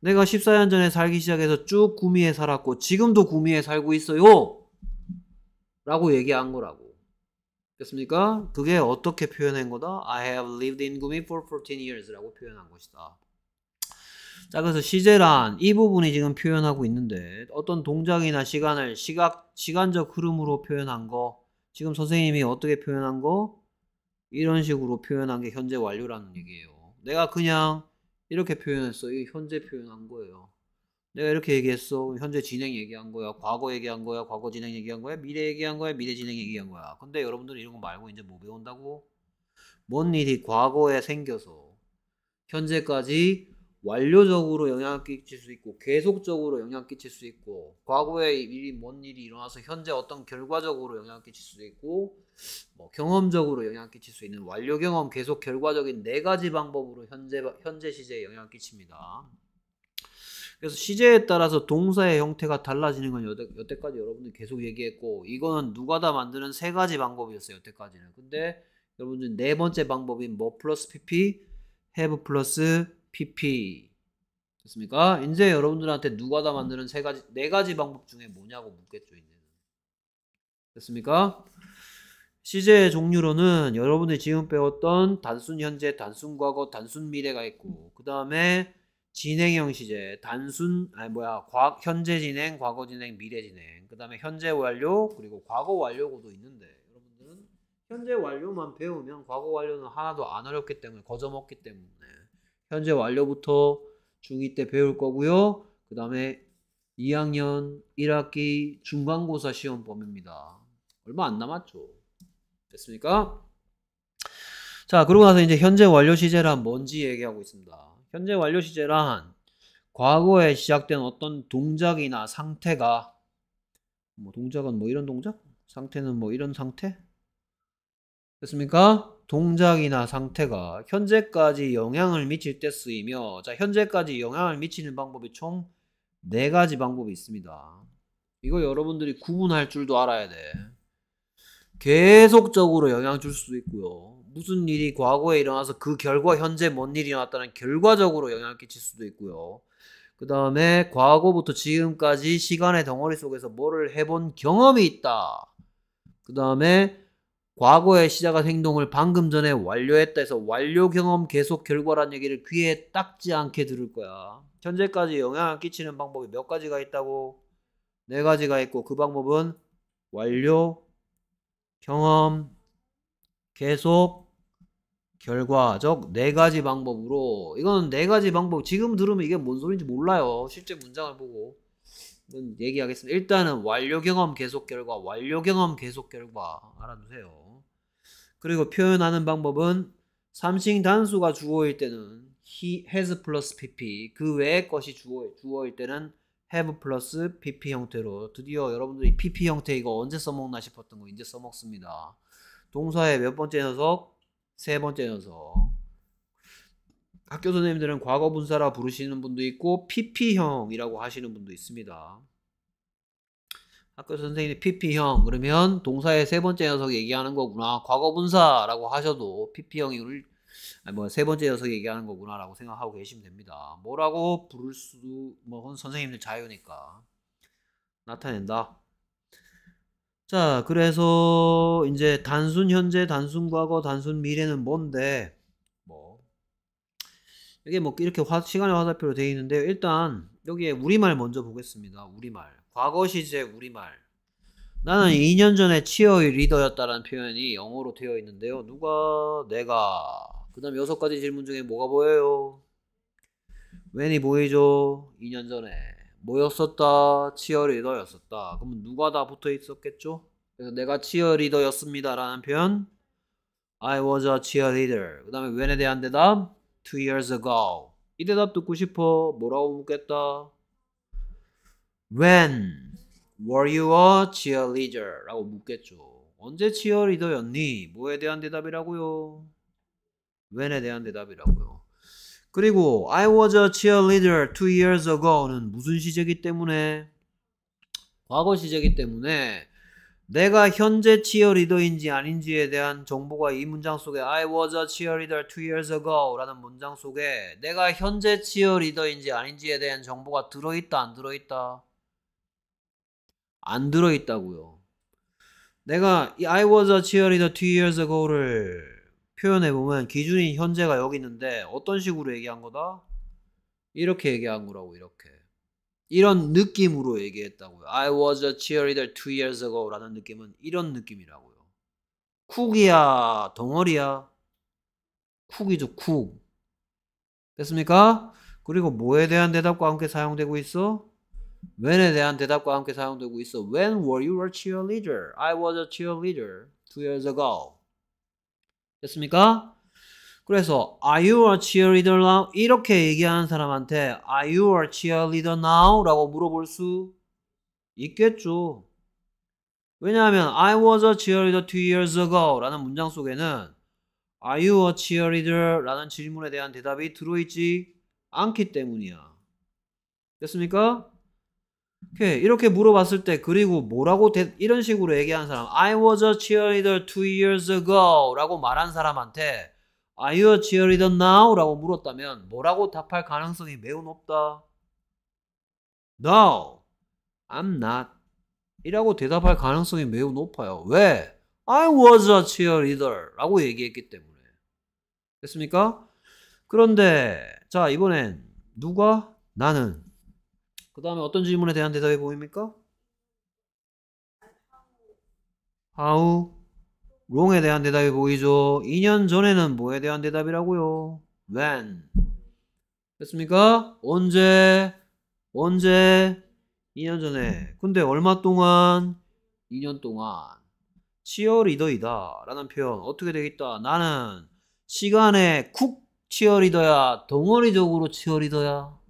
내가 14년 전에 살기 시작해서 쭉 구미에 살았고 지금도 구미에 살고 있어요. 라고 얘기한 거라고. 됐습니까? 그게 어떻게 표현한 거다? I have lived in Gumi for 14 years라고 표현한 것이다. 자, 그래서 시제란 이 부분이 지금 표현하고 있는데 어떤 동작이나 시간을 시각, 시간적 흐름으로 표현한 거 지금 선생님이 어떻게 표현한 거 이런 식으로 표현한 게 현재 완료라는 얘기예요. 내가 그냥 이렇게 표현했어. 이 현재 표현한 거예요. 내가 이렇게 얘기했어. 현재 진행 얘기한 거야. 과거 얘기한 거야. 과거 진행 얘기한 거야. 미래 얘기한 거야. 미래 진행 얘기한 거야. 근데 여러분들 이런 거 말고 이제 뭐 배운다고? 뭔 일이 과거에 생겨서 현재까지 완료적으로 영향을 끼칠 수 있고 계속적으로 영향을 끼칠 수 있고 과거에 일이 뭔 일이 일어나서 현재 어떤 결과적으로 영향을 끼칠 수 있고 뭐 경험적으로 영향을 끼칠 수 있는 완료 경험 계속 결과적인 네 가지 방법으로 현재 현재 시제에 영향을 끼칩니다. 그래서 시제에 따라서 동사의 형태가 달라지는 건 여태, 여태까지 여러분들 계속 얘기했고 이거는 누가 다 만드는 세 가지 방법이었어요 여태까지는 근데 여러분들 네 번째 방법인 뭐 플러스 pp have 플러스 PP 됐습니까? 이제 여러분들한테 누가 다 만드는 세 가지 네 가지 방법 중에 뭐냐고 묻겠죠 이제는 됐습니까? 시제의 종류로는 여러분이 지금 배웠던 단순 현재, 단순 과거, 단순 미래가 있고 그 다음에 진행형 시제, 단순 아니 뭐야 과, 학 현재 진행, 과거 진행, 미래 진행 그 다음에 현재 완료 그리고 과거 완료고도 있는데 여러분들은 현재 완료만 배우면 과거 완료는 하나도 안 어렵기 때문에 거저먹기 때문에 현재 완료부터 중2 때 배울 거고요. 그 다음에 2학년 1학기 중간고사 시험 범위입니다. 얼마 안 남았죠. 됐습니까? 자, 그러고 나서 이제 현재 완료 시제란 뭔지 얘기하고 있습니다. 현재 완료 시제란 과거에 시작된 어떤 동작이나 상태가 뭐 동작은 뭐 이런 동작? 상태는 뭐 이런 상태? 됐습니까? 동작이나 상태가 현재까지 영향을 미칠 때 쓰이며 자 현재까지 영향을 미치는 방법이 총 네 가지 방법이 있습니다. 이거 여러분들이 구분할 줄도 알아야 돼. 계속적으로 영향 줄 수도 있고요. 무슨 일이 과거에 일어나서 그 결과 현재 뭔 일이 일어났다는 결과적으로 영향을 끼칠 수도 있고요. 그 다음에 과거부터 지금까지 시간의 덩어리 속에서 뭐를 해본 경험이 있다. 그 다음에 과거에 시작한 행동을 방금 전에 완료했다 해서 완료 경험 계속 결과란 얘기를 귀에 닦지 않게 들을 거야. 현재까지 영향을 끼치는 방법이 몇 가지가 있다고? 네 가지가 있고 그 방법은 완료, 경험, 계속, 결과적 네 가지 방법으로 이건 네 가지 방법 지금 들으면 이게 뭔 소리인지 몰라요. 실제 문장을 보고 얘기하겠습니다. 일단은 완료 경험 계속 결과, 완료 경험 계속 결과 알아두세요. 그리고 표현하는 방법은 삼싱 단수가 주어일 때는 he has 플러스 pp 그 외의 것이 주어, 주어일 때는 have 플러스 pp 형태로 드디어 여러분들이 pp 형태 이거 언제 써먹나 싶었던 거 이제 써먹습니다. 동사의 몇 번째 녀석? 세 번째 녀석. 학교 선생님들은 과거 분사라 부르시는 분도 있고 pp형이라고 하시는 분도 있습니다. 학교 선생님이 PP형 그러면 동사의 세 번째 녀석 얘기하는 거구나 과거분사라고 하셔도 PP형이 오 뭐세 번째 녀석 얘기하는 거구나라고 생각하고 계시면 됩니다. 뭐라고 부를 수도 뭐 선생님들 자유니까 나타낸다. 자 그래서 이제 단순 현재, 단순 과거, 단순 미래는 뭔데 뭐 이게 뭐 이렇게 화, 시간의 화살표로 되어 있는데 일단 여기에 우리말 먼저 보겠습니다. 우리말 과거 시제 우리말. 나는 2년 전에 치어의 리더였다라는 표현이 영어로 되어 있는데요. 누가? 내가. 그 다음 여섯 가지 질문 중에 뭐가 보여요? 웬이 보이죠? 2년 전에. 뭐였었다? 치어 리더였었다. 그럼 누가 다 붙어 있었겠죠? 그래서 내가 치어 리더였습니다라는 표현. I was a cheerleader. 그 다음에 웬에 대한 대답. Two years ago. 이 대답 듣고 싶어. 뭐라고 묻겠다? When were you a cheerleader? 라고 묻겠죠. 언제 치어리더였니? 뭐에 대한 대답이라고요? when에 대한 대답이라고요. 그리고 I was a cheerleader two years ago는 무슨 시제기 때문에? 과거 시제기 때문에 내가 현재 치어리더인지 아닌지에 대한 정보가 이 문장 속에 I was a cheerleader two years ago 라는 문장 속에 내가 현재 치어리더인지 아닌지에 대한 정보가 들어있다 안 들어있다 안 들어있다고요. 내가 이 I was a cheerleader two years ago를 표현해보면 기준인 현재가 여기 있는데 어떤 식으로 얘기한 거다? 이렇게 얘기한 거라고 이렇게. 이런 느낌으로 얘기했다고요. I was a cheerleader two years ago 라는 느낌은 이런 느낌이라고요. 쿡이야 덩어리야 쿡이죠 쿡 됐습니까? 그리고 뭐에 대한 대답과 함께 사용되고 있어? when에 대한 대답과 함께 사용되고 있어. When were you a cheerleader? I was a cheerleader two years ago. 됐습니까? 그래서 Are you a cheerleader now? 이렇게 얘기하는 사람한테 Are you a cheerleader now? 라고 물어볼 수 있겠죠. 왜냐하면 I was a cheerleader two years ago 라는 문장 속에는 Are you a cheerleader? 라는 질문에 대한 대답이 들어있지 않기 때문이야. 됐습니까? 오케이. 이렇게 물어봤을 때 그리고 뭐라고 대, 이런 식으로 얘기한 사람 I was a cheerleader two years ago 라고 말한 사람한테 Are you a cheerleader now? 라고 물었다면 뭐라고 답할 가능성이 매우 높다. No, I'm not. 이라고 대답할 가능성이 매우 높아요. 왜? I was a cheerleader 라고 얘기했기 때문에. 됐습니까? 그런데 자 이번엔 누가? 나는 그 다음에 어떤 질문에 대한 대답이 보입니까? How w o n g 에 대한 대답이 보이죠. 2년 전에는 뭐에 대한 대답이라고요? When 됐습니까? 언제 언제 2년 전에 근데 얼마 동안 2년 동안 치어리더이다 라는 표현 어떻게 되겠다 나는 시간에 쿡 치어리더야 덩어리적으로 치어리더야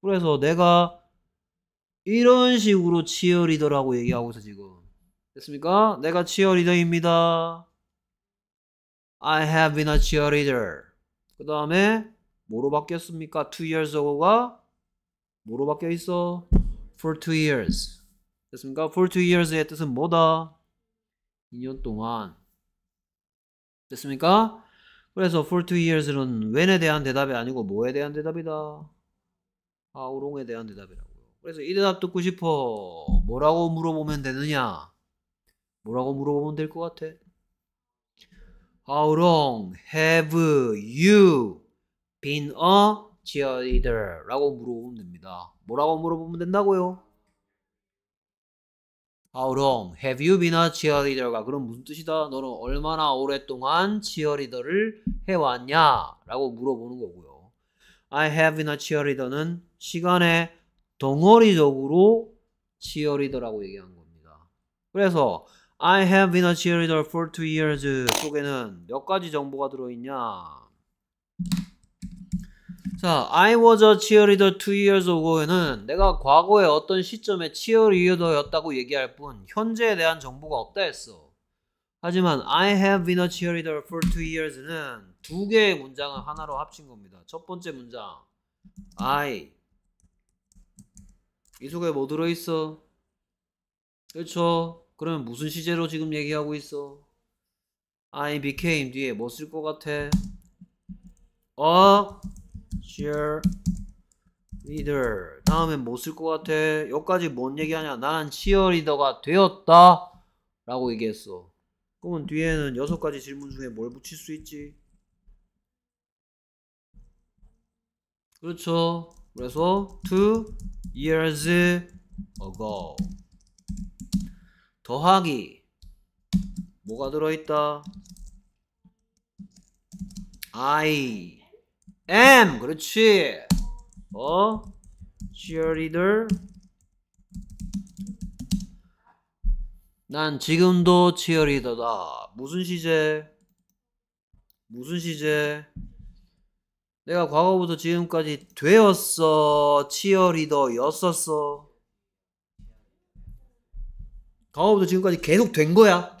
그래서 내가 이런 식으로 치어리더라고 얘기하고 있어 지금 됐습니까? 내가 치어리더입니다 I have been a cheerleader 그 다음에 뭐로 바뀌었습니까? 2 years ago가 뭐로 바뀌어 있어? for 2 years 됐습니까? for 2 years의 뜻은 뭐다? 2년 동안 됐습니까? 그래서 for 2 years는 when에 대한 대답이 아니고 뭐에 대한 대답이다 아우롱에 대한 대답이라고요. 그래서 이 대답 듣고 싶어. 뭐라고 물어보면 되느냐? 뭐라고 물어보면 될 것 같아? How 아, long have you been a cheerleader? 라고 물어보면 됩니다. 뭐라고 물어보면 된다고요? How 아, long have you been a cheerleader가 그럼 무슨 뜻이다? 너는 얼마나 오랫동안 치어리더를 해왔냐? 라고 물어보는 거고요. I have been a cheerleader는 시간의 덩어리적으로 cheerleader라고 얘기한 겁니다. 그래서 I have been a cheerleader for two years 속에는 몇 가지 정보가 들어있냐 자, I was a cheerleader two years ago에는 내가 과거에 어떤 시점에 cheerleader였다고 얘기할 뿐 현재에 대한 정보가 없다 했어. 하지만 I have been a cheerleader for two years는 두 개의 문장을 하나로 합친 겁니다. 첫 번째 문장 I 이 속에 뭐 들어있어? 그렇죠? 그러면 무슨 시제로 지금 얘기하고 있어? I became 뒤에 뭐쓸것 같아? 어? c h e e leader 다음엔 뭐쓸것 같아? 여기까지 뭔 얘기하냐? 나는 치어리더가 되었다 라고 얘기했어 그러면 뒤에는 여섯 가지 질문 중에 뭘 붙일 수 있지? 그렇죠. 그래서 two years ago 더하기 뭐가 들어있다? I am 그렇지 어 cheerleader 난 지금도 치어리더다 무슨 시제 무슨 시제 내가 과거부터 지금까지 되었어. 치어리더였었어. 과거부터 지금까지 계속 된 거야.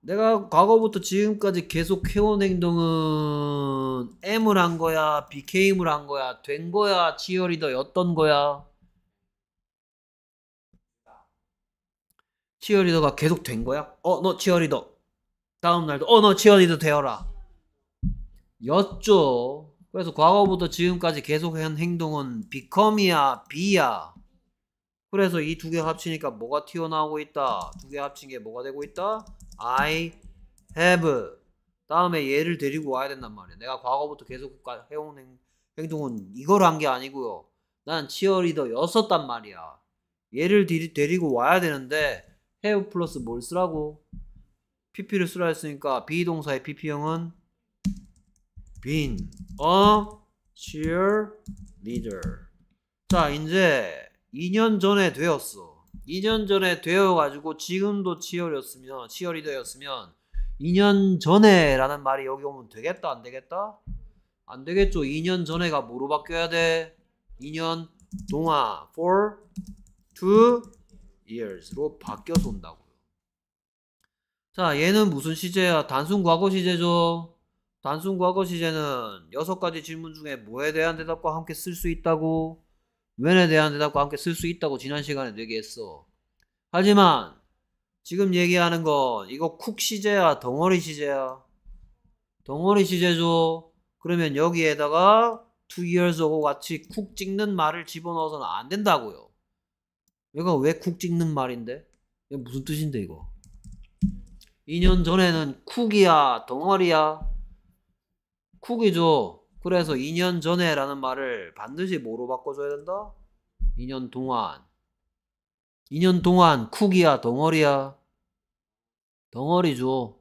내가 과거부터 지금까지 계속 해온 행동은 M을 한 거야, BKM을 한 거야, 된 거야, 치어리더였던 거야. 치어리더가 계속 된 거야? 어, 너 치어리더. 다음날도 언어 지원이도 되어라. 였죠. 그래서 과거부터 지금까지 계속한 행동은 become이야, be야. 그래서 이 두 개 합치니까 뭐가 튀어나오고 있다. 두 개 합친 게 뭐가 되고 있다? I have. 다음에 얘를 데리고 와야 된단 말이야. 내가 과거부터 계속 해온 행, 행동은 이걸 한 게 아니고요. 난 치어리더였었단 말이야. 얘를 데리고 와야 되는데 have 플러스 뭘 쓰라고? pp를 쓰라 했으니까 비동사의 pp형은 been a cheerleader 자 이제 2년 전에 되었어 2년 전에 되어가지고 지금도 치열이었으면치열이더였으면 2년 전에 라는 말이 여기 오면 되겠다 안 되겠다? 안 되겠죠 2년 전에가 뭐로 바뀌어야 돼? 2년 동안 for two years로 바뀌어서 온다고 자, 얘는 무슨 시제야? 단순 과거 시제죠. 단순 과거 시제는 여섯 가지 질문 중에 뭐에 대한 대답과 함께 쓸 수 있다고, w 에 대한 대답과 함께 쓸 수 있다고 지난 시간에 얘기했어. 하지만 지금 얘기하는 건 이거 쿡 시제야, 덩어리 시제야. 덩어리 시제죠. 그러면 여기에다가 two years ago 같이 쿡 찍는 말을 집어넣어서는 안 된다고요. 얘가 왜쿡 찍는 말인데? 이게 무슨 뜻인데 이거? 2년 전에는 쿡이야, 덩어리야. 쿡이죠. 그래서 2년 전에라는 말을 반드시 뭐로 바꿔줘야 된다? 2년 동안. 2년 동안 쿡이야, 덩어리야. 덩어리죠.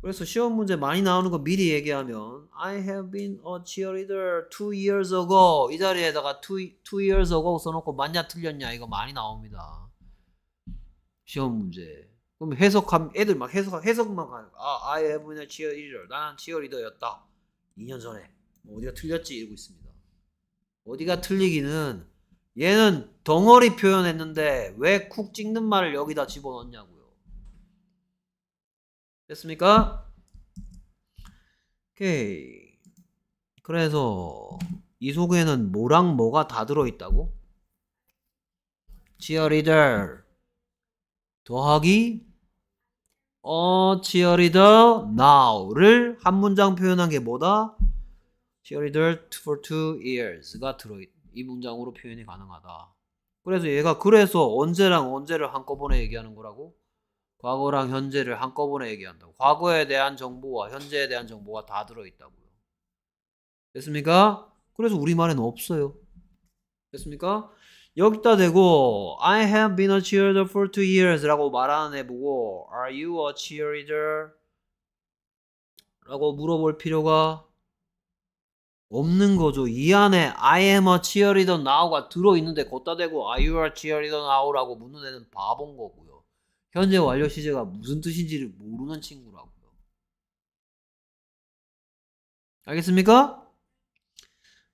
그래서 시험 문제 많이 나오는 거 미리 얘기하면 I have been a cheerleader two years ago 이 자리에다가 two, two years ago 써놓고 맞냐 틀렸냐 이거 많이 나옵니다. 시험 문제. 그럼 해석함 애들 막 해석 해석만 가는 거. 아 I have been a cheerleader. 나는 치어리더였다. 2년 전에 뭐 어디가 틀렸지 이러고 있습니다. 어디가 틀리기는 얘는 덩어리 표현했는데 왜 쿡 찍는 말을 여기다 집어넣냐고요. 됐습니까? 오케이. 그래서 이 속에는 뭐랑 뭐가 다 들어있다고? cheerleader 더하기 어 cheerleader now를 한 문장 표현한 게 뭐다? cheerleader for two years가 들어있. 이 문장으로 표현이 가능하다. 그래서 얘가 그래서 언제랑 언제를 한꺼번에 얘기하는 거라고? 과거랑 현재를 한꺼번에 얘기한다고. 과거에 대한 정보와 현재에 대한 정보가 다 들어있다고요. 됐습니까? 그래서 우리말에는 없어요. 됐습니까? 여기다 대고 I have been a cheerleader for two years 라고 말하는 애 보고 Are you a cheerleader? 라고 물어볼 필요가 없는 거죠. 이 안에 I am a cheerleader now가 들어있는데 걷다 대고 Are you a cheerleader now? 라고 묻는 애는 바본 거고요. 현재 완료 시제가 무슨 뜻인지를 모르는 친구라고요. 알겠습니까?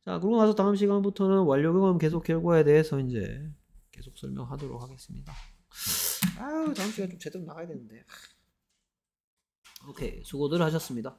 자, 그러고 나서 다음 시간부터는 완료 경험 계속 결과에 대해서 이제 계속 설명하도록 하겠습니다. 아유, 다음 시간 좀 제대로 나가야 되는데. 오케이, 수고들 하셨습니다.